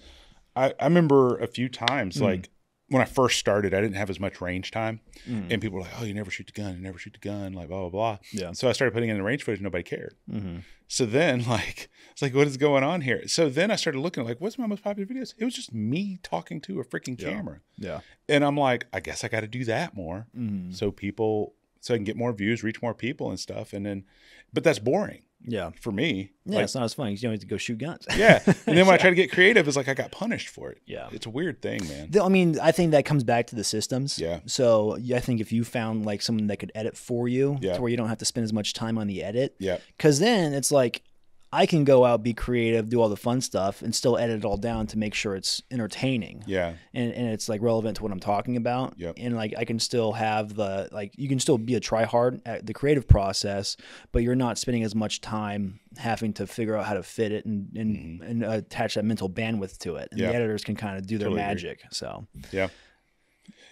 I, I remember a few times, mm. like when I first started, I didn't have as much range time. Mm. And people were like, oh, you never shoot the gun. You never shoot the gun. Like, blah, blah, blah. Yeah. so I started putting in the range footage. Nobody cared. Mm-hmm. So then, like, it's like, what is going on here? So then I started looking, like, what's my most popular videos? It was just me talking to a freaking yeah. camera. Yeah. And I'm like, I guess I got to do that more. Mm. So people, so I can get more views, reach more people and stuff. And then, but that's boring. Yeah. For me. Yeah, like, it's not as fun. You don't have to go shoot guns. yeah. And then when I try to get creative, it's like I got punished for it. Yeah. It's a weird thing, man. I mean, I think that comes back to the systems. Yeah. So I think if you found like someone that could edit for you yeah. to where you don't have to spend as much time on the edit. Yeah. Cause then it's like I can go out, be creative, do all the fun stuff, and still edit it all down to make sure it's entertaining. Yeah. And, and it's like relevant to what I'm talking about. Yeah, And like I can still have the like you can still be a try hard at the creative process, but you're not spending as much time having to figure out how to fit it and and, mm-hmm. and attach that mental bandwidth to it. And the editors can kind of do their totally magic. Agree. So. Yeah.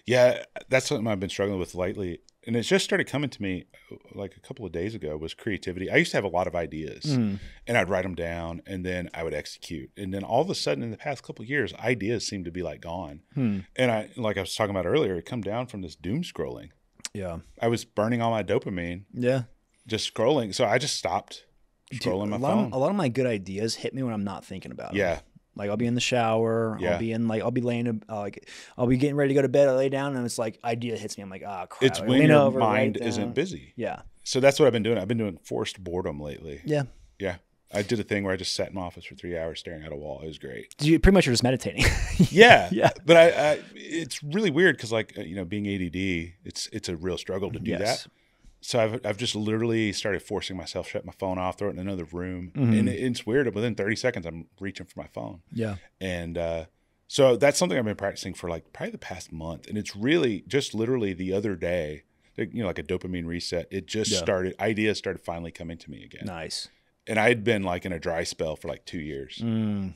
Yeah, that's something I've been struggling with lately and it just started coming to me uh, like a couple of days ago was creativity. I used to have a lot of ideas mm. and I'd write them down and then I would execute. And then all of a sudden in the past couple of years, ideas seem to be like gone. Hmm. And I, like I was talking about earlier, it come down from this doom scrolling. Yeah. I was burning all my dopamine. Yeah. Just scrolling. So I just stopped scrolling Dude, my a phone. Of, a lot of my good ideas hit me when I'm not thinking about it. Yeah. Like I'll be in the shower, yeah. I'll be in like I'll be laying uh, like I'll be getting ready to go to bed, I lay down, and it's like idea hits me. I'm like, ah, oh, crap. It's I when your over, mind isn't busy. Yeah. So that's what I've been doing. I've been doing forced boredom lately. Yeah. Yeah. I did a thing where I just sat in my office for three hours staring at a wall. It was great. You pretty much were just meditating. yeah, yeah. But I, I, it's really weird because like uh, you know, being ADD, it's it's a real struggle to do yes. that so I've, I've just literally started forcing myself shut my phone off throw it in another room mm-hmm. and it, it's weird within 30 seconds i'm reaching for my phone yeah and uh, so that's something i've been practicing for like probably the past month and it's really just literally the other day you know like a dopamine reset it just yeah. started ideas started finally coming to me again nice and i had been like in a dry spell for like two years mm.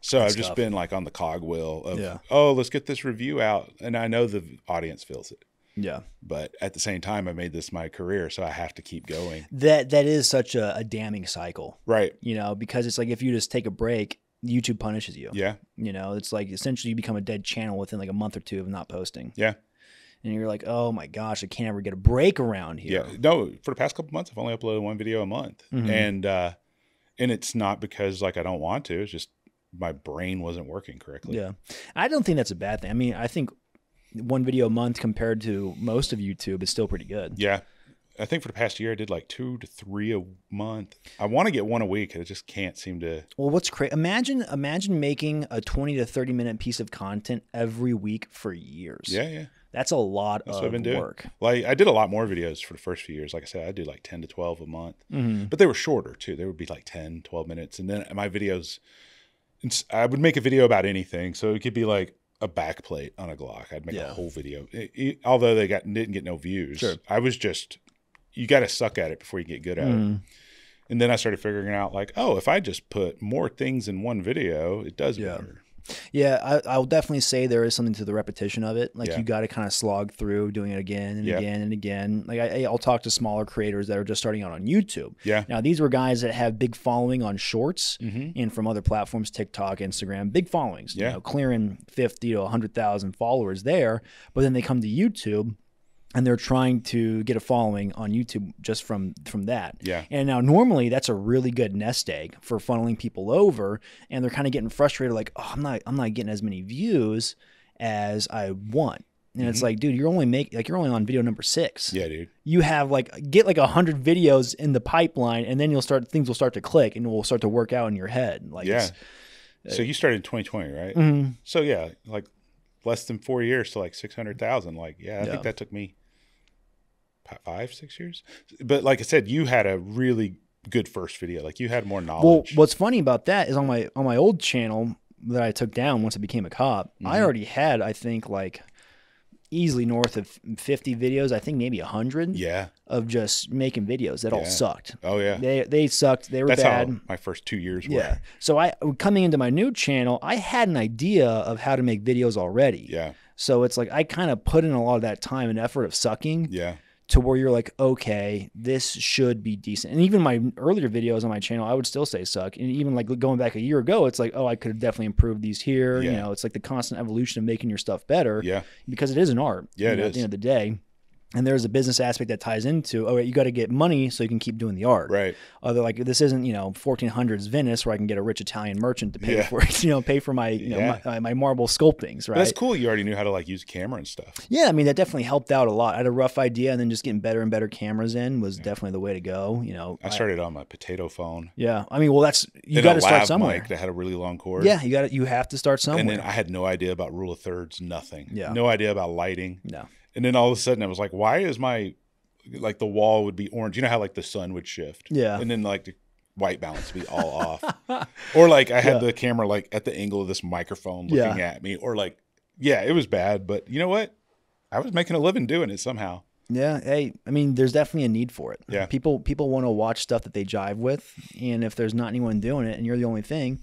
So I've just tough. been like on the cogwheel of yeah. oh, let's get this review out, and I know the audience feels it. Yeah. But at the same time, I made this my career, so I have to keep going. That that is such a, a damning cycle, right? You know, because it's like if you just take a break, YouTube punishes you. Yeah. You know, it's like essentially you become a dead channel within like a month or two of not posting. Yeah. And you're like, oh my gosh, I can't ever get a break around here. Yeah. No, for the past couple months, I've only uploaded one video a month, mm-hmm. and uh, and it's not because like I don't want to. It's just my brain wasn't working correctly. Yeah. I don't think that's a bad thing. I mean, I think one video a month compared to most of YouTube is still pretty good. Yeah. I think for the past year, I did like two to three a month. I want to get one a week. I just can't seem to. Well, what's crazy? Imagine, imagine making a twenty to thirty minute piece of content every week for years. Yeah, yeah. That's a lot That's of work. Like I did a lot more videos for the first few years. Like I said, I do like ten to twelve a month, mm-hmm. but they were shorter too. They would be like 10, 12 minutes, and then my videos. I would make a video about anything, so it could be like a backplate on a Glock. I'd make yeah. a whole video. It, it, although they got didn't get no views, sure. I was just you got to suck at it before you get good at mm. it. And then I started figuring out like, oh, if I just put more things in one video, it does yeah. better. Yeah, I, will definitely say there is something to the repetition of it. Like yeah. you got to kind of slog through doing it again and yeah. again and again. Like I, will talk to smaller creators that are just starting out on YouTube. Yeah. Now these were guys that have big following on Shorts mm-hmm. and from other platforms, TikTok, Instagram, big followings. Yeah. You know, clearing fifty to hundred thousand followers there, but then they come to YouTube and they're trying to get a following on YouTube just from from that. Yeah. And now normally that's a really good nest egg for funneling people over, and they're kind of getting frustrated, like, oh, I'm not I'm not getting as many views as I want. And mm-hmm. it's like, dude, you're only make like you're only on video number six. Yeah, dude. You have like get like a hundred videos in the pipeline, and then you'll start things will start to click, and it will start to work out in your head. Like, yeah. Uh, so you started in 2020, right? Mm-hmm. So yeah, like less than four years to like 600,000. Like, yeah, I yeah. think that took me five, six years. But like I said, you had a really good first video. Like you had more knowledge. Well, what's funny about that is on my on my old channel that I took down once I became a cop, mm-hmm. I already had I think like easily north of 50 videos, I think maybe 100. Yeah. Of just making videos that yeah. all sucked. Oh yeah. They they sucked. They were That's bad. my first 2 years were. Yeah. So I coming into my new channel, I had an idea of how to make videos already. Yeah. So it's like I kind of put in a lot of that time and effort of sucking. Yeah to where you're like, okay, this should be decent. And even my earlier videos on my channel, I would still say suck. And even like going back a year ago, it's like, oh, I could have definitely improved these here. Yeah. You know, it's like the constant evolution of making your stuff better. Yeah. Because it is an art. Yeah, you know, At the end of the day and there's a business aspect that ties into oh you got to get money so you can keep doing the art right Other like this isn't you know 1400s venice where i can get a rich italian merchant to pay yeah. for it you know pay for my you know my, my, marble sculptings right but that's cool you already knew how to like use camera and stuff yeah i mean that definitely helped out a lot i had a rough idea and then just getting better and better cameras in was yeah. definitely the way to go you know i started I, on my potato phone yeah i mean well that's you got to start somewhere mic that had a really long cord yeah you got you have to start somewhere and then i had no idea about rule of thirds nothing yeah no idea about lighting no and then all of a sudden, I was like, why is my like the wall would be orange? You know how like the sun would shift, yeah, and then like the white balance would be all off, or like I had yeah. the camera like at the angle of this microphone looking yeah. at me, or like yeah, it was bad. But you know what? I was making a living doing it somehow. Yeah, hey, I mean, there's definitely a need for it. Yeah, people people want to watch stuff that they jive with, and if there's not anyone doing it, and you're the only thing,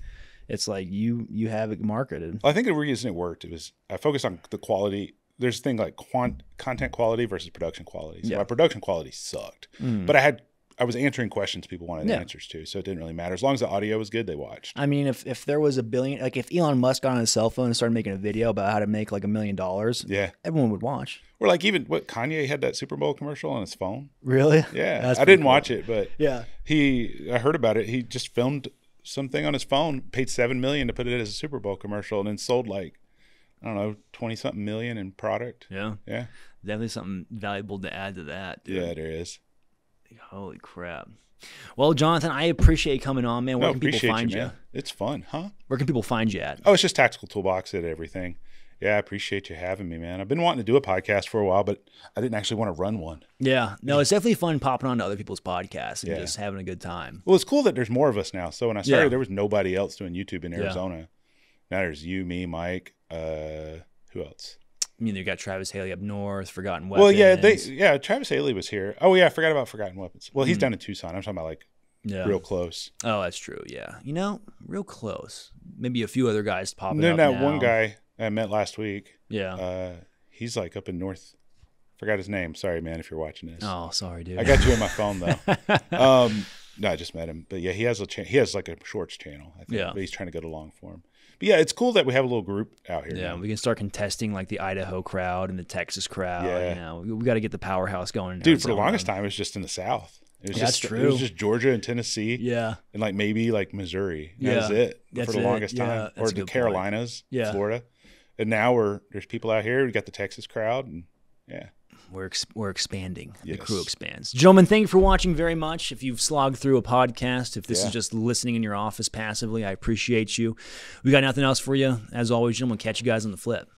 it's like you you have it marketed. I think the reason it worked it was I focused on the quality there's a thing like quant content quality versus production quality. So yeah. my production quality sucked, mm. but I had I was answering questions people wanted yeah. answers to, so it didn't really matter. As long as the audio was good, they watched. I mean, if if there was a billion, like if Elon Musk got on his cell phone and started making a video about how to make like a million dollars, yeah, everyone would watch. Or like even what Kanye had that Super Bowl commercial on his phone. Really? Yeah, That's I didn't cool. watch it, but yeah, he I heard about it. He just filmed something on his phone, paid seven million to put it as a Super Bowl commercial, and then sold like I don't know, 20 something million in product. Yeah. Yeah. Definitely something valuable to add to that. Dude. Yeah, there is. Holy crap. Well, Jonathan, I appreciate coming on, man. Where no, can people find you, you? It's fun, huh? Where can people find you at? Oh, it's just Tactical Toolbox at everything. Yeah, I appreciate you having me, man. I've been wanting to do a podcast for a while, but I didn't actually want to run one. Yeah. No, it's definitely fun popping on to other people's podcasts and yeah. just having a good time. Well, it's cool that there's more of us now. So when I started, yeah. there was nobody else doing YouTube in Arizona. Yeah. Now there's you, me, Mike, uh, who else? I mean, you got Travis Haley up north, Forgotten Weapons. Well, yeah, they yeah, Travis Haley was here. Oh yeah, I forgot about Forgotten Weapons. Well, he's mm. down in Tucson. I'm talking about like yeah. real close. Oh, that's true. Yeah, you know, real close. Maybe a few other guys popping. No, up that one guy I met last week. Yeah, uh, he's like up in north. Forgot his name. Sorry, man, if you're watching this. Oh, sorry, dude. I got you on my phone though. um, no, I just met him, but yeah, he has a cha- he has like a shorts channel. I think, yeah, but he's trying to go to long form. But yeah, it's cool that we have a little group out here. Yeah, now. we can start contesting like the Idaho crowd and the Texas crowd. Yeah, you know, we, we got to get the powerhouse going. Dude, for the longest time, it was just in the South. It was yeah, just, that's true. It was just Georgia and Tennessee. Yeah, and like maybe like Missouri. That yeah, was it that's for the it. longest time, yeah, or the Carolinas, yeah. Florida. And now we're there's people out here. We got the Texas crowd, and yeah. We're ex- we're expanding. Yes. The crew expands. Gentlemen, thank you for watching very much. If you've slogged through a podcast, if this yeah. is just listening in your office passively, I appreciate you. We got nothing else for you. As always, gentlemen, catch you guys on the flip.